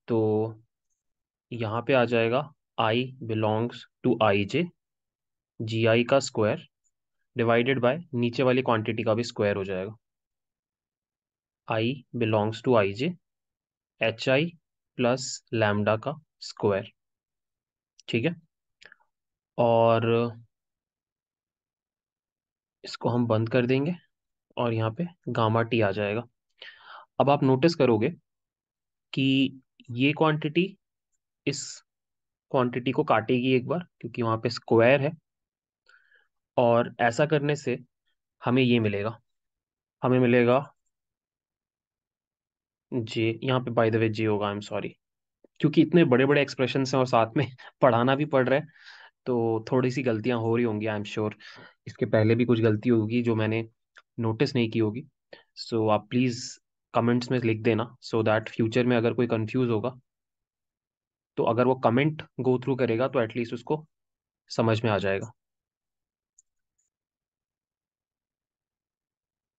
A: तो यहाँ पे आ जाएगा आई belongs to I J ji i का स्क्वायर डिवाइडेड बाय नीचे वाली क्वांटिटी का भी स्क्वायर हो जाएगा आई belongs to I J H I plus lambda का स्क्वायर ठीक है और इसको हम बंद कर देंगे और यहाँ पे गामा टी आ जाएगा अब आप नोटिस करोगे कि ये क्वांटिटी इस क्वांटिटी को काटेगी एक बार क्योंकि वहां पे स्क्वायर है और ऐसा करने से हमें ये मिलेगा हमें मिलेगा जे यहाँ पे बाय द वे जे होगा आई एम सॉरी क्योंकि इतने बड़े बड़े एक्सप्रेशन हैं और साथ में पढ़ाना भी पड़ रहा है तो थोड़ी सी गलतियां हो रही होंगी आई एम श्योर इसके पहले भी कुछ गलती होगी जो मैंने नोटिस नहीं की होगी सो so, आप प्लीज़ कमेंट्स में लिख देना सो दैट फ्यूचर में अगर कोई कंफ्यूज होगा तो अगर वो कमेंट गो थ्रू करेगा तो एटलीस्ट उसको समझ में आ जाएगा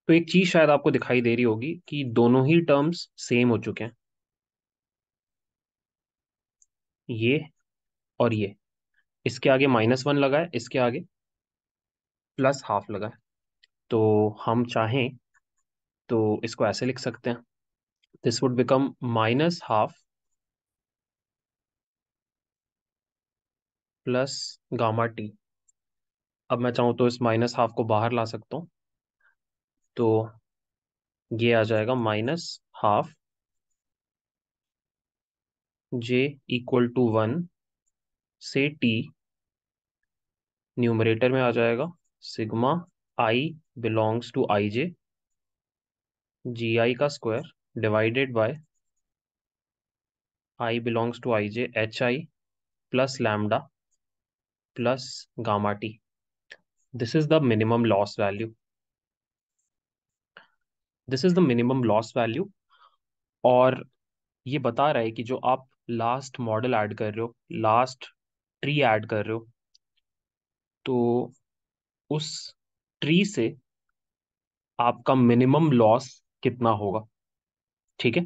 A: तो एक चीज शायद आपको दिखाई दे रही होगी कि दोनों ही टर्म्स सेम हो चुके हैं ये और ये इसके आगे माइनस वन लगा है इसके आगे प्लस हाफ लगा है तो हम चाहें तो इसको ऐसे लिख सकते हैं this would become minus half plus gamma t अब मैं चाहूँ तो इस माइनस हाफ को बाहर ला सकता हूँ तो ये आ जाएगा minus half j equal to one से टी न्यूमरेटर में आ जाएगा sigma I belongs to I J ji i का square divided by i belongs to I J H I plus lambda plus gamma t. This is the minimum loss value. This is the minimum loss value और ये बता रहा है कि जो आप लास्ट मॉडल ऐड कर रहे हो लास्ट ट्री ऐड कर रहे हो तो उस ट्री से आपका मिनिमम लॉस कितना होगा ठीक है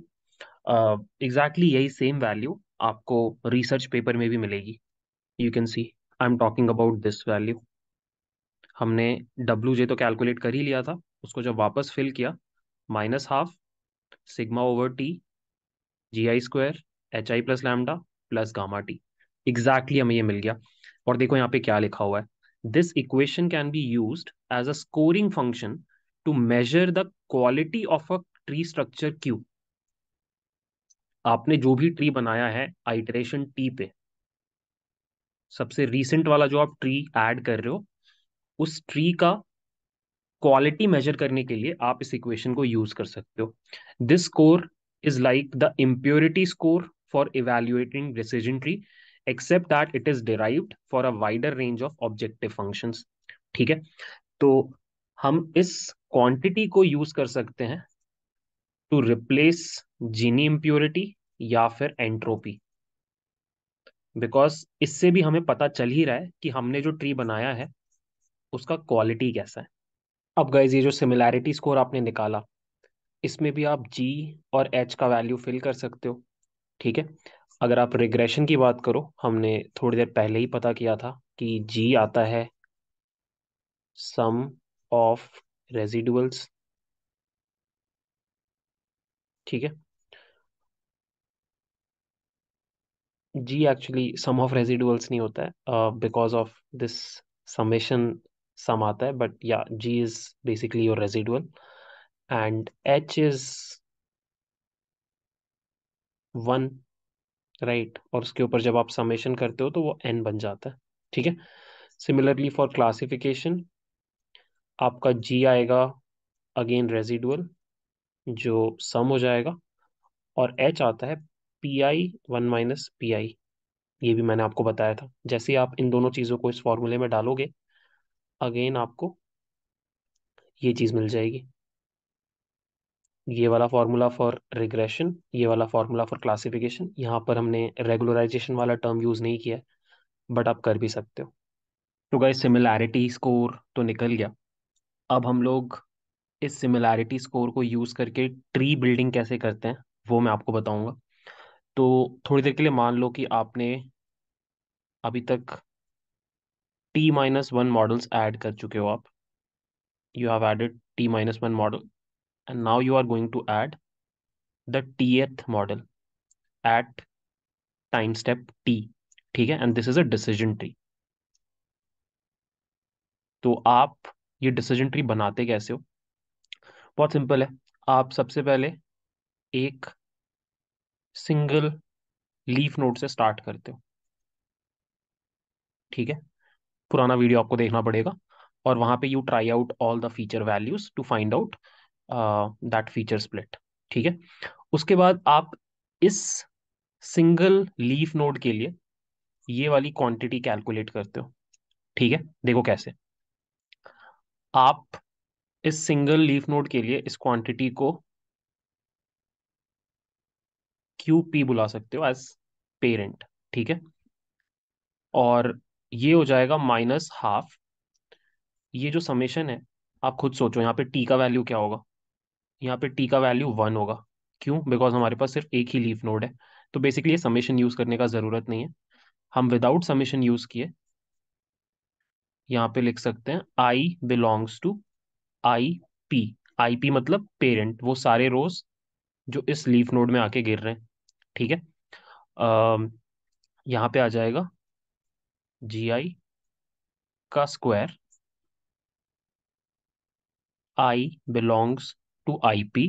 A: एग्जैक्टली यही सेम वैल्यू आपको रिसर्च पेपर में भी मिलेगी you can see I am talking about this value हमने डब्ल्यू जे तो कैलकुलेट कर ही लिया था उसको जब वापस फिल किया minus half sigma over t g i square h I plus lambda plus gamma t exactly हमें ये मिल गया और देखो यहाँ पे क्या लिखा हुआ है this equation can be use as a scoring function to measure the quality of a tree structure q आपने जो भी ट्री बनाया है आइटरेशन टी पे सबसे रीसेंट वाला जो आप ट्री ऐड कर रहे हो उस ट्री का क्वालिटी मेजर करने के लिए आप इस इक्वेशन को यूज कर सकते हो this score is like the impurity score for evaluating decision tree except that it is derived for a wider range of objective function ठीक है तो हम इस क्वांटिटी को यूज कर सकते हैं टू रिप्लेस जीनी इम्प्योरिटी या फिर एंट्रोपी बिकॉज इससे भी हमें पता चल ही रहा है कि हमने जो ट्री बनाया है उसका क्वालिटी कैसा है अब गाइज ये जो सिमिलैरिटी स्कोर आपने निकाला इसमें भी आप जी और एच का वैल्यू फिल कर सकते हो ठीक है अगर आप रिग्रेशन की बात करो हमने थोड़ी देर पहले ही पता किया था कि जी आता है सम ऑफ रेजिडुअल्स ठीक है g actually sum of residuals नहीं होता है because of this summation sum आता है but yeah g is basically your residual and h is one right और उसके ऊपर जब आप समेशन करते हो तो वो एन बन जाता है ठीक है सिमिलरली फॉर क्लासिफिकेशन आपका जी आएगा अगेन रेजिडुअल जो सम हो जाएगा और एच आता है p i one minus p i ये भी मैंने आपको बताया था जैसे आप इन दोनों चीज़ों को इस फॉर्मूले में डालोगे अगेन आपको ये चीज़ मिल जाएगी ये वाला फार्मूला फॉर रिग्रेशन ये वाला फार्मूला फॉर क्लासिफिकेशन यहाँ पर हमने रेगुलराइजेशन वाला टर्म यूज़ नहीं किया बट आप कर भी सकते हो तो गए सिमिलैरिटी स्कोर तो निकल गया अब हम लोग इस सिमिलैरिटी स्कोर को यूज़ करके ट्री बिल्डिंग कैसे करते हैं वो मैं आपको बताऊंगा तो थोड़ी देर के लिए मान लो कि आपने अभी तक t minus one models add कर चुके हो आप you have added t minus one model and now you are going to add the t th model at time step t ठीक है and this is a decision tree तो आप ये डिसीजन ट्री बनाते कैसे हो बहुत सिंपल है आप सबसे पहले एक सिंगल लीफ नोड से स्टार्ट करते हो ठीक है पुराना वीडियो आपको देखना पड़ेगा और वहां पे you try out all the feature values to find out that feature split ठीक है उसके बाद आप इस सिंगल लीफ नोड के लिए ये वाली क्वांटिटी कैलकुलेट करते हो ठीक है देखो कैसे आप इस सिंगल लीफ नोड के लिए इस क्वांटिटी को क्यू पी बुला सकते हो एज पेरेंट ठीक है और ये हो जाएगा माइनस हाफ ये जो समेशन है आप खुद सोचो यहाँ पे टी का वैल्यू क्या होगा यहाँ पे टी का वैल्यू वन होगा क्यों बिकॉज हमारे पास सिर्फ एक ही लीफ नोड है तो बेसिकली ये समेशन यूज करने का जरूरत नहीं है हम विदाउट समेशन यूज किए यहाँ पे लिख सकते हैं i belongs to i p i p मतलब पेरेंट वो सारे रोज जो इस लीफ नोड में आके गिर रहे हैं ठीक है यहाँ पे आ जाएगा जी आई का square i belongs to i p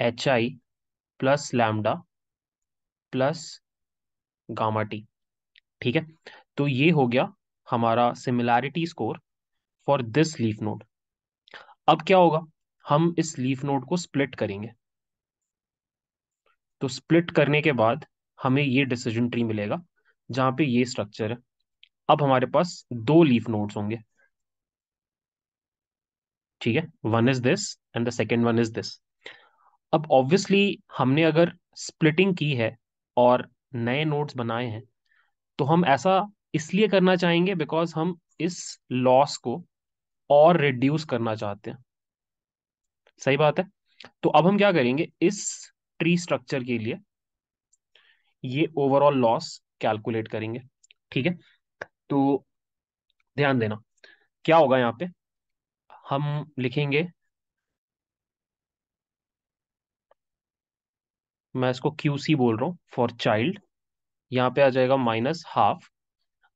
A: h I plus lambda plus gamma t ठीक है तो ये हो गया हमारा similarity score for this leaf node अब क्या होगा हम इस लीफ नोड को स्प्लिट करेंगे तो स्प्लिट करने के बाद हमें ये डिसीजन ट्री मिलेगा जहां पे ये स्ट्रक्चर है अब हमारे पास दो लीफ नोड्स होंगे ठीक है one is this and the second one is this अब ऑब्वियसली हमने अगर स्प्लिटिंग की है और नए नोट्स बनाए हैं तो हम ऐसा इसलिए करना चाहेंगे बिकॉज हम इस लॉस को और रिड्यूस करना चाहते हैं सही बात है तो अब हम क्या करेंगे इस ट्री स्ट्रक्चर के लिए ये ओवरऑल लॉस कैलकुलेट करेंगे ठीक है तो ध्यान देना क्या होगा यहाँ पे हम लिखेंगे मैं इसको QC बोल रहा हूँ फॉर चाइल्ड यहाँ पे आ जाएगा माइनस हाफ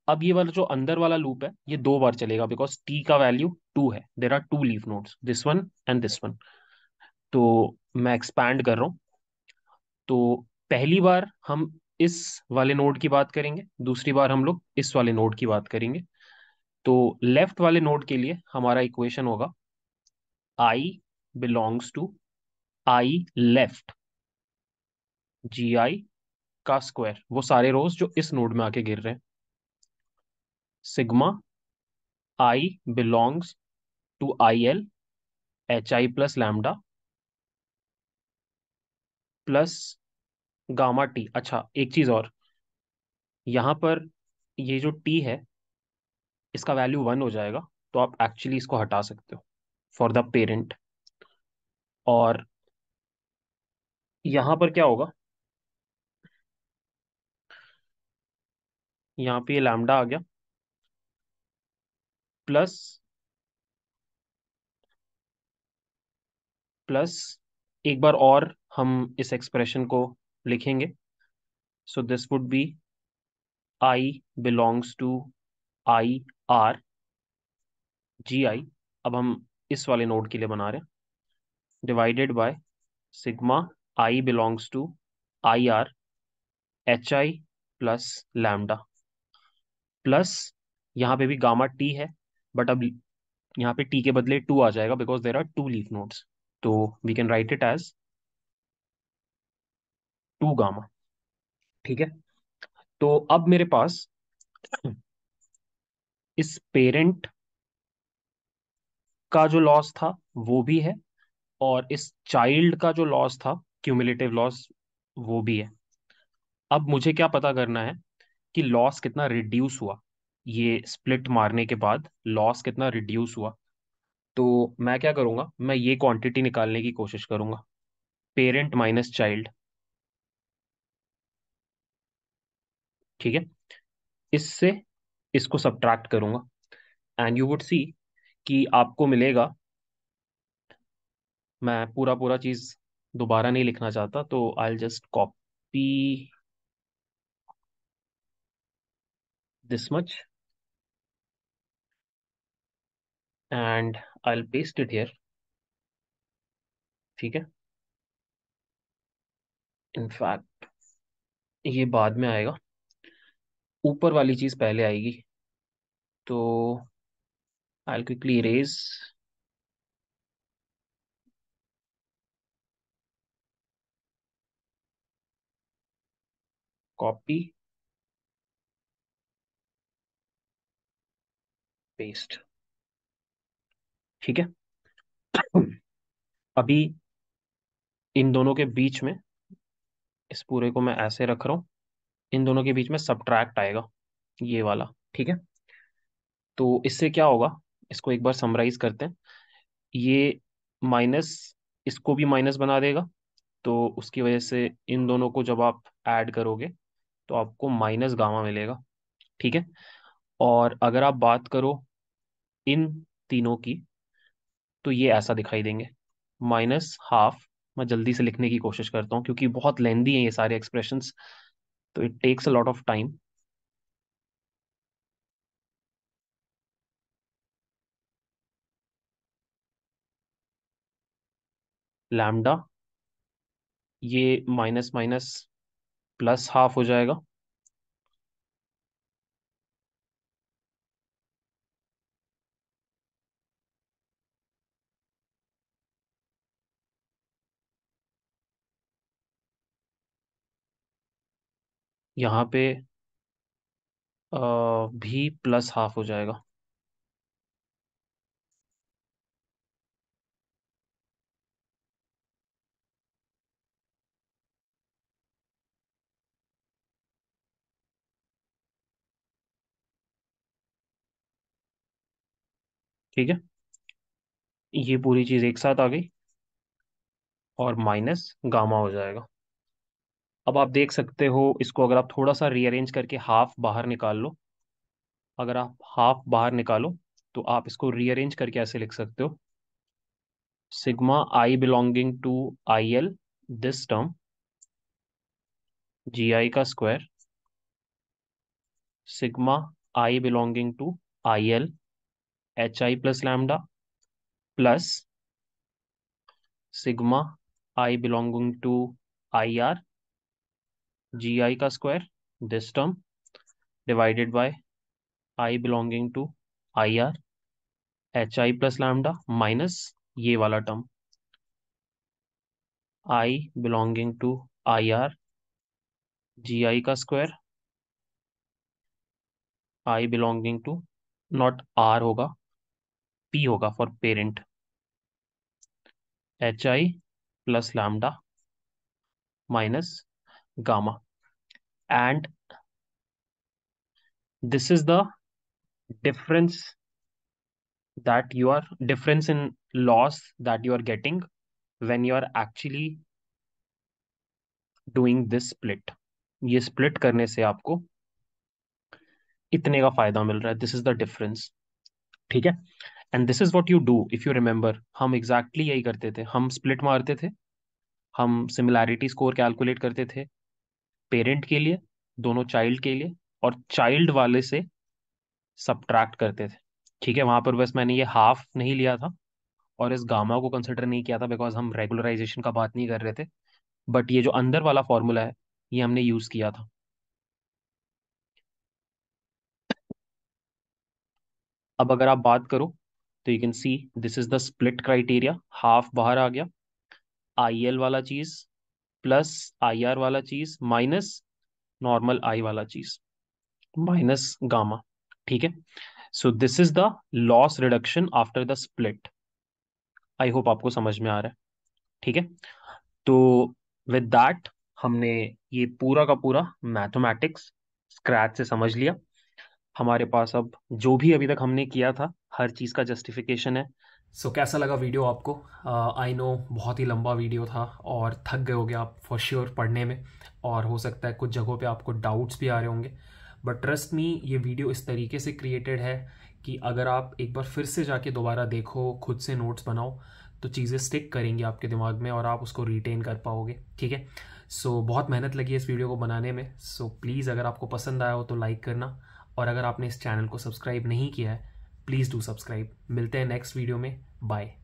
A: अब ये वाला जो अंदर वाला लूप है ये दो बार चलेगा बिकॉज टी का वैल्यू टू है there are two leaf nodes this one and this one तो मैं एक्सपैंड कर रहा हूँ तो पहली बार हम इस वाले नोड की बात करेंगे दूसरी बार हम लोग इस वाले नोड की बात करेंगे तो लेफ्ट वाले नोड के लिए हमारा इक्वेशन होगा i belongs to i left g i का स्क्वायर वो सारे रोज जो इस नोड में आके गिर रहे हैं sigma I belongs to i l h I plus lambda plus gamma t अच्छा एक चीज़ और यहां पर ये जो टी है इसका वैल्यू वन हो जाएगा तो आप एक्चुअली इसको हटा सकते हो फॉर द पेरेंट और यहां पर क्या होगा यहां पे लैमडा आ गया प्लस प्लस एक बार और हम इस एक्सप्रेशन को लिखेंगे so this would be i belongs to i r g i अब हम इस वाले नोड के लिए बना रहे हैं divided by sigma I belongs to i r h I plus lambda plus यहाँ पे भी गामा टी है बट अब यहाँ पे टी के बदले टू आ जाएगा because there are two leaf nodes तो we can write it as two gamma ठीक है तो अब मेरे पास इस पेरेंट का जो लॉस था वो भी है और इस चाइल्ड का जो लॉस था क्यूमुलेटिव लॉस वो भी है अब मुझे क्या पता करना है कि लॉस कितना रिड्यूस हुआ ये स्प्लिट मारने के बाद लॉस कितना रिड्यूस हुआ तो मैं क्या करूंगा मैं ये क्वांटिटी निकालने की कोशिश करूंगा पेरेंट माइनस चाइल्ड ठीक है इससे इसको सब्ट्रैक्ट करूंगा एंड यू वुड सी कि आपको मिलेगा मैं पूरा पूरा चीज़ दोबारा नहीं लिखना चाहता तो I just copy this much and I paste it here ठीक है इनफैक्ट ये बाद में आएगा ऊपर वाली चीज़ पहले आएगी तो I quickly raise copy paste ठीक है अभी इन दोनों के बीच में इस पूरे को मैं ऐसे रख रहा हूं इन दोनों के बीच में सब्ट्रैक्ट आएगा ये वाला ठीक है तो इससे क्या होगा इसको एक बार समराइज करते हैं ये माइनस इसको भी माइनस बना देगा तो उसकी वजह से इन दोनों को जब आप ऐड करोगे तो आपको माइनस गामा मिलेगा ठीक है और अगर आप बात करो इन तीनों की तो ये ऐसा दिखाई देंगे माइनस हाफ मैं जल्दी से लिखने की कोशिश करता हूँ क्योंकि बहुत लेंदी हैं ये सारे एक्सप्रेशंस तो it takes a lot of time lambda ये माइनस माइनस प्लस हाफ हो जाएगा यहाँ पे भी प्लस हाफ हो जाएगा ठीक है ये पूरी चीज़ एक साथ आ गई और माइनस गामा हो जाएगा अब आप देख सकते हो इसको अगर आप थोड़ा सा रीअरेंज करके हाफ बाहर निकाल लो अगर आप हाफ बाहर निकालो तो आप इसको रीअरेंज करके ऐसे लिख सकते हो sigma i belonging to i l this term g i का square sigma i belonging to i l h I plus lambda plus sigma i belonging to i r g i का square this term divided by i belonging to i r h I plus lambda minus ये वाला term i belonging to i r g i का square i belonging to not r होगा पी होगा for parent h I plus lambda minus gamma and this is the difference that you are difference in loss that you are getting when you are actually doing this split ये split करने से आपको इतने का फायदा मिल रहा है this is the difference ठीक है and this is what you do if you remember हम एग्जैक्टली exactly यही करते थे हम स्प्लिट मारते थे हम सिमिलैरिटी स्कोर कैलकुलेट करते थे पेरेंट के लिए दोनों चाइल्ड के लिए और चाइल्ड वाले से सब्ट्रैक्ट करते थे ठीक है वहां पर बस मैंने ये हाफ नहीं लिया था और इस गामा को कंसिडर नहीं किया था बिकॉज हम रेगुलराइजेशन का बात नहीं कर रहे थे बट ये जो अंदर वाला फॉर्मूला है ये हमने यूज किया था अब अगर आप बात करो तो you can see this is the split criteria half बाहर आ गया आई एल वाला चीज प्लस आई आर वाला चीज माइनस नॉर्मल आई वाला चीज माइनस गामा ठीक है so this is the loss reduction after the split I hope आपको समझ में आ रहा है ठीक है तो विद दैट हमने ये पूरा का पूरा मैथमेटिक्स स्क्रैच से समझ लिया हमारे पास अब जो भी अभी तक हमने किया था हर चीज़ का जस्टिफिकेशन है सो so, कैसा लगा वीडियो आपको आई uh, नो बहुत ही लंबा वीडियो था और थक गए होगे आप फॉर श्योर sure पढ़ने में और हो सकता है कुछ जगहों पे आपको डाउट्स भी आ रहे होंगे बट ट्रस्ट मी ये वीडियो इस तरीके से क्रिएटेड है कि अगर आप एक बार फिर से जाके दोबारा देखो खुद से नोट्स बनाओ तो चीज़ें स्टिक करेंगी आपके दिमाग में और आप उसको रिटेन कर पाओगे ठीक है सो so, बहुत मेहनत लगी है इस वीडियो को बनाने में सो so, प्लीज़ अगर आपको पसंद आया हो तो लाइक करना और अगर आपने इस चैनल को सब्सक्राइब नहीं किया है प्लीज़ डू सब्सक्राइब मिलते हैं नेक्स्ट वीडियो में बाय